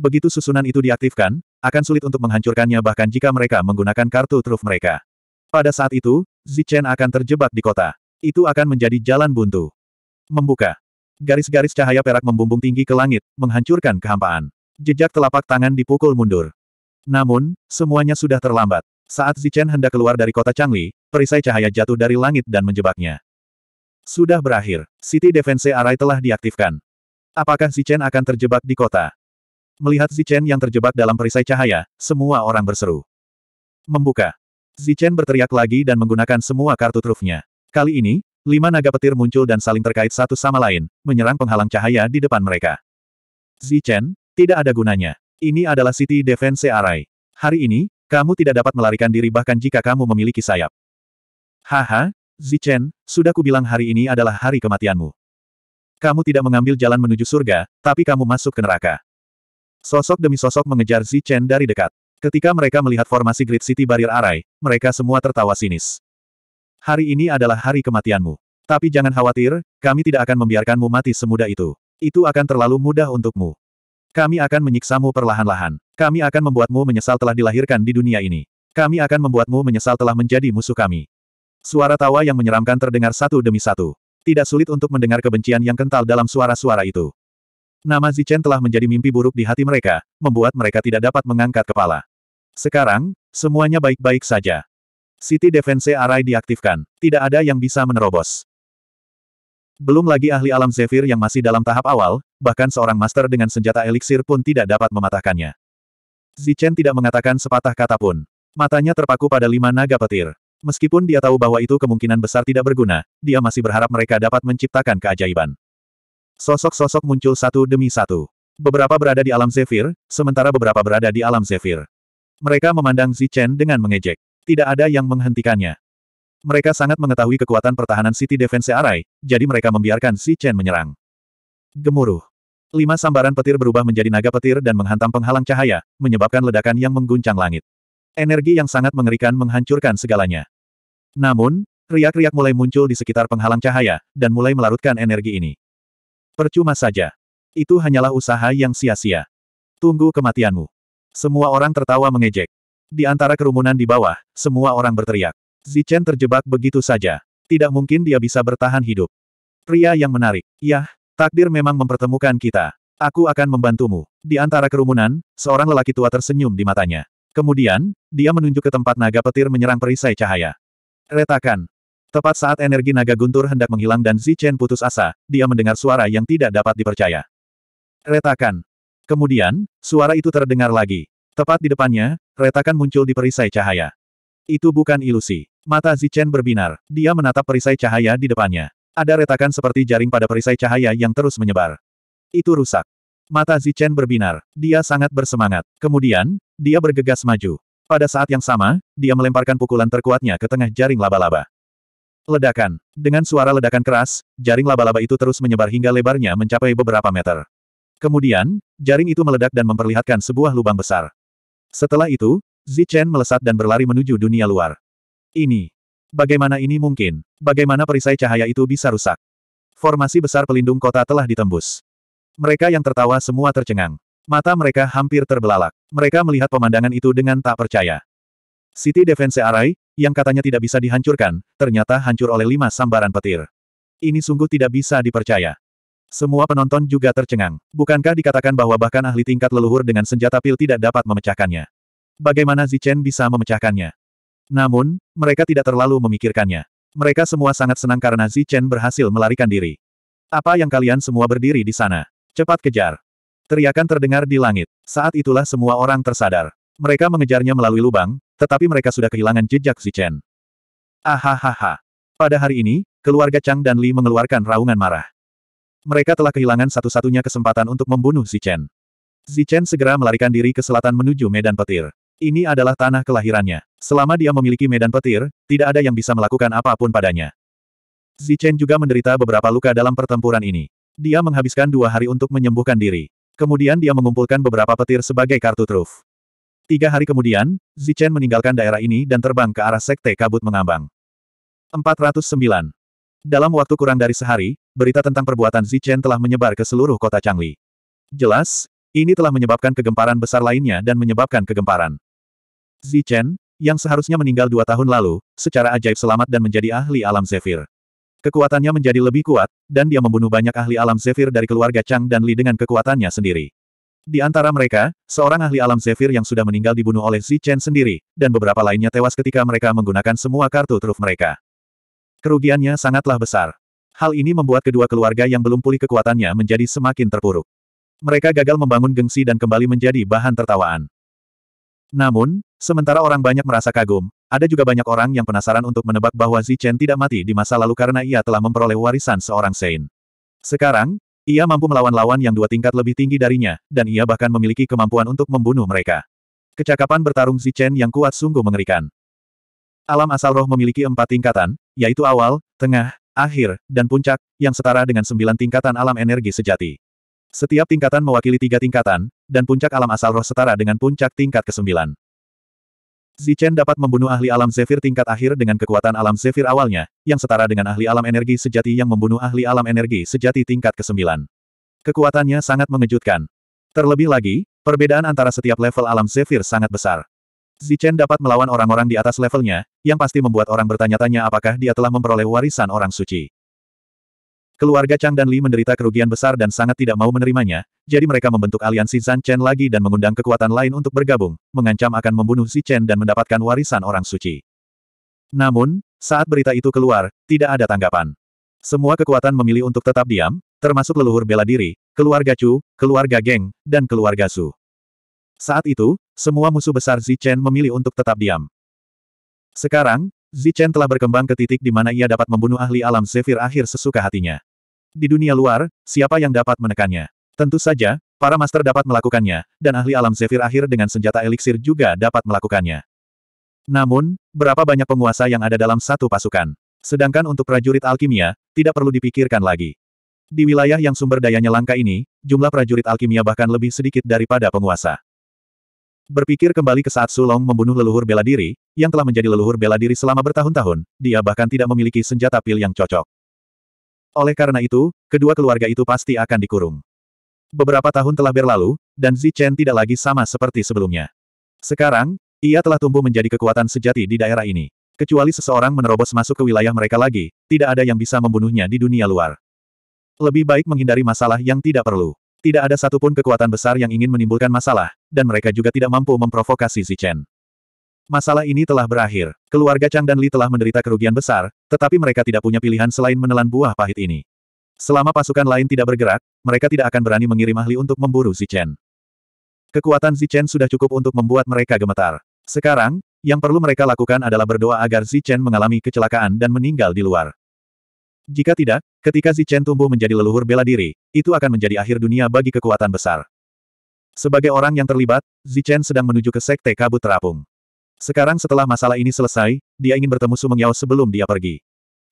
Begitu susunan itu diaktifkan, akan sulit untuk menghancurkannya bahkan jika mereka menggunakan kartu truf mereka. Pada saat itu, Zichen akan terjebak di kota. Itu akan menjadi jalan buntu. Membuka. Garis-garis cahaya perak membumbung tinggi ke langit, menghancurkan kehampaan. Jejak telapak tangan dipukul mundur. Namun, semuanya sudah terlambat. Saat Zichen hendak keluar dari kota Changli, perisai cahaya jatuh dari langit dan menjebaknya. Sudah berakhir, City Defense Array telah diaktifkan. Apakah Zichen akan terjebak di kota? Melihat Zichen yang terjebak dalam perisai cahaya, semua orang berseru. Membuka. Zichen berteriak lagi dan menggunakan semua kartu trufnya. Kali ini, Lima naga petir muncul dan saling terkait satu sama lain, menyerang penghalang cahaya di depan mereka. Zichen, tidak ada gunanya. Ini adalah City Defense Array. Hari ini, kamu tidak dapat melarikan diri bahkan jika kamu memiliki sayap. Haha, Zichen, sudah kubilang hari ini adalah hari kematianmu. Kamu tidak mengambil jalan menuju surga, tapi kamu masuk ke neraka. Sosok demi sosok mengejar Zichen dari dekat. Ketika mereka melihat formasi Great City Barrier Array, mereka semua tertawa sinis. Hari ini adalah hari kematianmu. Tapi jangan khawatir, kami tidak akan membiarkanmu mati semudah itu. Itu akan terlalu mudah untukmu. Kami akan menyiksamu perlahan-lahan. Kami akan membuatmu menyesal telah dilahirkan di dunia ini. Kami akan membuatmu menyesal telah menjadi musuh kami. Suara tawa yang menyeramkan terdengar satu demi satu. Tidak sulit untuk mendengar kebencian yang kental dalam suara-suara itu. Nama Zichen telah menjadi mimpi buruk di hati mereka, membuat mereka tidak dapat mengangkat kepala. Sekarang, semuanya baik-baik saja. City Defense Array diaktifkan. Tidak ada yang bisa menerobos. Belum lagi ahli alam Zephyr yang masih dalam tahap awal, bahkan seorang master dengan senjata eliksir pun tidak dapat mematahkannya. Zichen tidak mengatakan sepatah kata pun. Matanya terpaku pada lima naga petir. Meskipun dia tahu bahwa itu kemungkinan besar tidak berguna, dia masih berharap mereka dapat menciptakan keajaiban. Sosok-sosok muncul satu demi satu. Beberapa berada di alam Zephyr, sementara beberapa berada di alam Zephyr. Mereka memandang Zichen dengan mengejek. Tidak ada yang menghentikannya. Mereka sangat mengetahui kekuatan pertahanan City Defense Array, jadi mereka membiarkan Si Chen menyerang. Gemuruh. Lima sambaran petir berubah menjadi naga petir dan menghantam penghalang cahaya, menyebabkan ledakan yang mengguncang langit. Energi yang sangat mengerikan menghancurkan segalanya. Namun, riak-riak mulai muncul di sekitar penghalang cahaya, dan mulai melarutkan energi ini. Percuma saja. Itu hanyalah usaha yang sia-sia. Tunggu kematianmu. Semua orang tertawa mengejek. Di antara kerumunan di bawah, semua orang berteriak. Zichen terjebak begitu saja. Tidak mungkin dia bisa bertahan hidup. Pria yang menarik. Yah, takdir memang mempertemukan kita. Aku akan membantumu. Di antara kerumunan, seorang lelaki tua tersenyum di matanya. Kemudian, dia menunjuk ke tempat naga petir menyerang perisai cahaya. Retakan. Tepat saat energi naga guntur hendak menghilang dan Zichen putus asa, dia mendengar suara yang tidak dapat dipercaya. Retakan. Kemudian, suara itu terdengar lagi. Tepat di depannya, retakan muncul di perisai cahaya. Itu bukan ilusi. Mata Zichen berbinar. Dia menatap perisai cahaya di depannya. Ada retakan seperti jaring pada perisai cahaya yang terus menyebar. Itu rusak. Mata Zichen berbinar. Dia sangat bersemangat. Kemudian, dia bergegas maju. Pada saat yang sama, dia melemparkan pukulan terkuatnya ke tengah jaring laba-laba. Ledakan. Dengan suara ledakan keras, jaring laba-laba itu terus menyebar hingga lebarnya mencapai beberapa meter. Kemudian, jaring itu meledak dan memperlihatkan sebuah lubang besar. Setelah itu, Zichen melesat dan berlari menuju dunia luar. Ini. Bagaimana ini mungkin? Bagaimana perisai cahaya itu bisa rusak? Formasi besar pelindung kota telah ditembus. Mereka yang tertawa semua tercengang. Mata mereka hampir terbelalak. Mereka melihat pemandangan itu dengan tak percaya. City Defense Array, yang katanya tidak bisa dihancurkan, ternyata hancur oleh lima sambaran petir. Ini sungguh tidak bisa dipercaya. Semua penonton juga tercengang. Bukankah dikatakan bahwa bahkan ahli tingkat leluhur dengan senjata pil tidak dapat memecahkannya? Bagaimana Zichen bisa memecahkannya? Namun, mereka tidak terlalu memikirkannya. Mereka semua sangat senang karena Zichen berhasil melarikan diri. Apa yang kalian semua berdiri di sana? Cepat kejar! Teriakan terdengar di langit. Saat itulah semua orang tersadar. Mereka mengejarnya melalui lubang, tetapi mereka sudah kehilangan jejak Zichen. Ahahaha. Pada hari ini, keluarga Chang dan Li mengeluarkan raungan marah. Mereka telah kehilangan satu-satunya kesempatan untuk membunuh Zichen. Zichen segera melarikan diri ke selatan menuju medan petir. Ini adalah tanah kelahirannya. Selama dia memiliki medan petir, tidak ada yang bisa melakukan apapun padanya. Zichen juga menderita beberapa luka dalam pertempuran ini. Dia menghabiskan dua hari untuk menyembuhkan diri. Kemudian dia mengumpulkan beberapa petir sebagai kartu truf. Tiga hari kemudian, Zichen meninggalkan daerah ini dan terbang ke arah sekte kabut mengambang. 409. Dalam waktu kurang dari sehari, berita tentang perbuatan Zichen telah menyebar ke seluruh kota Changli. Jelas, ini telah menyebabkan kegemparan besar lainnya dan menyebabkan kegemparan. Zichen, yang seharusnya meninggal dua tahun lalu, secara ajaib selamat dan menjadi ahli alam Zephyr. Kekuatannya menjadi lebih kuat, dan dia membunuh banyak ahli alam Zephyr dari keluarga Chang dan Li dengan kekuatannya sendiri. Di antara mereka, seorang ahli alam Zephyr yang sudah meninggal dibunuh oleh Zichen sendiri, dan beberapa lainnya tewas ketika mereka menggunakan semua kartu truf mereka. Kerugiannya sangatlah besar. Hal ini membuat kedua keluarga yang belum pulih kekuatannya menjadi semakin terpuruk. Mereka gagal membangun gengsi dan kembali menjadi bahan tertawaan. Namun, sementara orang banyak merasa kagum, ada juga banyak orang yang penasaran untuk menebak bahwa Zichen tidak mati di masa lalu karena ia telah memperoleh warisan seorang Sein. Sekarang, ia mampu melawan lawan yang dua tingkat lebih tinggi darinya, dan ia bahkan memiliki kemampuan untuk membunuh mereka. Kecakapan bertarung Zichen yang kuat sungguh mengerikan. Alam asal roh memiliki empat tingkatan, yaitu awal, tengah, akhir, dan puncak, yang setara dengan sembilan tingkatan alam energi sejati. Setiap tingkatan mewakili tiga tingkatan, dan puncak alam asal roh setara dengan puncak tingkat kesembilan. Zichen dapat membunuh ahli alam zephyr tingkat akhir dengan kekuatan alam zephyr awalnya, yang setara dengan ahli alam energi sejati yang membunuh ahli alam energi sejati tingkat kesembilan. Kekuatannya sangat mengejutkan. Terlebih lagi, perbedaan antara setiap level alam zephyr sangat besar. Zichen dapat melawan orang-orang di atas levelnya, yang pasti membuat orang bertanya-tanya apakah dia telah memperoleh warisan orang suci. Keluarga Chang dan Li menderita kerugian besar dan sangat tidak mau menerimanya, jadi mereka membentuk aliansi Zan Chen lagi dan mengundang kekuatan lain untuk bergabung, mengancam akan membunuh Zichen dan mendapatkan warisan orang suci. Namun, saat berita itu keluar, tidak ada tanggapan. Semua kekuatan memilih untuk tetap diam, termasuk leluhur bela diri, keluarga Chu, keluarga Geng, dan keluarga Su. Saat itu, semua musuh besar Zichen memilih untuk tetap diam. Sekarang, Zichen telah berkembang ke titik di mana ia dapat membunuh ahli alam Zephyr akhir sesuka hatinya. Di dunia luar, siapa yang dapat menekannya? Tentu saja, para master dapat melakukannya, dan ahli alam Zephyr akhir dengan senjata eliksir juga dapat melakukannya. Namun, berapa banyak penguasa yang ada dalam satu pasukan? Sedangkan untuk prajurit alkimia, tidak perlu dipikirkan lagi. Di wilayah yang sumber dayanya langka ini, jumlah prajurit alkimia bahkan lebih sedikit daripada penguasa. Berpikir kembali ke saat Sulong membunuh leluhur bela diri, yang telah menjadi leluhur bela diri selama bertahun-tahun, dia bahkan tidak memiliki senjata pil yang cocok. Oleh karena itu, kedua keluarga itu pasti akan dikurung. Beberapa tahun telah berlalu, dan Zi Chen tidak lagi sama seperti sebelumnya. Sekarang, ia telah tumbuh menjadi kekuatan sejati di daerah ini. Kecuali seseorang menerobos masuk ke wilayah mereka lagi, tidak ada yang bisa membunuhnya di dunia luar. Lebih baik menghindari masalah yang tidak perlu. Tidak ada satupun kekuatan besar yang ingin menimbulkan masalah, dan mereka juga tidak mampu memprovokasi Zichen. Masalah ini telah berakhir. Keluarga Chang dan Li telah menderita kerugian besar, tetapi mereka tidak punya pilihan selain menelan buah pahit ini. Selama pasukan lain tidak bergerak, mereka tidak akan berani mengirim ahli untuk memburu Zichen. Kekuatan Zichen sudah cukup untuk membuat mereka gemetar. Sekarang, yang perlu mereka lakukan adalah berdoa agar Zichen mengalami kecelakaan dan meninggal di luar. Jika tidak, ketika Zichen tumbuh menjadi leluhur bela diri, itu akan menjadi akhir dunia bagi kekuatan besar. Sebagai orang yang terlibat, Zichen sedang menuju ke Sekte Kabut Terapung. Sekarang setelah masalah ini selesai, dia ingin bertemu Sumeng Yao sebelum dia pergi.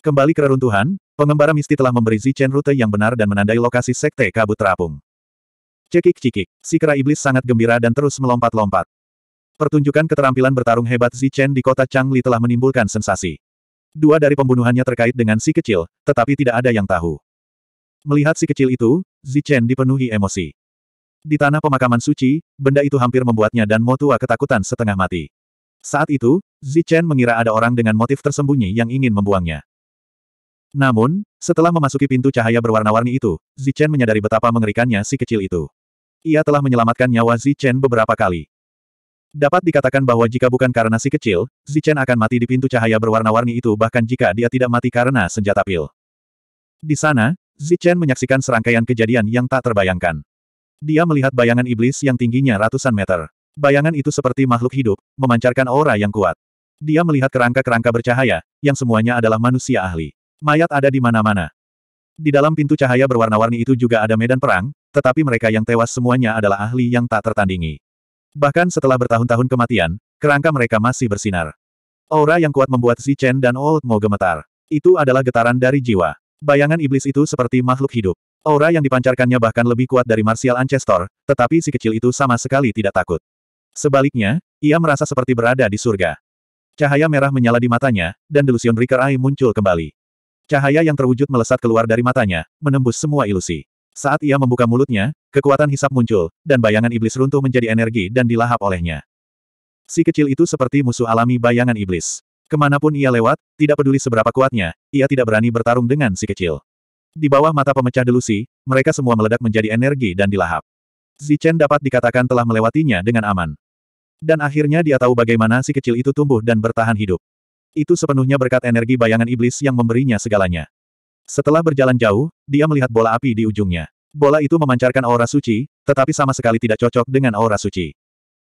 Kembali ke reruntuhan, pengembara misti telah memberi Zichen rute yang benar dan menandai lokasi Sekte Kabut Terapung. Cekik-cikik, si kera iblis sangat gembira dan terus melompat-lompat. Pertunjukan keterampilan bertarung hebat Zichen di kota Changli telah menimbulkan sensasi. Dua dari pembunuhannya terkait dengan si kecil, tetapi tidak ada yang tahu. Melihat si kecil itu, Zichen dipenuhi emosi. Di tanah pemakaman suci, benda itu hampir membuatnya dan Motua ketakutan setengah mati. Saat itu, Zichen mengira ada orang dengan motif tersembunyi yang ingin membuangnya. Namun, setelah memasuki pintu cahaya berwarna-warni itu, Zichen menyadari betapa mengerikannya si kecil itu. Ia telah menyelamatkan nyawa Zichen beberapa kali. Dapat dikatakan bahwa jika bukan karena si kecil, Zichen akan mati di pintu cahaya berwarna-warni itu bahkan jika dia tidak mati karena senjata pil. Di sana, Zichen menyaksikan serangkaian kejadian yang tak terbayangkan. Dia melihat bayangan iblis yang tingginya ratusan meter. Bayangan itu seperti makhluk hidup, memancarkan aura yang kuat. Dia melihat kerangka-kerangka bercahaya, yang semuanya adalah manusia ahli. Mayat ada di mana-mana. Di dalam pintu cahaya berwarna-warni itu juga ada medan perang, tetapi mereka yang tewas semuanya adalah ahli yang tak tertandingi. Bahkan setelah bertahun-tahun kematian, kerangka mereka masih bersinar. Aura yang kuat membuat Chen dan Old Mo gemetar. Itu adalah getaran dari jiwa. Bayangan iblis itu seperti makhluk hidup. Aura yang dipancarkannya bahkan lebih kuat dari Martial Ancestor, tetapi si kecil itu sama sekali tidak takut. Sebaliknya, ia merasa seperti berada di surga. Cahaya merah menyala di matanya, dan delusion Breaker Eye muncul kembali. Cahaya yang terwujud melesat keluar dari matanya, menembus semua ilusi. Saat ia membuka mulutnya, kekuatan hisap muncul, dan bayangan iblis runtuh menjadi energi dan dilahap olehnya. Si kecil itu seperti musuh alami bayangan iblis. Kemanapun ia lewat, tidak peduli seberapa kuatnya, ia tidak berani bertarung dengan si kecil. Di bawah mata pemecah delusi, mereka semua meledak menjadi energi dan dilahap. Zichen dapat dikatakan telah melewatinya dengan aman. Dan akhirnya dia tahu bagaimana si kecil itu tumbuh dan bertahan hidup. Itu sepenuhnya berkat energi bayangan iblis yang memberinya segalanya. Setelah berjalan jauh, dia melihat bola api di ujungnya. Bola itu memancarkan aura suci, tetapi sama sekali tidak cocok dengan aura suci.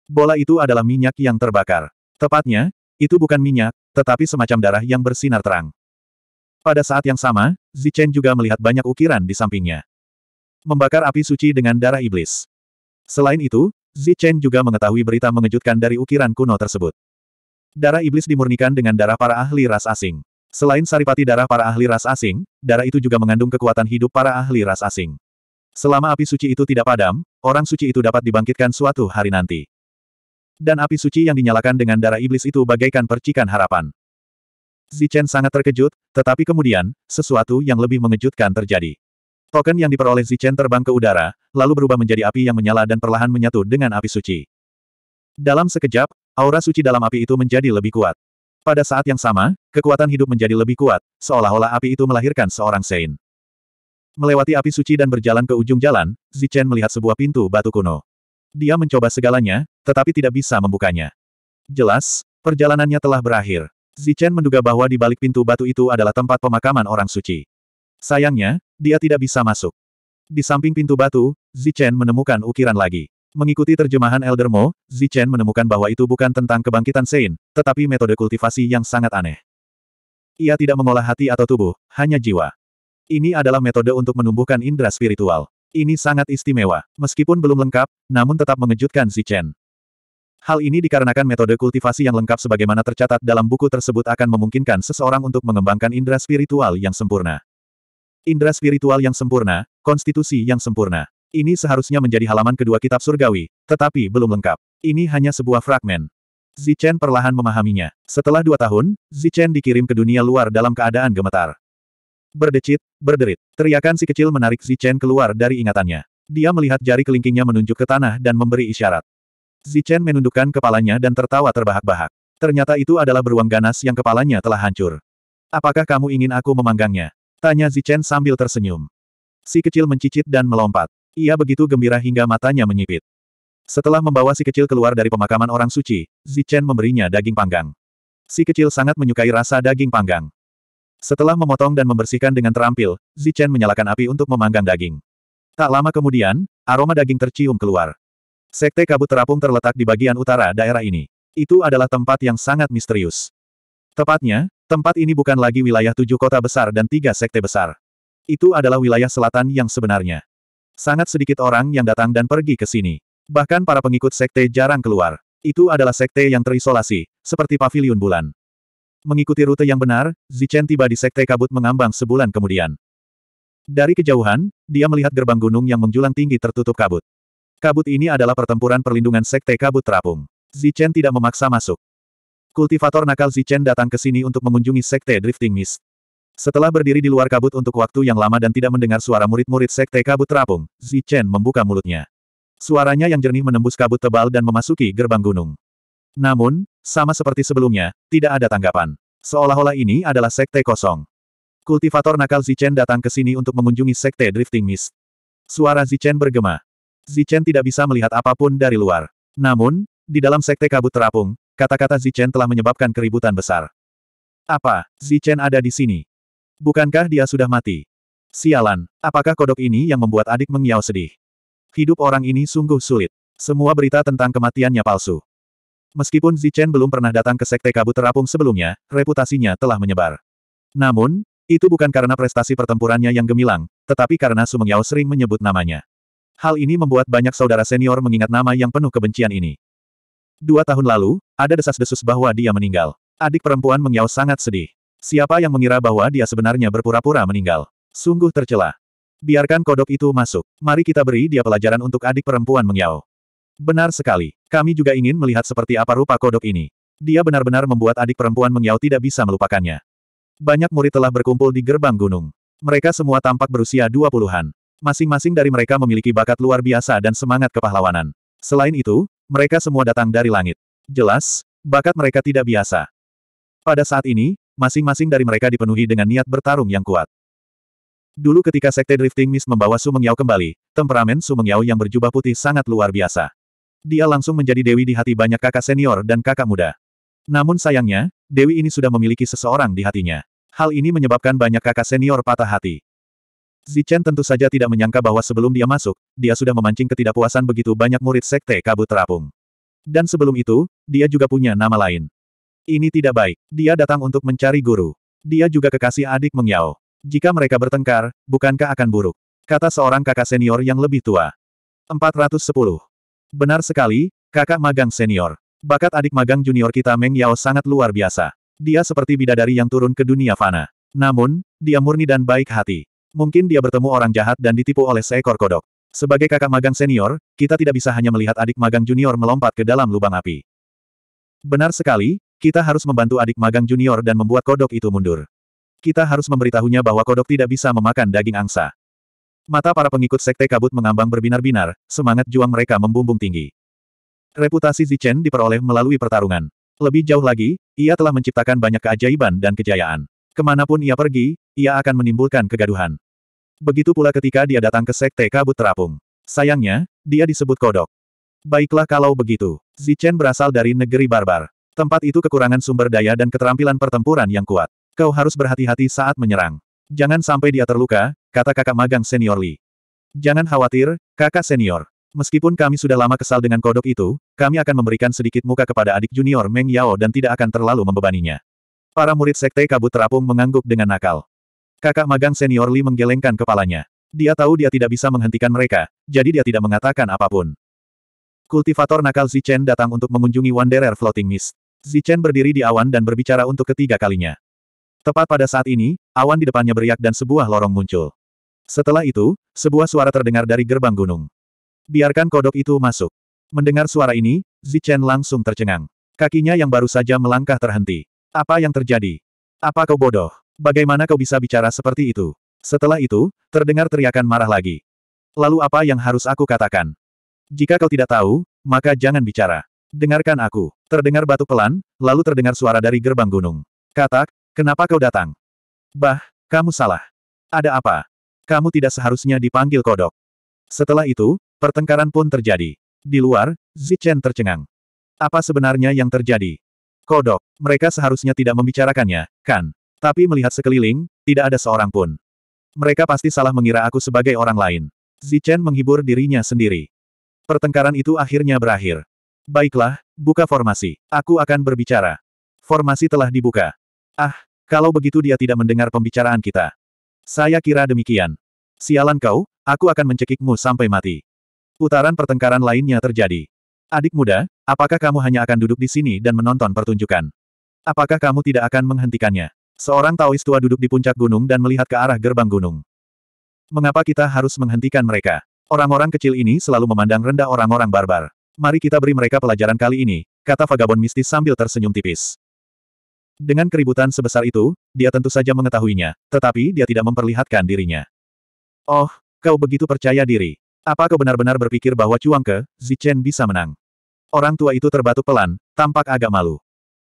Bola itu adalah minyak yang terbakar. Tepatnya, itu bukan minyak, tetapi semacam darah yang bersinar terang. Pada saat yang sama, Zichen juga melihat banyak ukiran di sampingnya. Membakar api suci dengan darah iblis. Selain itu, Zichen juga mengetahui berita mengejutkan dari ukiran kuno tersebut. Darah iblis dimurnikan dengan darah para ahli ras asing. Selain saripati darah para ahli ras asing, darah itu juga mengandung kekuatan hidup para ahli ras asing. Selama api suci itu tidak padam, orang suci itu dapat dibangkitkan suatu hari nanti. Dan api suci yang dinyalakan dengan darah iblis itu bagaikan percikan harapan. Zichen sangat terkejut, tetapi kemudian, sesuatu yang lebih mengejutkan terjadi. Token yang diperoleh Zichen terbang ke udara, lalu berubah menjadi api yang menyala dan perlahan menyatu dengan api suci. Dalam sekejap, aura suci dalam api itu menjadi lebih kuat. Pada saat yang sama, kekuatan hidup menjadi lebih kuat, seolah-olah api itu melahirkan seorang Sein. Melewati api suci dan berjalan ke ujung jalan, Zichen melihat sebuah pintu batu kuno. Dia mencoba segalanya, tetapi tidak bisa membukanya. Jelas, perjalanannya telah berakhir. Zichen menduga bahwa di balik pintu batu itu adalah tempat pemakaman orang suci. Sayangnya, dia tidak bisa masuk. Di samping pintu batu, Zichen menemukan ukiran lagi. Mengikuti terjemahan Elder Mo, Zichen menemukan bahwa itu bukan tentang kebangkitan Sein, tetapi metode kultivasi yang sangat aneh. Ia tidak mengolah hati atau tubuh, hanya jiwa. Ini adalah metode untuk menumbuhkan indera spiritual. Ini sangat istimewa, meskipun belum lengkap, namun tetap mengejutkan Zichen. Hal ini dikarenakan metode kultivasi yang lengkap sebagaimana tercatat dalam buku tersebut akan memungkinkan seseorang untuk mengembangkan indera spiritual yang sempurna. Indra spiritual yang sempurna, konstitusi yang sempurna. Ini seharusnya menjadi halaman kedua kitab surgawi, tetapi belum lengkap. Ini hanya sebuah fragmen. Zichen perlahan memahaminya. Setelah dua tahun, Zichen dikirim ke dunia luar dalam keadaan gemetar. Berdecit, berderit. Teriakan si kecil menarik Zichen keluar dari ingatannya. Dia melihat jari kelingkingnya menunjuk ke tanah dan memberi isyarat. Zichen menundukkan kepalanya dan tertawa terbahak-bahak. Ternyata itu adalah beruang ganas yang kepalanya telah hancur. Apakah kamu ingin aku memanggangnya? Tanya Zichen sambil tersenyum. Si kecil mencicit dan melompat. Ia begitu gembira hingga matanya menyipit. Setelah membawa si kecil keluar dari pemakaman orang suci, Zichen memberinya daging panggang. Si kecil sangat menyukai rasa daging panggang. Setelah memotong dan membersihkan dengan terampil, Zichen menyalakan api untuk memanggang daging. Tak lama kemudian, aroma daging tercium keluar. Sekte kabut terapung terletak di bagian utara daerah ini. Itu adalah tempat yang sangat misterius. Tepatnya, tempat ini bukan lagi wilayah tujuh kota besar dan tiga sekte besar. Itu adalah wilayah selatan yang sebenarnya. Sangat sedikit orang yang datang dan pergi ke sini. Bahkan para pengikut sekte jarang keluar. Itu adalah sekte yang terisolasi, seperti pavilion bulan. Mengikuti rute yang benar, Zichen tiba di sekte kabut mengambang sebulan kemudian. Dari kejauhan, dia melihat gerbang gunung yang menjulang tinggi tertutup kabut. Kabut ini adalah pertempuran perlindungan sekte kabut terapung. Zichen tidak memaksa masuk. Kultivator nakal Zichen datang ke sini untuk mengunjungi sekte Drifting Mist. Setelah berdiri di luar kabut untuk waktu yang lama dan tidak mendengar suara murid-murid sekte kabut terapung, Zi Chen membuka mulutnya. Suaranya yang jernih menembus kabut tebal dan memasuki gerbang gunung. Namun, sama seperti sebelumnya, tidak ada tanggapan. Seolah-olah ini adalah sekte kosong. Kultivator nakal Zi Chen datang ke sini untuk mengunjungi sekte Drifting Mist. Suara Zi Chen bergema. Zi Chen tidak bisa melihat apapun dari luar. Namun, di dalam sekte kabut terapung, kata-kata Zi Chen telah menyebabkan keributan besar. Apa, Zi Chen ada di sini? Bukankah dia sudah mati? Sialan, apakah kodok ini yang membuat adik mengiau sedih? Hidup orang ini sungguh sulit. Semua berita tentang kematiannya palsu. Meskipun Zichen belum pernah datang ke Sekte Kabut Terapung sebelumnya, reputasinya telah menyebar. Namun, itu bukan karena prestasi pertempurannya yang gemilang, tetapi karena Sumengyao sering menyebut namanya. Hal ini membuat banyak saudara senior mengingat nama yang penuh kebencian ini. Dua tahun lalu, ada desas-desus bahwa dia meninggal. Adik perempuan Mengyao sangat sedih. Siapa yang mengira bahwa dia sebenarnya berpura-pura meninggal? Sungguh tercela. Biarkan kodok itu masuk. Mari kita beri dia pelajaran untuk adik perempuan Mengyao. Benar sekali. Kami juga ingin melihat seperti apa rupa kodok ini. Dia benar-benar membuat adik perempuan Mengyao tidak bisa melupakannya. Banyak murid telah berkumpul di gerbang gunung. Mereka semua tampak berusia 20-an. Masing-masing dari mereka memiliki bakat luar biasa dan semangat kepahlawanan. Selain itu, mereka semua datang dari langit. Jelas, bakat mereka tidak biasa. Pada saat ini, masing-masing dari mereka dipenuhi dengan niat bertarung yang kuat. Dulu ketika Sekte Drifting Mist membawa Su Mengyao kembali, temperamen Su Mengyao yang berjubah putih sangat luar biasa. Dia langsung menjadi dewi di hati banyak kakak senior dan kakak muda. Namun sayangnya, dewi ini sudah memiliki seseorang di hatinya. Hal ini menyebabkan banyak kakak senior patah hati. Zichen tentu saja tidak menyangka bahwa sebelum dia masuk, dia sudah memancing ketidakpuasan begitu banyak murid Sekte Kabut Terapung. Dan sebelum itu, dia juga punya nama lain. Ini tidak baik. Dia datang untuk mencari guru. Dia juga kekasih adik Mengyao. Jika mereka bertengkar, bukankah akan buruk? Kata seorang kakak senior yang lebih tua. 410. Benar sekali, kakak magang senior. Bakat adik magang junior kita Meng Yao sangat luar biasa. Dia seperti bidadari yang turun ke dunia fana. Namun, dia murni dan baik hati. Mungkin dia bertemu orang jahat dan ditipu oleh seekor kodok. Sebagai kakak magang senior, kita tidak bisa hanya melihat adik magang junior melompat ke dalam lubang api. Benar sekali, kita harus membantu adik magang junior dan membuat kodok itu mundur. Kita harus memberitahunya bahwa kodok tidak bisa memakan daging angsa. Mata para pengikut sekte kabut mengambang berbinar-binar, semangat juang mereka membumbung tinggi. Reputasi Zichen diperoleh melalui pertarungan. Lebih jauh lagi, ia telah menciptakan banyak keajaiban dan kejayaan. Kemanapun ia pergi, ia akan menimbulkan kegaduhan. Begitu pula ketika dia datang ke sekte kabut terapung. Sayangnya, dia disebut kodok. Baiklah kalau begitu. Zichen berasal dari negeri barbar. Tempat itu kekurangan sumber daya dan keterampilan pertempuran yang kuat. Kau harus berhati-hati saat menyerang. Jangan sampai dia terluka, kata kakak magang senior Li. Jangan khawatir, kakak senior. Meskipun kami sudah lama kesal dengan kodok itu, kami akan memberikan sedikit muka kepada adik junior Meng Yao dan tidak akan terlalu membebaninya. Para murid sekte kabut terapung mengangguk dengan nakal. Kakak magang senior Li menggelengkan kepalanya. Dia tahu dia tidak bisa menghentikan mereka, jadi dia tidak mengatakan apapun. Kultivator nakal Zichen datang untuk mengunjungi Wanderer Floating Mist. Zichen berdiri di awan dan berbicara untuk ketiga kalinya. Tepat pada saat ini, awan di depannya beriak dan sebuah lorong muncul. Setelah itu, sebuah suara terdengar dari gerbang gunung. Biarkan kodok itu masuk. Mendengar suara ini, Zichen langsung tercengang. Kakinya yang baru saja melangkah terhenti. Apa yang terjadi? Apa kau bodoh? Bagaimana kau bisa bicara seperti itu? Setelah itu, terdengar teriakan marah lagi. Lalu apa yang harus aku katakan? Jika kau tidak tahu, maka jangan bicara. Dengarkan aku. Terdengar batu pelan, lalu terdengar suara dari gerbang gunung. Katak, kenapa kau datang? Bah, kamu salah. Ada apa? Kamu tidak seharusnya dipanggil kodok. Setelah itu, pertengkaran pun terjadi. Di luar, Zichen tercengang. Apa sebenarnya yang terjadi? Kodok, mereka seharusnya tidak membicarakannya, kan? Tapi melihat sekeliling, tidak ada seorang pun. Mereka pasti salah mengira aku sebagai orang lain. Zichen menghibur dirinya sendiri. Pertengkaran itu akhirnya berakhir. Baiklah, Buka formasi. Aku akan berbicara. Formasi telah dibuka. Ah, kalau begitu dia tidak mendengar pembicaraan kita. Saya kira demikian. Sialan kau, aku akan mencekikmu sampai mati. Putaran pertengkaran lainnya terjadi. Adik muda, apakah kamu hanya akan duduk di sini dan menonton pertunjukan? Apakah kamu tidak akan menghentikannya? Seorang Taois tua duduk di puncak gunung dan melihat ke arah gerbang gunung. Mengapa kita harus menghentikan mereka? Orang-orang kecil ini selalu memandang rendah orang-orang barbar. Mari kita beri mereka pelajaran kali ini, kata vagabond mistis sambil tersenyum tipis. Dengan keributan sebesar itu, dia tentu saja mengetahuinya, tetapi dia tidak memperlihatkan dirinya. Oh, kau begitu percaya diri. Apa kau benar-benar berpikir bahwa Cuangke, Zichen bisa menang? Orang tua itu terbatuk pelan, tampak agak malu.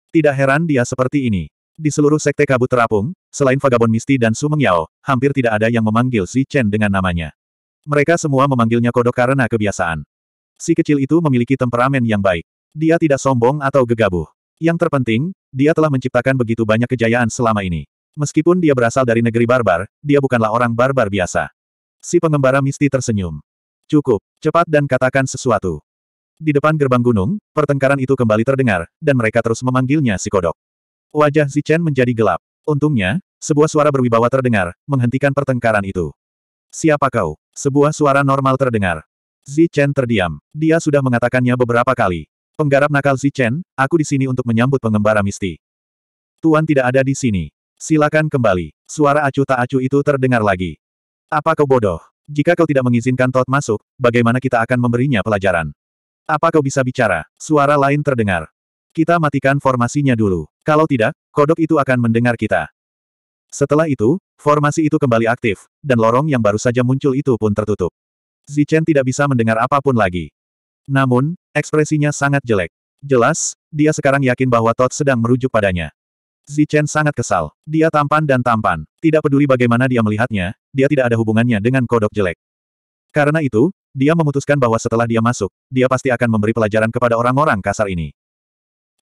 Tidak heran dia seperti ini. Di seluruh sekte kabut terapung, selain vagabond misti dan Sumeng Yao, hampir tidak ada yang memanggil Zichen dengan namanya. Mereka semua memanggilnya kodok karena kebiasaan. Si kecil itu memiliki temperamen yang baik. Dia tidak sombong atau gegabah. Yang terpenting, dia telah menciptakan begitu banyak kejayaan selama ini. Meskipun dia berasal dari negeri barbar, dia bukanlah orang barbar biasa. Si pengembara misti tersenyum. Cukup, cepat dan katakan sesuatu. Di depan gerbang gunung, pertengkaran itu kembali terdengar, dan mereka terus memanggilnya si kodok. Wajah Zichen menjadi gelap. Untungnya, sebuah suara berwibawa terdengar, menghentikan pertengkaran itu. Siapa kau? Sebuah suara normal terdengar. Zi Chen terdiam. Dia sudah mengatakannya beberapa kali. Penggarap nakal Zi Chen, aku di sini untuk menyambut pengembara misti. Tuan tidak ada di sini. Silakan kembali. Suara acu tak acu itu terdengar lagi. Apa kau bodoh? Jika kau tidak mengizinkan Todd masuk, bagaimana kita akan memberinya pelajaran? Apa kau bisa bicara? Suara lain terdengar. Kita matikan formasinya dulu. Kalau tidak, kodok itu akan mendengar kita. Setelah itu, formasi itu kembali aktif, dan lorong yang baru saja muncul itu pun tertutup. Zichen tidak bisa mendengar apapun lagi. Namun, ekspresinya sangat jelek. Jelas, dia sekarang yakin bahwa Todd sedang merujuk padanya. Zichen sangat kesal. Dia tampan dan tampan. Tidak peduli bagaimana dia melihatnya, dia tidak ada hubungannya dengan kodok jelek. Karena itu, dia memutuskan bahwa setelah dia masuk, dia pasti akan memberi pelajaran kepada orang-orang kasar ini.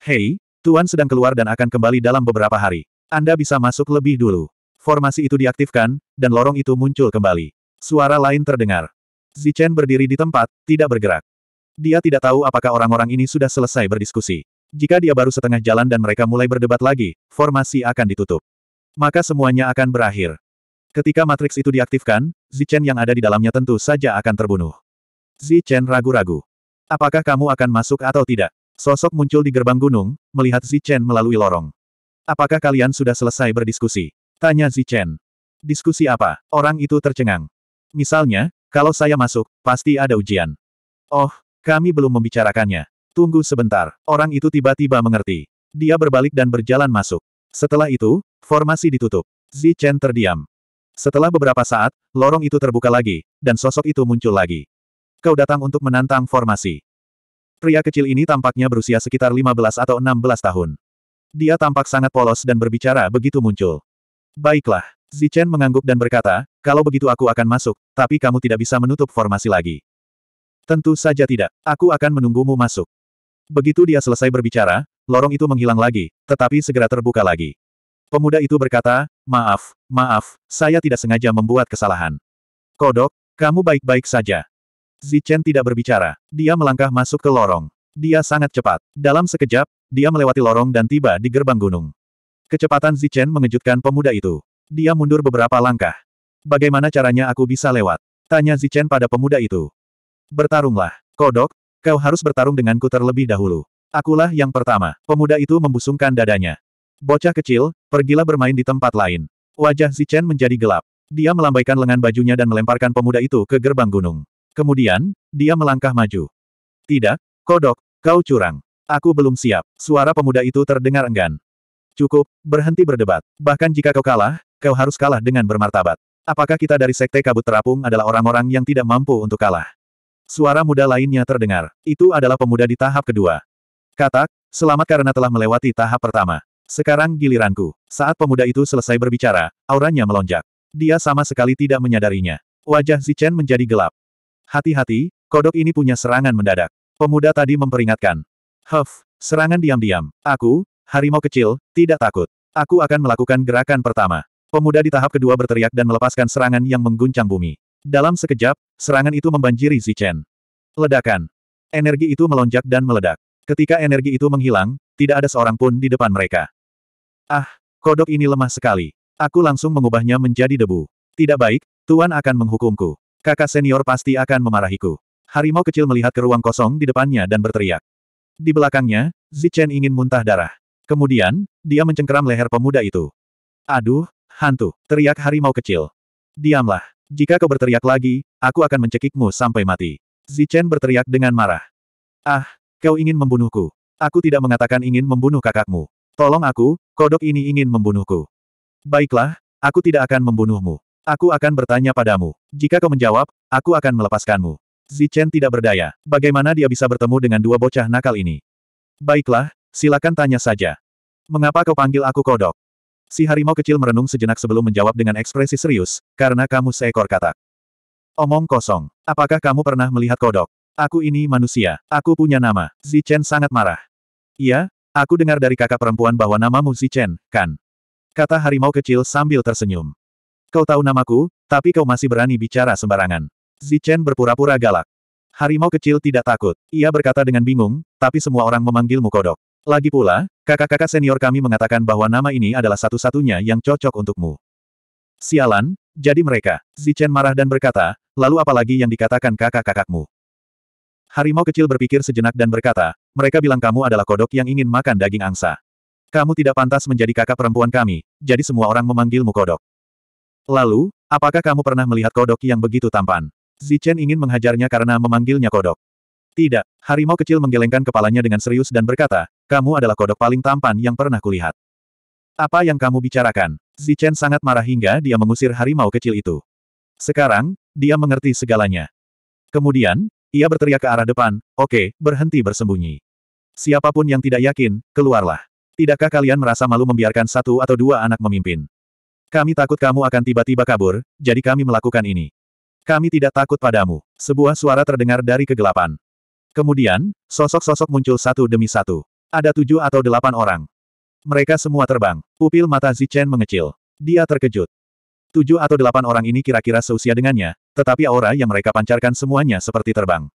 Hei, Tuan sedang keluar dan akan kembali dalam beberapa hari. Anda bisa masuk lebih dulu. Formasi itu diaktifkan, dan lorong itu muncul kembali. Suara lain terdengar. Zichen berdiri di tempat, tidak bergerak. Dia tidak tahu apakah orang-orang ini sudah selesai berdiskusi. Jika dia baru setengah jalan dan mereka mulai berdebat lagi, formasi akan ditutup. Maka semuanya akan berakhir. Ketika matriks itu diaktifkan, Zichen yang ada di dalamnya tentu saja akan terbunuh. Zichen ragu-ragu. Apakah kamu akan masuk atau tidak? Sosok muncul di gerbang gunung, melihat Zichen melalui lorong. Apakah kalian sudah selesai berdiskusi? Tanya Zichen. Diskusi apa? Orang itu tercengang. Misalnya, kalau saya masuk, pasti ada ujian. Oh, kami belum membicarakannya. Tunggu sebentar. Orang itu tiba-tiba mengerti. Dia berbalik dan berjalan masuk. Setelah itu, formasi ditutup. Zi Chen terdiam. Setelah beberapa saat, lorong itu terbuka lagi, dan sosok itu muncul lagi. Kau datang untuk menantang formasi. Pria kecil ini tampaknya berusia sekitar 15 atau 16 tahun. Dia tampak sangat polos dan berbicara begitu muncul. Baiklah, Zichen mengangguk dan berkata, kalau begitu aku akan masuk, tapi kamu tidak bisa menutup formasi lagi. Tentu saja tidak, aku akan menunggumu masuk. Begitu dia selesai berbicara, lorong itu menghilang lagi, tetapi segera terbuka lagi. Pemuda itu berkata, maaf, maaf, saya tidak sengaja membuat kesalahan. Kodok, kamu baik-baik saja. Zichen tidak berbicara, dia melangkah masuk ke lorong. Dia sangat cepat. Dalam sekejap, dia melewati lorong dan tiba di gerbang gunung. Kecepatan Zichen mengejutkan pemuda itu. Dia mundur beberapa langkah. Bagaimana caranya aku bisa lewat? Tanya Zichen pada pemuda itu. Bertarunglah. Kodok, kau harus bertarung denganku terlebih dahulu. Akulah yang pertama. Pemuda itu membusungkan dadanya. Bocah kecil, pergilah bermain di tempat lain. Wajah Zichen menjadi gelap. Dia melambaikan lengan bajunya dan melemparkan pemuda itu ke gerbang gunung. Kemudian, dia melangkah maju. Tidak, kodok, kau curang. Aku belum siap. Suara pemuda itu terdengar enggan. Cukup, berhenti berdebat. Bahkan jika kau kalah, Kau harus kalah dengan bermartabat. Apakah kita dari Sekte Kabut Terapung adalah orang-orang yang tidak mampu untuk kalah? Suara muda lainnya terdengar. Itu adalah pemuda di tahap kedua. Katak, selamat karena telah melewati tahap pertama. Sekarang giliranku. Saat pemuda itu selesai berbicara, auranya melonjak. Dia sama sekali tidak menyadarinya. Wajah Zichen menjadi gelap. Hati-hati, kodok ini punya serangan mendadak. Pemuda tadi memperingatkan. Huff, serangan diam-diam. Aku, harimau kecil, tidak takut. Aku akan melakukan gerakan pertama. Pemuda di tahap kedua berteriak dan melepaskan serangan yang mengguncang bumi. Dalam sekejap, serangan itu membanjiri Zichen. Ledakan. Energi itu melonjak dan meledak. Ketika energi itu menghilang, tidak ada seorang pun di depan mereka. Ah, kodok ini lemah sekali. Aku langsung mengubahnya menjadi debu. Tidak baik, Tuan akan menghukumku. Kakak senior pasti akan memarahiku. Harimau kecil melihat ke ruang kosong di depannya dan berteriak. Di belakangnya, Zichen ingin muntah darah. Kemudian, dia mencengkeram leher pemuda itu. Aduh, Hantu, teriak harimau kecil. Diamlah. Jika kau berteriak lagi, aku akan mencekikmu sampai mati. Zichen berteriak dengan marah. Ah, kau ingin membunuhku. Aku tidak mengatakan ingin membunuh kakakmu. Tolong aku, kodok ini ingin membunuhku. Baiklah, aku tidak akan membunuhmu. Aku akan bertanya padamu. Jika kau menjawab, aku akan melepaskanmu. Zichen tidak berdaya. Bagaimana dia bisa bertemu dengan dua bocah nakal ini? Baiklah, silakan tanya saja. Mengapa kau panggil aku kodok? Si harimau kecil merenung sejenak sebelum menjawab dengan ekspresi serius, karena kamu seekor katak. Omong kosong. Apakah kamu pernah melihat kodok? Aku ini manusia. Aku punya nama. Zichen sangat marah. Iya, aku dengar dari kakak perempuan bahwa namamu Zichen, kan? Kata harimau kecil sambil tersenyum. Kau tahu namaku, tapi kau masih berani bicara sembarangan. Zichen berpura-pura galak. Harimau kecil tidak takut. Ia berkata dengan bingung, tapi semua orang memanggilmu kodok. Lagi pula, kakak-kakak senior kami mengatakan bahwa nama ini adalah satu-satunya yang cocok untukmu. Sialan, jadi mereka. Zichen marah dan berkata, lalu apalagi yang dikatakan kakak-kakakmu? Harimau kecil berpikir sejenak dan berkata, mereka bilang kamu adalah kodok yang ingin makan daging angsa. Kamu tidak pantas menjadi kakak perempuan kami, jadi semua orang memanggilmu kodok. Lalu, apakah kamu pernah melihat kodok yang begitu tampan? Zichen ingin menghajarnya karena memanggilnya kodok. Tidak, harimau kecil menggelengkan kepalanya dengan serius dan berkata, kamu adalah kodok paling tampan yang pernah kulihat. Apa yang kamu bicarakan? Zichen sangat marah hingga dia mengusir harimau kecil itu. Sekarang, dia mengerti segalanya. Kemudian, ia berteriak ke arah depan, oke, okay, berhenti bersembunyi. Siapapun yang tidak yakin, keluarlah. Tidakkah kalian merasa malu membiarkan satu atau dua anak memimpin? Kami takut kamu akan tiba-tiba kabur, jadi kami melakukan ini. Kami tidak takut padamu. Sebuah suara terdengar dari kegelapan. Kemudian, sosok-sosok muncul satu demi satu. Ada tujuh atau delapan orang. Mereka semua terbang. Pupil mata Zichen mengecil. Dia terkejut. Tujuh atau delapan orang ini kira-kira seusia dengannya, tetapi aura yang mereka pancarkan semuanya seperti terbang.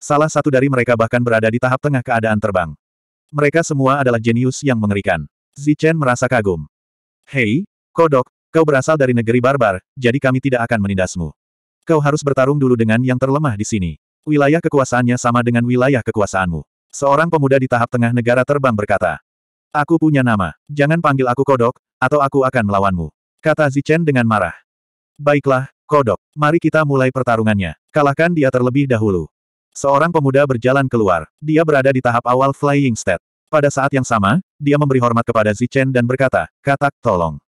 Salah satu dari mereka bahkan berada di tahap tengah keadaan terbang. Mereka semua adalah jenius yang mengerikan. Zichen merasa kagum. Hei, kodok, kau berasal dari negeri barbar, jadi kami tidak akan menindasmu. Kau harus bertarung dulu dengan yang terlemah di sini. Wilayah kekuasaannya sama dengan wilayah kekuasaanmu. Seorang pemuda di tahap tengah negara terbang berkata. Aku punya nama. Jangan panggil aku kodok, atau aku akan melawanmu. Kata Zichen dengan marah. Baiklah, kodok. Mari kita mulai pertarungannya. Kalahkan dia terlebih dahulu. Seorang pemuda berjalan keluar. Dia berada di tahap awal flying state. Pada saat yang sama, dia memberi hormat kepada Zichen dan berkata, katak tolong.